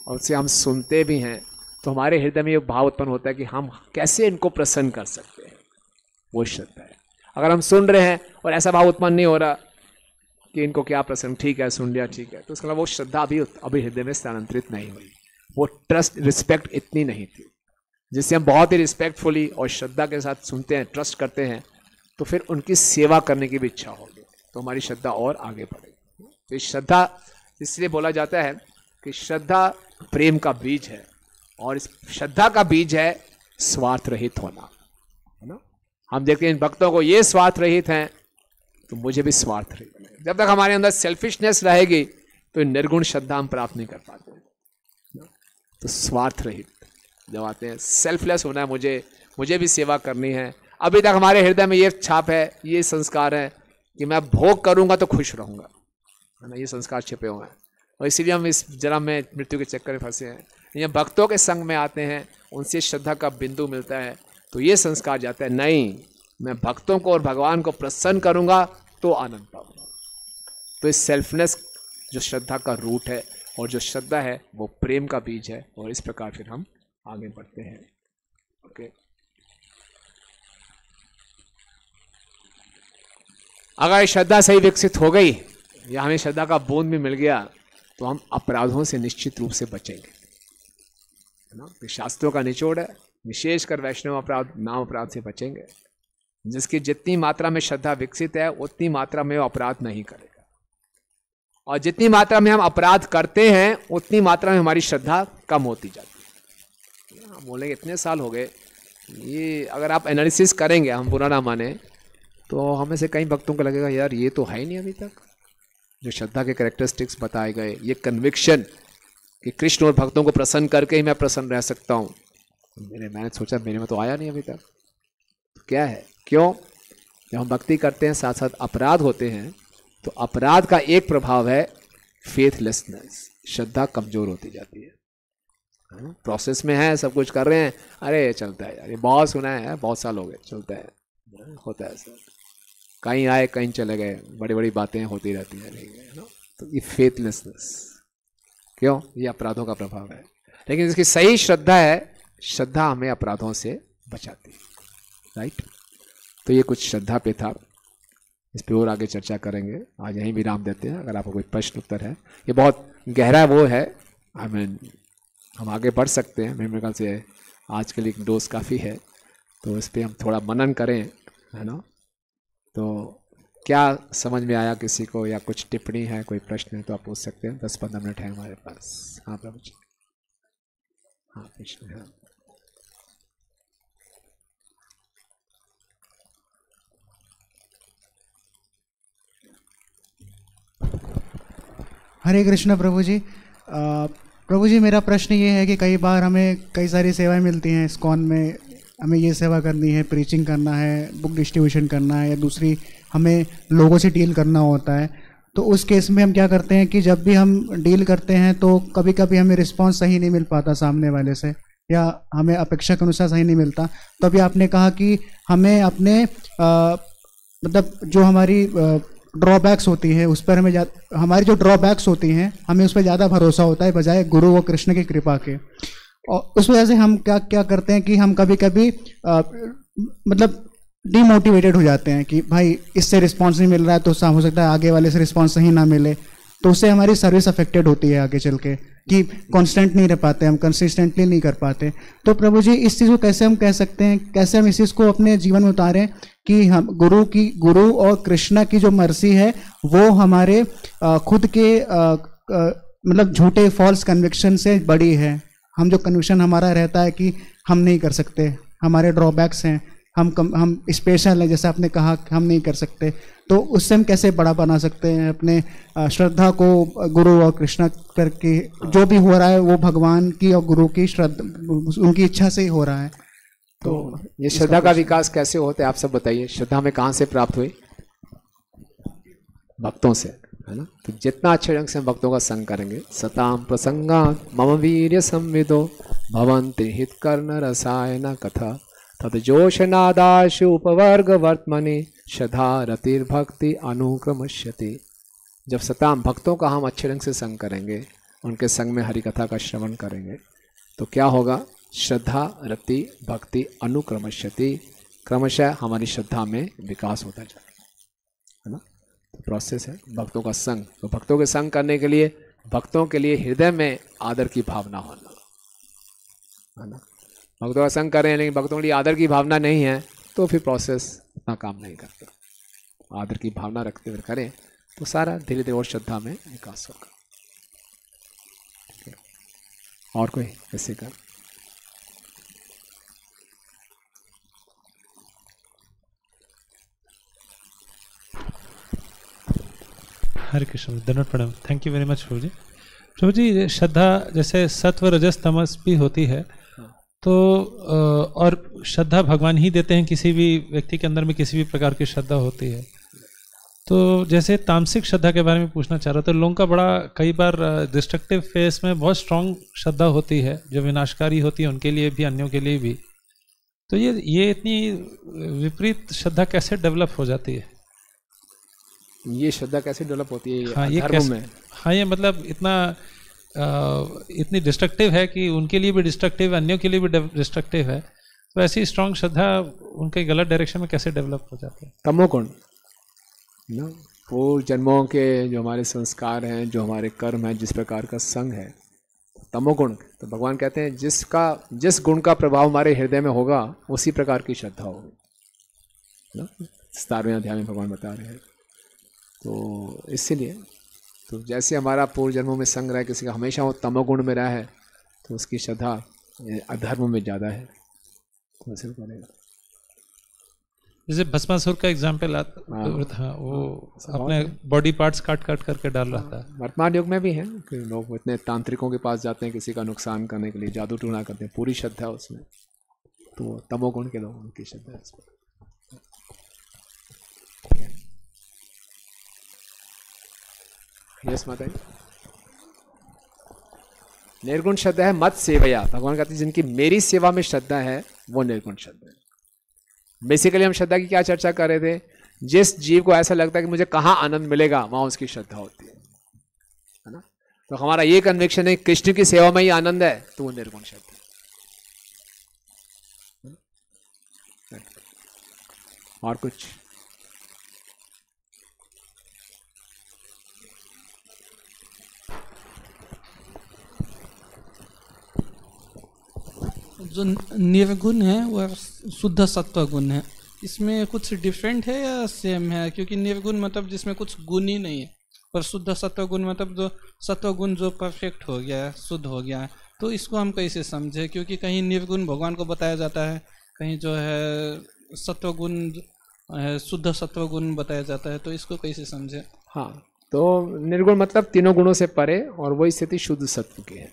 और उससे हम सुनते भी हैं तो हमारे हृदय में ये भाव उत्पन्न होता है कि हम कैसे इनको प्रसन्न कर सकते हैं वो श्रद्धा है अगर हम सुन रहे हैं और ऐसा भाव उत्पन्न नहीं हो रहा कि इनको क्या प्रसन्न ठीक है सुन लिया ठीक है तो उसके अलावा मतलब वो श्रद्धा अभी अभी हृदय में स्थानांतरित नहीं हुई वो ट्रस्ट रिस्पेक्ट इतनी नहीं थी जिसे हम बहुत ही रिस्पेक्टफुली और श्रद्धा के साथ सुनते हैं ट्रस्ट करते हैं तो फिर उनकी सेवा करने की भी इच्छा होगी तो हमारी श्रद्धा और आगे बढ़ेगी तो श्रद्धा इसलिए बोला जाता है कि श्रद्धा प्रेम का बीज है और इस श्रद्धा का बीज है स्वार्थ रहित होना है ना हम देखते हैं इन भक्तों को ये स्वार्थ रहित हैं तो मुझे भी स्वार्थ रहित जब तक हमारे अंदर सेल्फिशनेस रहेगी तो निर्गुण श्रद्धा हम प्राप्त नहीं कर पाते तो स्वार्थ रहित आते हैं सेल्फलेस होना है मुझे मुझे भी सेवा करनी है अभी तक हमारे हृदय में ये छाप है ये संस्कार है कि मैं भोग करूँगा तो खुश रहूँगा है ना ये संस्कार छिपे हुए हैं और इसीलिए हम इस जन्म में मृत्यु के चक्कर में फंसे हैं या भक्तों के संग में आते हैं उनसे श्रद्धा का बिंदु मिलता है तो ये संस्कार जाता है नहीं मैं भक्तों को और भगवान को प्रसन्न करूँगा तो आनंद पाऊँगा तो इस सेल्फनेस जो श्रद्धा का रूट है और जो श्रद्धा है वो प्रेम का बीज है और इस प्रकार फिर हम आगे बढ़ते हैं ओके अगर श्रद्धा सही विकसित हो गई या हमें श्रद्धा का बोध भी मिल गया तो हम अपराधों से निश्चित रूप से बचेंगे है ना कि शास्त्रों का निचोड़ है विशेषकर वैष्णव अपराध नाम अपराध से बचेंगे जिसकी जितनी मात्रा में श्रद्धा विकसित है उतनी मात्रा में वो अपराध नहीं करेगा और जितनी मात्रा में हम अपराध करते हैं उतनी मात्रा में हमारी श्रद्धा कम होती जाती है बोलेंगे इतने साल हो गए ये अगर आप एनालिसिस करेंगे हम पुराना माने तो हमें से कई भक्तों को लगेगा यार ये तो है नहीं अभी तक जो श्रद्धा के करेक्टरिस्टिक्स बताए गए ये कन्विक्शन कि कृष्ण और भक्तों को प्रसन्न करके ही मैं प्रसन्न रह सकता हूँ मेरे मैंने सोचा मेरे में तो आया नहीं अभी तक तो क्या है क्यों जब हम भक्ति करते हैं साथ साथ अपराध होते हैं तो अपराध का एक प्रभाव है फेथलेसनेस श्रद्धा कमज़ोर होती जाती है प्रोसेस में है सब कुछ कर रहे हैं अरे चलता है यार ये बहुत सुना है बहुत साल हो गए चलता है होता है सर कहीं आए कहीं चले गए बड़ी बड़ी बातें होती रहती हैं है ना तो ये फेथलेसनेस क्यों ये अपराधों का प्रभाव है लेकिन इसकी सही श्रद्धा है श्रद्धा हमें अपराधों से बचाती है राइट तो ये कुछ श्रद्धा पे था इस पर और आगे चर्चा करेंगे आज यहीं विराम देते हैं अगर आपको कोई प्रश्न उत्तर है ये बहुत गहरा वो है आई I मीन mean, हम आगे बढ़ सकते हैं मेरे ख्याल से आज के लिए एक डोज काफ़ी है तो इस पर हम थोड़ा मनन करें है ना तो क्या समझ में आया किसी को या कुछ टिप्पणी है कोई प्रश्न है तो आप पूछ सकते हैं दस पंद्रह मिनट है हमारे पास हाँ प्रभु जी हाँ प्रश्न है हरे कृष्ण प्रभु जी आ, प्रभु जी मेरा प्रश्न ये है कि कई बार हमें कई सारी सेवाएं मिलती हैं इस्कॉन में हमें ये सेवा करनी है प्रीचिंग करना है बुक डिस्ट्रीब्यूशन करना है या दूसरी हमें लोगों से डील करना होता है तो उस केस में हम क्या करते हैं कि जब भी हम डील करते हैं तो कभी कभी हमें रिस्पॉन्स सही नहीं मिल पाता सामने वाले से या हमें अपेक्षा के अनुसार सही नहीं मिलता तो अभी आपने कहा कि हमें अपने मतलब जो हमारी आ, ड्रॉबैक्स होती है उस पर हमें हमारी जो ड्रॉबैक्स होती हैं हमें उस पर ज़्यादा भरोसा होता है बजाय गुरु व कृष्ण की कृपा के और उस वजह से हम क्या क्या करते हैं कि हम कभी कभी आ, मतलब डीमोटिवेटेड हो जाते हैं कि भाई इससे रिस्पांस नहीं मिल रहा है तो हो सकता है आगे वाले से रिस्पांस सही ना मिले तो उससे हमारी सर्विस अफेक्टेड होती है आगे चल के कि कॉन्स्टेंट नहीं रह पाते हम कंसिस्टेंटली नहीं कर पाते तो प्रभु जी इस चीज़ को कैसे हम कह सकते हैं कैसे हम इस चीज़ को अपने जीवन में उतारें कि हम गुरु की गुरु और कृष्णा की जो मर्सी है वो हमारे खुद के मतलब झूठे फॉल्स कन्विक्शन से बड़ी है हम जो कन्विक्शन हमारा रहता है कि हम नहीं कर सकते हमारे ड्रॉबैक्स हैं हम कम हम स्पेशल हैं जैसे आपने कहा हम नहीं कर सकते तो उससे हम कैसे बड़ा बना सकते हैं अपने श्रद्धा को गुरु और कृष्णा करके जो भी हो रहा है वो भगवान की और गुरु की श्रद्धा उनकी इच्छा से ही हो रहा है तो, तो ये श्रद्धा का विकास कैसे होता है आप सब बताइए श्रद्धा में कहाँ से प्राप्त हुई भक्तों से है ना तो जितना अच्छे ढंग से हम भक्तों का संग करेंगे सताम प्रसंगा मम वीर संविदो भवंत हित कर्ण रसायन कथा तद जोशनादाश उपवर्ग वर्तमने श्रद्धा रतिर्भक्ति अनुक्रमश्यति जब सताम भक्तों का हम अच्छे ढंग से संग करेंगे उनके संग में हरि कथा का श्रवण करेंगे तो क्या होगा श्रद्धा रति भक्ति अनुक्रमश्यति क्रमशः हमारी श्रद्धा में विकास होता जाएगा है ना तो प्रोसेस है भक्तों का संग तो भक्तों के संग करने के लिए भक्तों के लिए हृदय में आदर की भावना होना है ना भक्तों का संग कर रहे हैं लेकिन भक्तों के लिए आदर की भावना नहीं है तो फिर प्रोसेस उतना काम नहीं करता आदर की भावना रखते हुए करें तो सारा धीरे धीरे और श्रद्धा में विकास होगा और कोई ऐसे कर हरे कृष्ण धनवट प्रणाम थैंक यू वेरी मच प्रभु जी प्रभु जी श्रद्धा जैसे सत्व रजस तमस भी होती है तो और श्रद्धा भगवान ही देते हैं किसी भी व्यक्ति के अंदर में किसी भी प्रकार की श्रद्धा होती है तो जैसे तामसिक श्रद्धा के बारे में पूछना चाह रहा था तो लोगों का बड़ा कई बार डिस्ट्रक्टिव फेस में बहुत स्ट्रांग श्रद्धा होती है जो विनाशकारी होती है उनके लिए भी अन्यों के लिए भी तो ये ये इतनी विपरीत श्रद्धा कैसे डेवलप हो जाती है ये श्रद्धा कैसे डेवलप होती है हाँ ये कैसे, में? हाँ ये मतलब इतना इतनी डिस्ट्रक्टिव है कि उनके लिए भी डिस्ट्रक्टिव अन्यों के लिए भी डिस्ट्रक्टिव है तो ऐसी स्ट्रांग श्रद्धा उनके गलत डायरेक्शन में कैसे डेवलप हो जाती है तमोगुण ना वो जन्मों के जो हमारे संस्कार हैं जो हमारे कर्म हैं जिस प्रकार का संग है तमोगुण तो भगवान कहते हैं जिसका जिस गुण का प्रभाव हमारे हृदय में होगा उसी प्रकार की श्रद्धा होगी ना सतारवें अध्याय में भगवान बता रहे हैं तो इसीलिए तो जैसे हमारा पूर्व जन्मों में संग रहा है किसी का हमेशा वो तमोगुण में रहा है तो उसकी श्रद्धा अधर्म में ज़्यादा है तो करेगा जैसे भस्मासुर का एग्जाम्पल था हाँ। तो हाँ, वो हाँ। अपने बॉडी पार्ट्स काट काट करके डाल रहा था वर्तमान युग में भी है कि लोग इतने तांत्रिकों के पास जाते हैं किसी का नुकसान करने के लिए जादू टूना करते हैं पूरी श्रद्धा उसमें तो तमोगुण के लोग उनकी श्रद्धा है यस माता निर्गुण श्रद्धा है मत सेवया भगवान कहते हैं जिनकी मेरी सेवा में श्रद्धा है वो निर्गुण शब्द है बेसिकली हम श्रद्धा की क्या चर्चा कर रहे थे जिस जीव को ऐसा लगता है कि मुझे कहाँ आनंद मिलेगा वहां उसकी श्रद्धा होती है है ना तो हमारा ये कन्विक्शन है कृष्ण की सेवा में ही आनंद है तो वो निर्गुण शब्द है और कुछ जो निर्गुण है वह शुद्ध सत्व गुण है इसमें कुछ डिफरेंट है या सेम है क्योंकि निर्गुण मतलब जिसमें कुछ गुण ही नहीं है और शुद्ध सत्व गुण मतलब जो सत्व गुण जो परफेक्ट हो गया है शुद्ध हो गया है तो इसको हम कैसे समझे क्योंकि कहीं निर्गुण भगवान को बताया जाता है कहीं जो है सत्व गुण शुद्ध सत्व गुण बताया जाता है तो इसको कैसे समझे हाँ तो निर्गुण मतलब तीनों गुणों से परे और वही स्थिति शुद्ध सत्व की है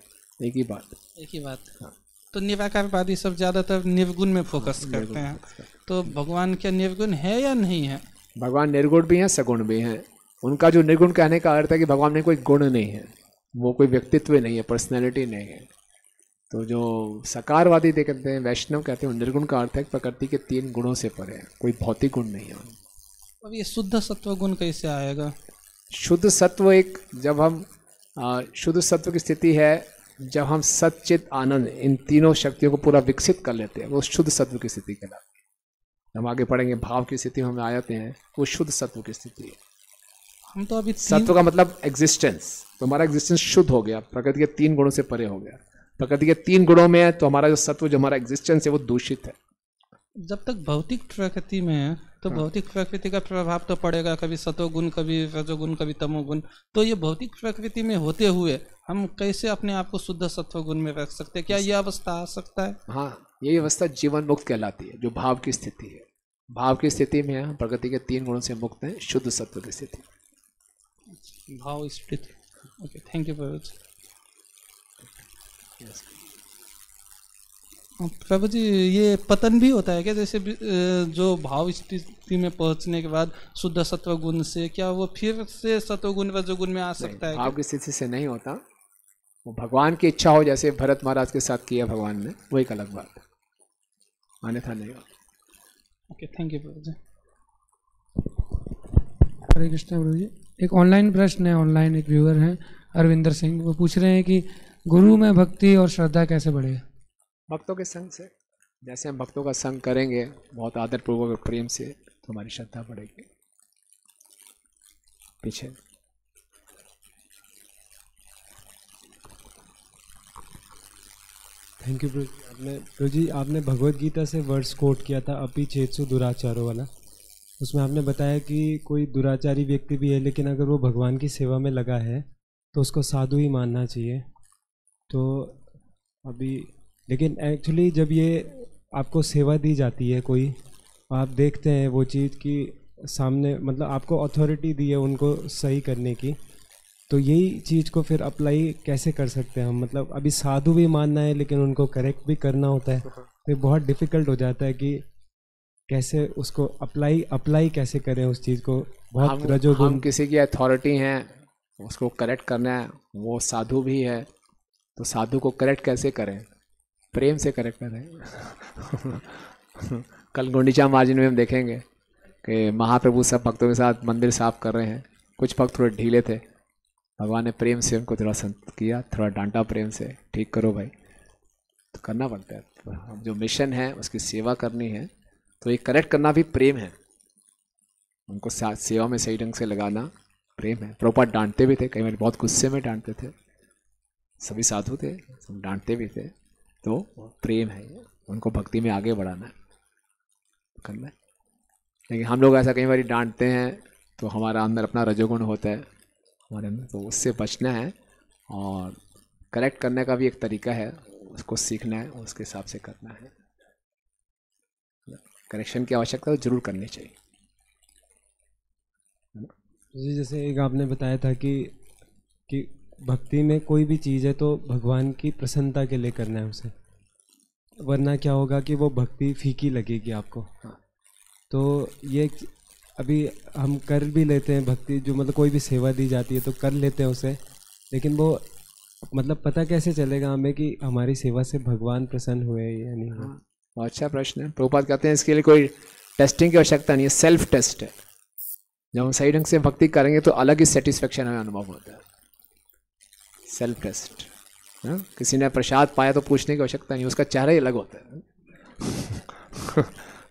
एक ही बात एक ही बात हाँ तो निराकारवादी सब ज़्यादातर निर्गुण में फोकस करते हैं तो भगवान क्या निर्गुण है या नहीं है भगवान निर्गुण भी हैं सगुण भी हैं उनका जो निर्गुण कहने का अर्थ है कि भगवान में कोई गुण नहीं है वो कोई व्यक्तित्व नहीं है पर्सनैलिटी नहीं है तो जो सकारवादी दे कहते हैं वैष्णव कहते हैं निर्गुण का अर्थ है प्रकृति के तीन गुणों से परे है कोई भौतिक गुण नहीं है अब ये शुद्ध सत्व गुण कैसे आएगा शुद्ध सत्व एक जब हम शुद्ध सत्व की स्थिति है जब हम सचित आनंद इन तीनों शक्तियों को पूरा विकसित कर लेते हैं वो शुद्ध सत्व की स्थिति कहलाती है हम आगे पढ़ेंगे भाव की स्थिति में हम आ जाते हैं वो शुद्ध सत्व की स्थिति है हम तो अभी सत्व का मतलब एग्जिस्टेंस तो हमारा एग्जिस्टेंस शुद्ध हो गया प्रकृति के तीन गुणों से परे हो गया प्रकृति के तीन गुणों में है तो हमारा जो सत्व जो हमारा एग्जिस्टेंस है वो दूषित है जब तक भौतिक प्रकृति में है तो हाँ। भौतिक प्रकृति का प्रभाव तो पड़ेगा कभी सतोगुण कभी रजोगुण कभी तमोगुण तो ये भौतिक प्रकृति में होते हुए हम कैसे अपने आप को शुद्ध सत्वगुण में रख सकते हैं क्या ये अवस्था आ सकता है हाँ ये अवस्था जीवन मुक्त कहलाती है जो भाव की स्थिति है भाव की स्थिति में हम प्रकृति के तीन गुणों से मुक्त हैं शुद्ध सत्व की स्थिति अच्छा, भाव स्थिति okay thank you very much प्रभु जी ये पतन भी होता है क्या जैसे जो भाव स्थिति में पहुंचने के बाद शुद्ध सत्व गुण से क्या वो फिर से सत्व गुण व गुण में आ सकता है भाव की स्थिति से नहीं होता वो भगवान की इच्छा हो जैसे भरत महाराज के साथ किया भगवान ने वो एक अलग बात है अन्यथा नहीं होता ओके थैंक यू प्रभु जी हरे कृष्ण प्रभु जी एक ऑनलाइन प्रश्न है ऑनलाइन एक व्यूअर है अरविंदर सिंह वो पूछ रहे हैं कि गुरु में भक्ति और श्रद्धा कैसे बढ़े भक्तों के संग से जैसे हम भक्तों का संग करेंगे बहुत आदरपूर्वक और प्रेम से तो हमारी श्रद्धा बढ़ेगी पीछे थैंक यू ब्रो आपने प्रोजी आपने भगवत गीता से वर्ड्स कोट किया था अपी चेतसु दुराचारों वाला उसमें आपने बताया कि कोई दुराचारी व्यक्ति भी है लेकिन अगर वो भगवान की सेवा में लगा है तो उसको साधु ही मानना चाहिए तो अभी लेकिन एक्चुअली जब ये आपको सेवा दी जाती है कोई आप देखते हैं वो चीज़ की सामने मतलब आपको अथॉरिटी दी है उनको सही करने की तो यही चीज़ को फिर अप्लाई कैसे कर सकते हैं हम मतलब अभी साधु भी मानना है लेकिन उनको करेक्ट भी करना होता है तो बहुत डिफ़िकल्ट हो जाता है कि कैसे उसको अप्लाई अप्लाई कैसे करें उस चीज़ को बहुत हम, हम किसी की अथॉरिटी हैं उसको करेक्ट करना है वो साधु भी है तो साधु को करेक्ट कैसे करें प्रेम से करेक्टर कर रहे कल गुंडीचा मार्जिन में हम देखेंगे कि महाप्रभु सब भक्तों के साथ मंदिर साफ कर रहे हैं कुछ भक्त थोड़े ढीले थे भगवान ने प्रेम से उनको थोड़ा संत किया थोड़ा डांटा प्रेम से ठीक करो भाई तो करना पड़ता है जो मिशन है उसकी सेवा करनी है तो ये करेक्ट करना भी प्रेम है उनको सेवा में सही ढंग से लगाना प्रेम है प्रॉपर डांटते भी थे कई बार बहुत गुस्से में डांटते थे सभी साधु थे हम डांटते भी थे तो प्रेम है उनको भक्ति में आगे बढ़ाना है करना है लेकिन हम लोग ऐसा कई बार डांटते हैं तो हमारा अंदर अपना रजोगुण होता है हमारे अंदर तो उससे बचना है और करेक्ट करने का भी एक तरीका है उसको सीखना है उसके हिसाब से करना है करेक्शन की आवश्यकता ज़रूर करनी चाहिए जी जैसे एक आपने बताया था कि कि भक्ति में कोई भी चीज़ है तो भगवान की प्रसन्नता के लिए करना है उसे वरना क्या होगा कि वो भक्ति फीकी लगेगी आपको हाँ। तो ये अभी हम कर भी लेते हैं भक्ति जो मतलब कोई भी सेवा दी जाती है तो कर लेते हैं उसे लेकिन वो मतलब पता कैसे चलेगा हमें कि हमारी सेवा से भगवान प्रसन्न हुए या नहीं हुए हाँ, अच्छा प्रश्न है प्रभुपात कहते हैं इसके लिए कोई टेस्टिंग की आवश्यकता नहीं है सेल्फ टेस्ट है जब हम सही ढंग से भक्ति करेंगे तो अलग ही सेटिस्फेक्शन हमें अनुभव होता है सेल्फ ट्रस्ट हाँ? किसी ने प्रसाद पाया तो पूछने की आवश्यकता नहीं उसका चेहरा ही अलग होता है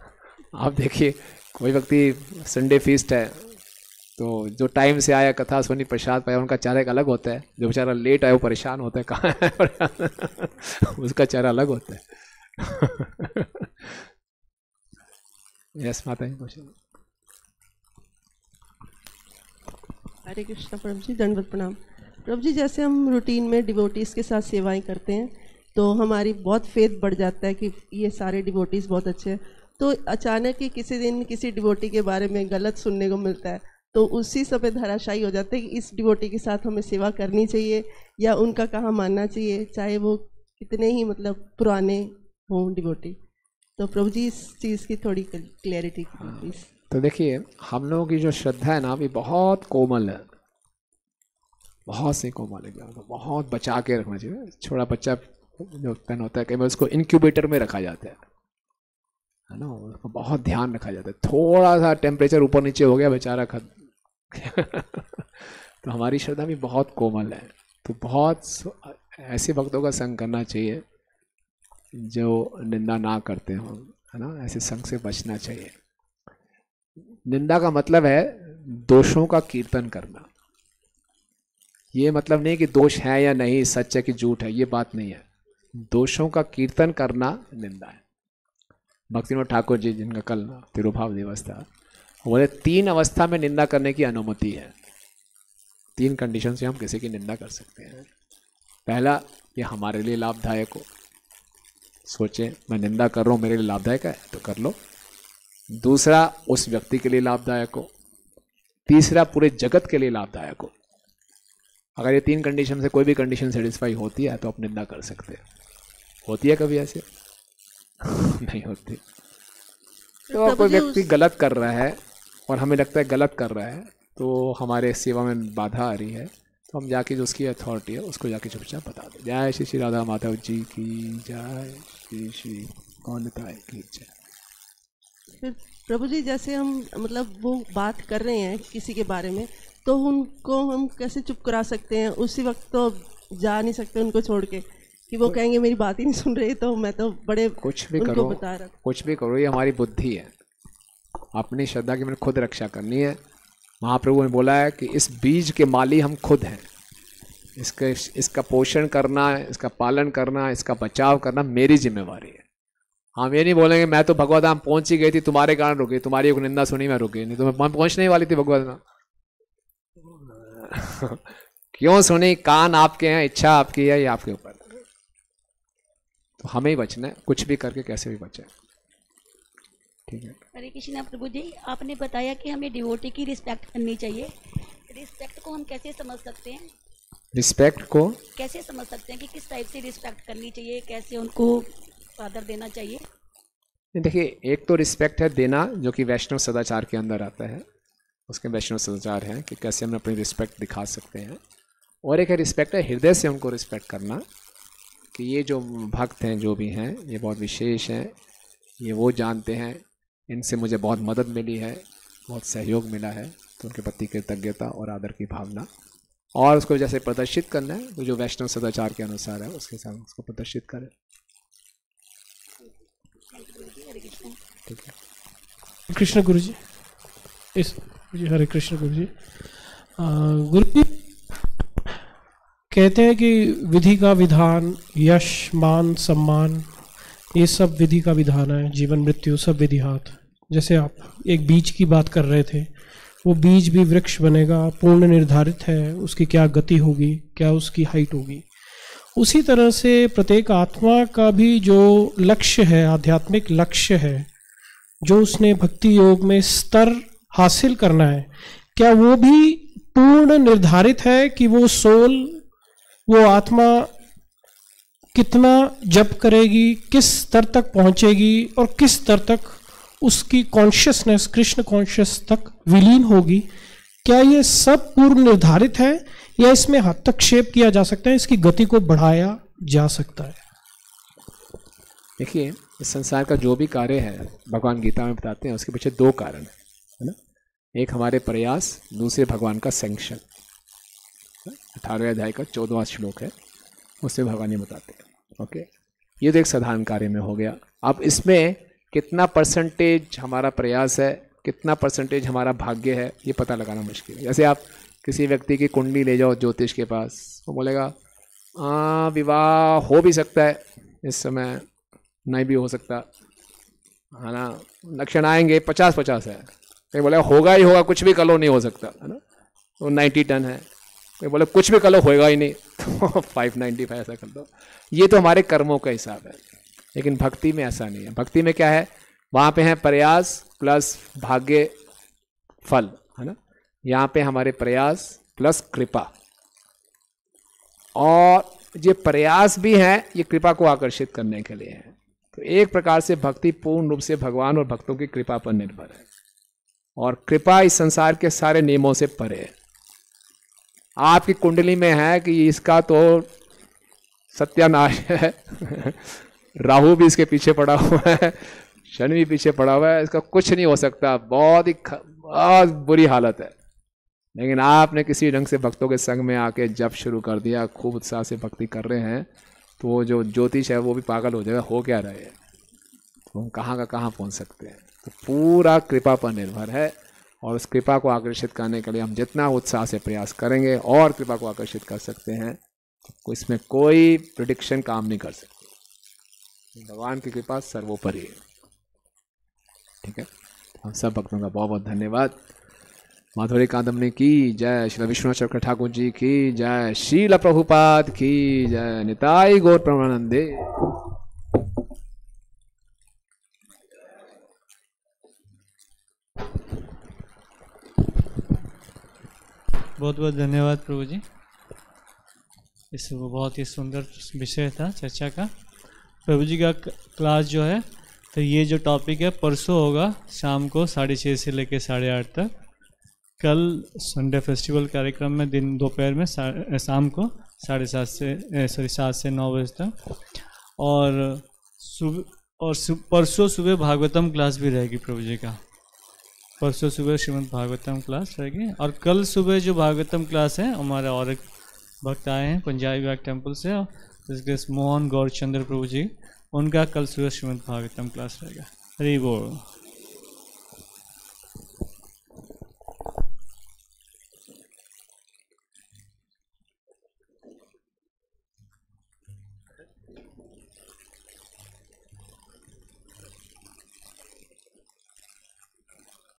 आप देखिए कोई व्यक्ति संडे फीस्ट है तो जो टाइम से आया कथा सुनी प्रसाद पाया उनका चेहरा अलग होता है जो बेचारा लेट आया वो परेशान होता है कहाँ है उसका चेहरा अलग होता है यस माता क्वेश्चन हरे कृष्ण परम जी दंडवत प्रणाम प्रभु जी जैसे हम रूटीन में डिवोटीज़ के साथ सेवाएं करते हैं तो हमारी बहुत फेथ बढ़ जाता है कि ये सारे डिवोटीज़ बहुत अच्छे हैं तो अचानक ही किसी दिन किसी डिवोटी के बारे में गलत सुनने को मिलता है तो उसी समय धराशायी हो जाते हैं कि इस डिवोटी के साथ हमें सेवा करनी चाहिए या उनका कहाँ मानना चाहिए चाहे वो कितने ही मतलब पुराने हों डिवोटी तो प्रभु जी इस चीज़ की थोड़ी क्लैरिटी प्लीज़ तो देखिए हम लोगों की जो श्रद्धा है ना अभी बहुत कोमल है बहुत सीखो मालिक को मतलब बहुत बचा के रखना चाहिए छोटा बच्चा जो पेन होता है कई बार उसको इनक्यूबेटर में रखा जाता है है ना उसको बहुत ध्यान रखा जाता है थोड़ा सा टेम्परेचर ऊपर नीचे हो गया बेचारा खत तो हमारी श्रद्धा भी बहुत कोमल है तो बहुत ऐसे भक्तों का संग करना चाहिए जो निंदा ना करते हों है ना ऐसे संग से बचना चाहिए निंदा का मतलब है दोषों का कीर्तन करना ये मतलब नहीं कि दोष है या नहीं सच है कि झूठ है ये बात नहीं है दोषों का कीर्तन करना निंदा है भक्तिनोद ठाकुर जी जिनका कल तिरुभाव दिवस था बोले तीन अवस्था में निंदा करने की अनुमति है तीन कंडीशन से हम किसी की निंदा कर सकते हैं पहला ये हमारे लिए लाभदायक हो सोचें मैं निंदा कर रहा हूँ मेरे लिए लाभदायक है तो कर लो दूसरा उस व्यक्ति के लिए लाभदायक हो तीसरा पूरे जगत के लिए लाभदायक हो अगर ये तीन कंडीशन से कोई भी कंडीशन सेटिस्फाई होती है तो आप निंदा कर सकते हैं होती है कभी ऐसे नहीं होती तो कोई व्यक्ति गलत कर रहा है और हमें लगता है गलत कर रहा है तो हमारे सेवा में बाधा आ रही है तो हम जाके जो उसकी अथॉरिटी है उसको जाके चुपचाप बता दें जय श्री श्री राधा माधव जी की जय श्री श्री गौनताय की जय प्रभु जी जैसे हम मतलब वो बात कर रहे हैं किसी के बारे में तो उनको हम कैसे चुप करा सकते हैं उसी वक्त तो जा नहीं सकते उनको छोड़ के कि वो तो कहेंगे मेरी बात ही नहीं सुन रही तो मैं तो बड़े कुछ भी करो बता रहा कुछ भी करो ये हमारी बुद्धि है अपनी श्रद्धा की मैंने खुद रक्षा करनी है महाप्रभु ने बोला है कि इस बीज के माली हम खुद हैं इसके इसका पोषण करना इसका पालन करना इसका बचाव करना मेरी जिम्मेवारी है हम ये नहीं बोलेंगे मैं तो भगवत धाम पहुंच ही गई थी तुम्हारे कारण रुकी तुम्हारी एक निंदा सुनी मैं रुकी नहीं तो मैं पहुंचने ही वाली थी भगवत धाम क्यों सुने कान आपके हैं इच्छा आपकी है ये आपके ऊपर तो हमें ही बचना है कुछ भी करके कैसे भी बचे ठीक है हरे कृष्णा प्रभु जी आपने बताया कि हमें डिवोटी की रिस्पेक्ट करनी चाहिए रिस्पेक्ट को हम कैसे समझ सकते हैं रिस्पेक्ट को कैसे समझ सकते हैं कि किस टाइप से रिस्पेक्ट करनी चाहिए कैसे उनको आदर देना चाहिए देखिए एक तो रिस्पेक्ट है देना जो कि वैष्णव सदाचार के अंदर आता है उसके वैष्णव सदाचार हैं कि कैसे हम अपनी रिस्पेक्ट दिखा सकते हैं और एक है रिस्पेक्ट है हृदय से उनको रिस्पेक्ट करना कि ये जो भक्त हैं जो भी हैं ये बहुत विशेष हैं ये वो जानते हैं इनसे मुझे बहुत मदद मिली है बहुत सहयोग मिला है तो उनके पति कृतज्ञता और आदर की भावना और उसको जैसे प्रदर्शित करना है वो जो वैष्णव सदाचार के अनुसार है उसके साथ उसको प्रदर्शित करें ठीक है कृष्ण गुरु जी इस जी हरे कृष्ण गुरु जी गुरु जी कहते हैं कि विधि का विधान यश मान सम्मान ये सब विधि का विधान है जीवन मृत्यु सब विधिहात जैसे आप एक बीज की बात कर रहे थे वो बीज भी वृक्ष बनेगा पूर्ण निर्धारित है उसकी क्या गति होगी क्या उसकी हाइट होगी उसी तरह से प्रत्येक आत्मा का भी जो लक्ष्य है आध्यात्मिक लक्ष्य है जो उसने भक्ति योग में स्तर हासिल करना है क्या वो भी पूर्ण निर्धारित है कि वो सोल वो आत्मा कितना जप करेगी किस स्तर तक पहुंचेगी और किस स्तर तक उसकी कॉन्शियसनेस कृष्ण कॉन्शियस तक विलीन होगी क्या ये सब पूर्ण निर्धारित है या इसमें हस्तक्षेप किया जा सकता है इसकी गति को बढ़ाया जा सकता है देखिए इस संसार का जो भी कार्य है भगवान गीता में बताते हैं उसके पीछे दो कारण है एक हमारे प्रयास दूसरे भगवान का सेंक्शन अठारहवें अध्याय का चौदवा श्लोक है उसे भगवान ये बताते हैं ओके ये तो एक साधारण कार्य में हो गया अब इसमें कितना परसेंटेज हमारा प्रयास है कितना परसेंटेज हमारा भाग्य है ये पता लगाना मुश्किल है जैसे आप किसी व्यक्ति की कुंडली ले जाओ ज्योतिष के पास वो बोलेगा विवाह हो भी सकता है इस समय नहीं भी हो सकता है ना लक्षण आएंगे पचास पचास है कहीं बोला होगा ही होगा कुछ भी कलो नहीं हो सकता है ना तो नाइन्टी टन है कहीं बोला कुछ भी कलो होगा ही नहीं तो फाइव नाइन्टी फाइव ऐसा कर दो ये तो हमारे कर्मों का हिसाब है लेकिन भक्ति में ऐसा नहीं है भक्ति में क्या है वहाँ पे है प्रयास प्लस भाग्य फल है ना यहाँ पे हमारे प्रयास प्लस कृपा और ये प्रयास भी हैं ये कृपा को आकर्षित करने के लिए है तो एक प्रकार से भक्ति पूर्ण रूप से भगवान और भक्तों की कृपा पर निर्भर है और कृपा इस संसार के सारे नियमों से परे है आपकी कुंडली में है कि इसका तो सत्यानाश है राहु भी इसके पीछे पड़ा हुआ है शनि भी पीछे पड़ा हुआ है इसका कुछ नहीं हो सकता बहुत ही बहुत बुरी हालत है लेकिन आपने किसी ढंग से भक्तों के संग में आके जब शुरू कर दिया खूब उत्साह से भक्ति कर रहे हैं तो जो ज्योतिष है वो भी पागल हो जाएगा हो क्या रहे हैं तो हम कहाँ का कहाँ पहुँच सकते हैं तो पूरा कृपा पर निर्भर है और उस कृपा को आकर्षित करने के लिए हम जितना उत्साह से प्रयास करेंगे और कृपा को आकर्षित कर सकते हैं तो इसमें कोई प्रडिक्शन काम नहीं कर सकते भगवान की कृपा सर्वोपरि है ठीक है तो हम सब भक्तों का बहुत बहुत धन्यवाद माधुरी कादम्बनी की जय श्री विष्णु चक्र ठाकुर जी की जय शील प्रभुपाद की जय निताई गौर प्रमानंदे बहुत बहुत धन्यवाद प्रभु जी इस बहुत ही सुंदर विषय था चर्चा का प्रभु जी का क्लास जो है तो ये जो टॉपिक है परसों होगा शाम को साढ़े छः से लेकर साढ़े आठ तक कल संडे फेस्टिवल कार्यक्रम में दिन दोपहर में शाम को साढ़े सात से सॉरी सात से नौ बजे तक और सुबह और सु, परसों सुबह भागवतम क्लास भी रहेगी प्रभु जी का परसों सुबह श्रीमद भागवतम क्लास रहेगी और कल सुबह जो भागवतम क्लास है हमारे और एक भक्त आए हैं पंजाबी बाग टेम्पल से जिसके मोहन गौरचंद्र प्रभु जी उनका कल सुबह श्रीमद भागवतम क्लास रहेगा हरी बोल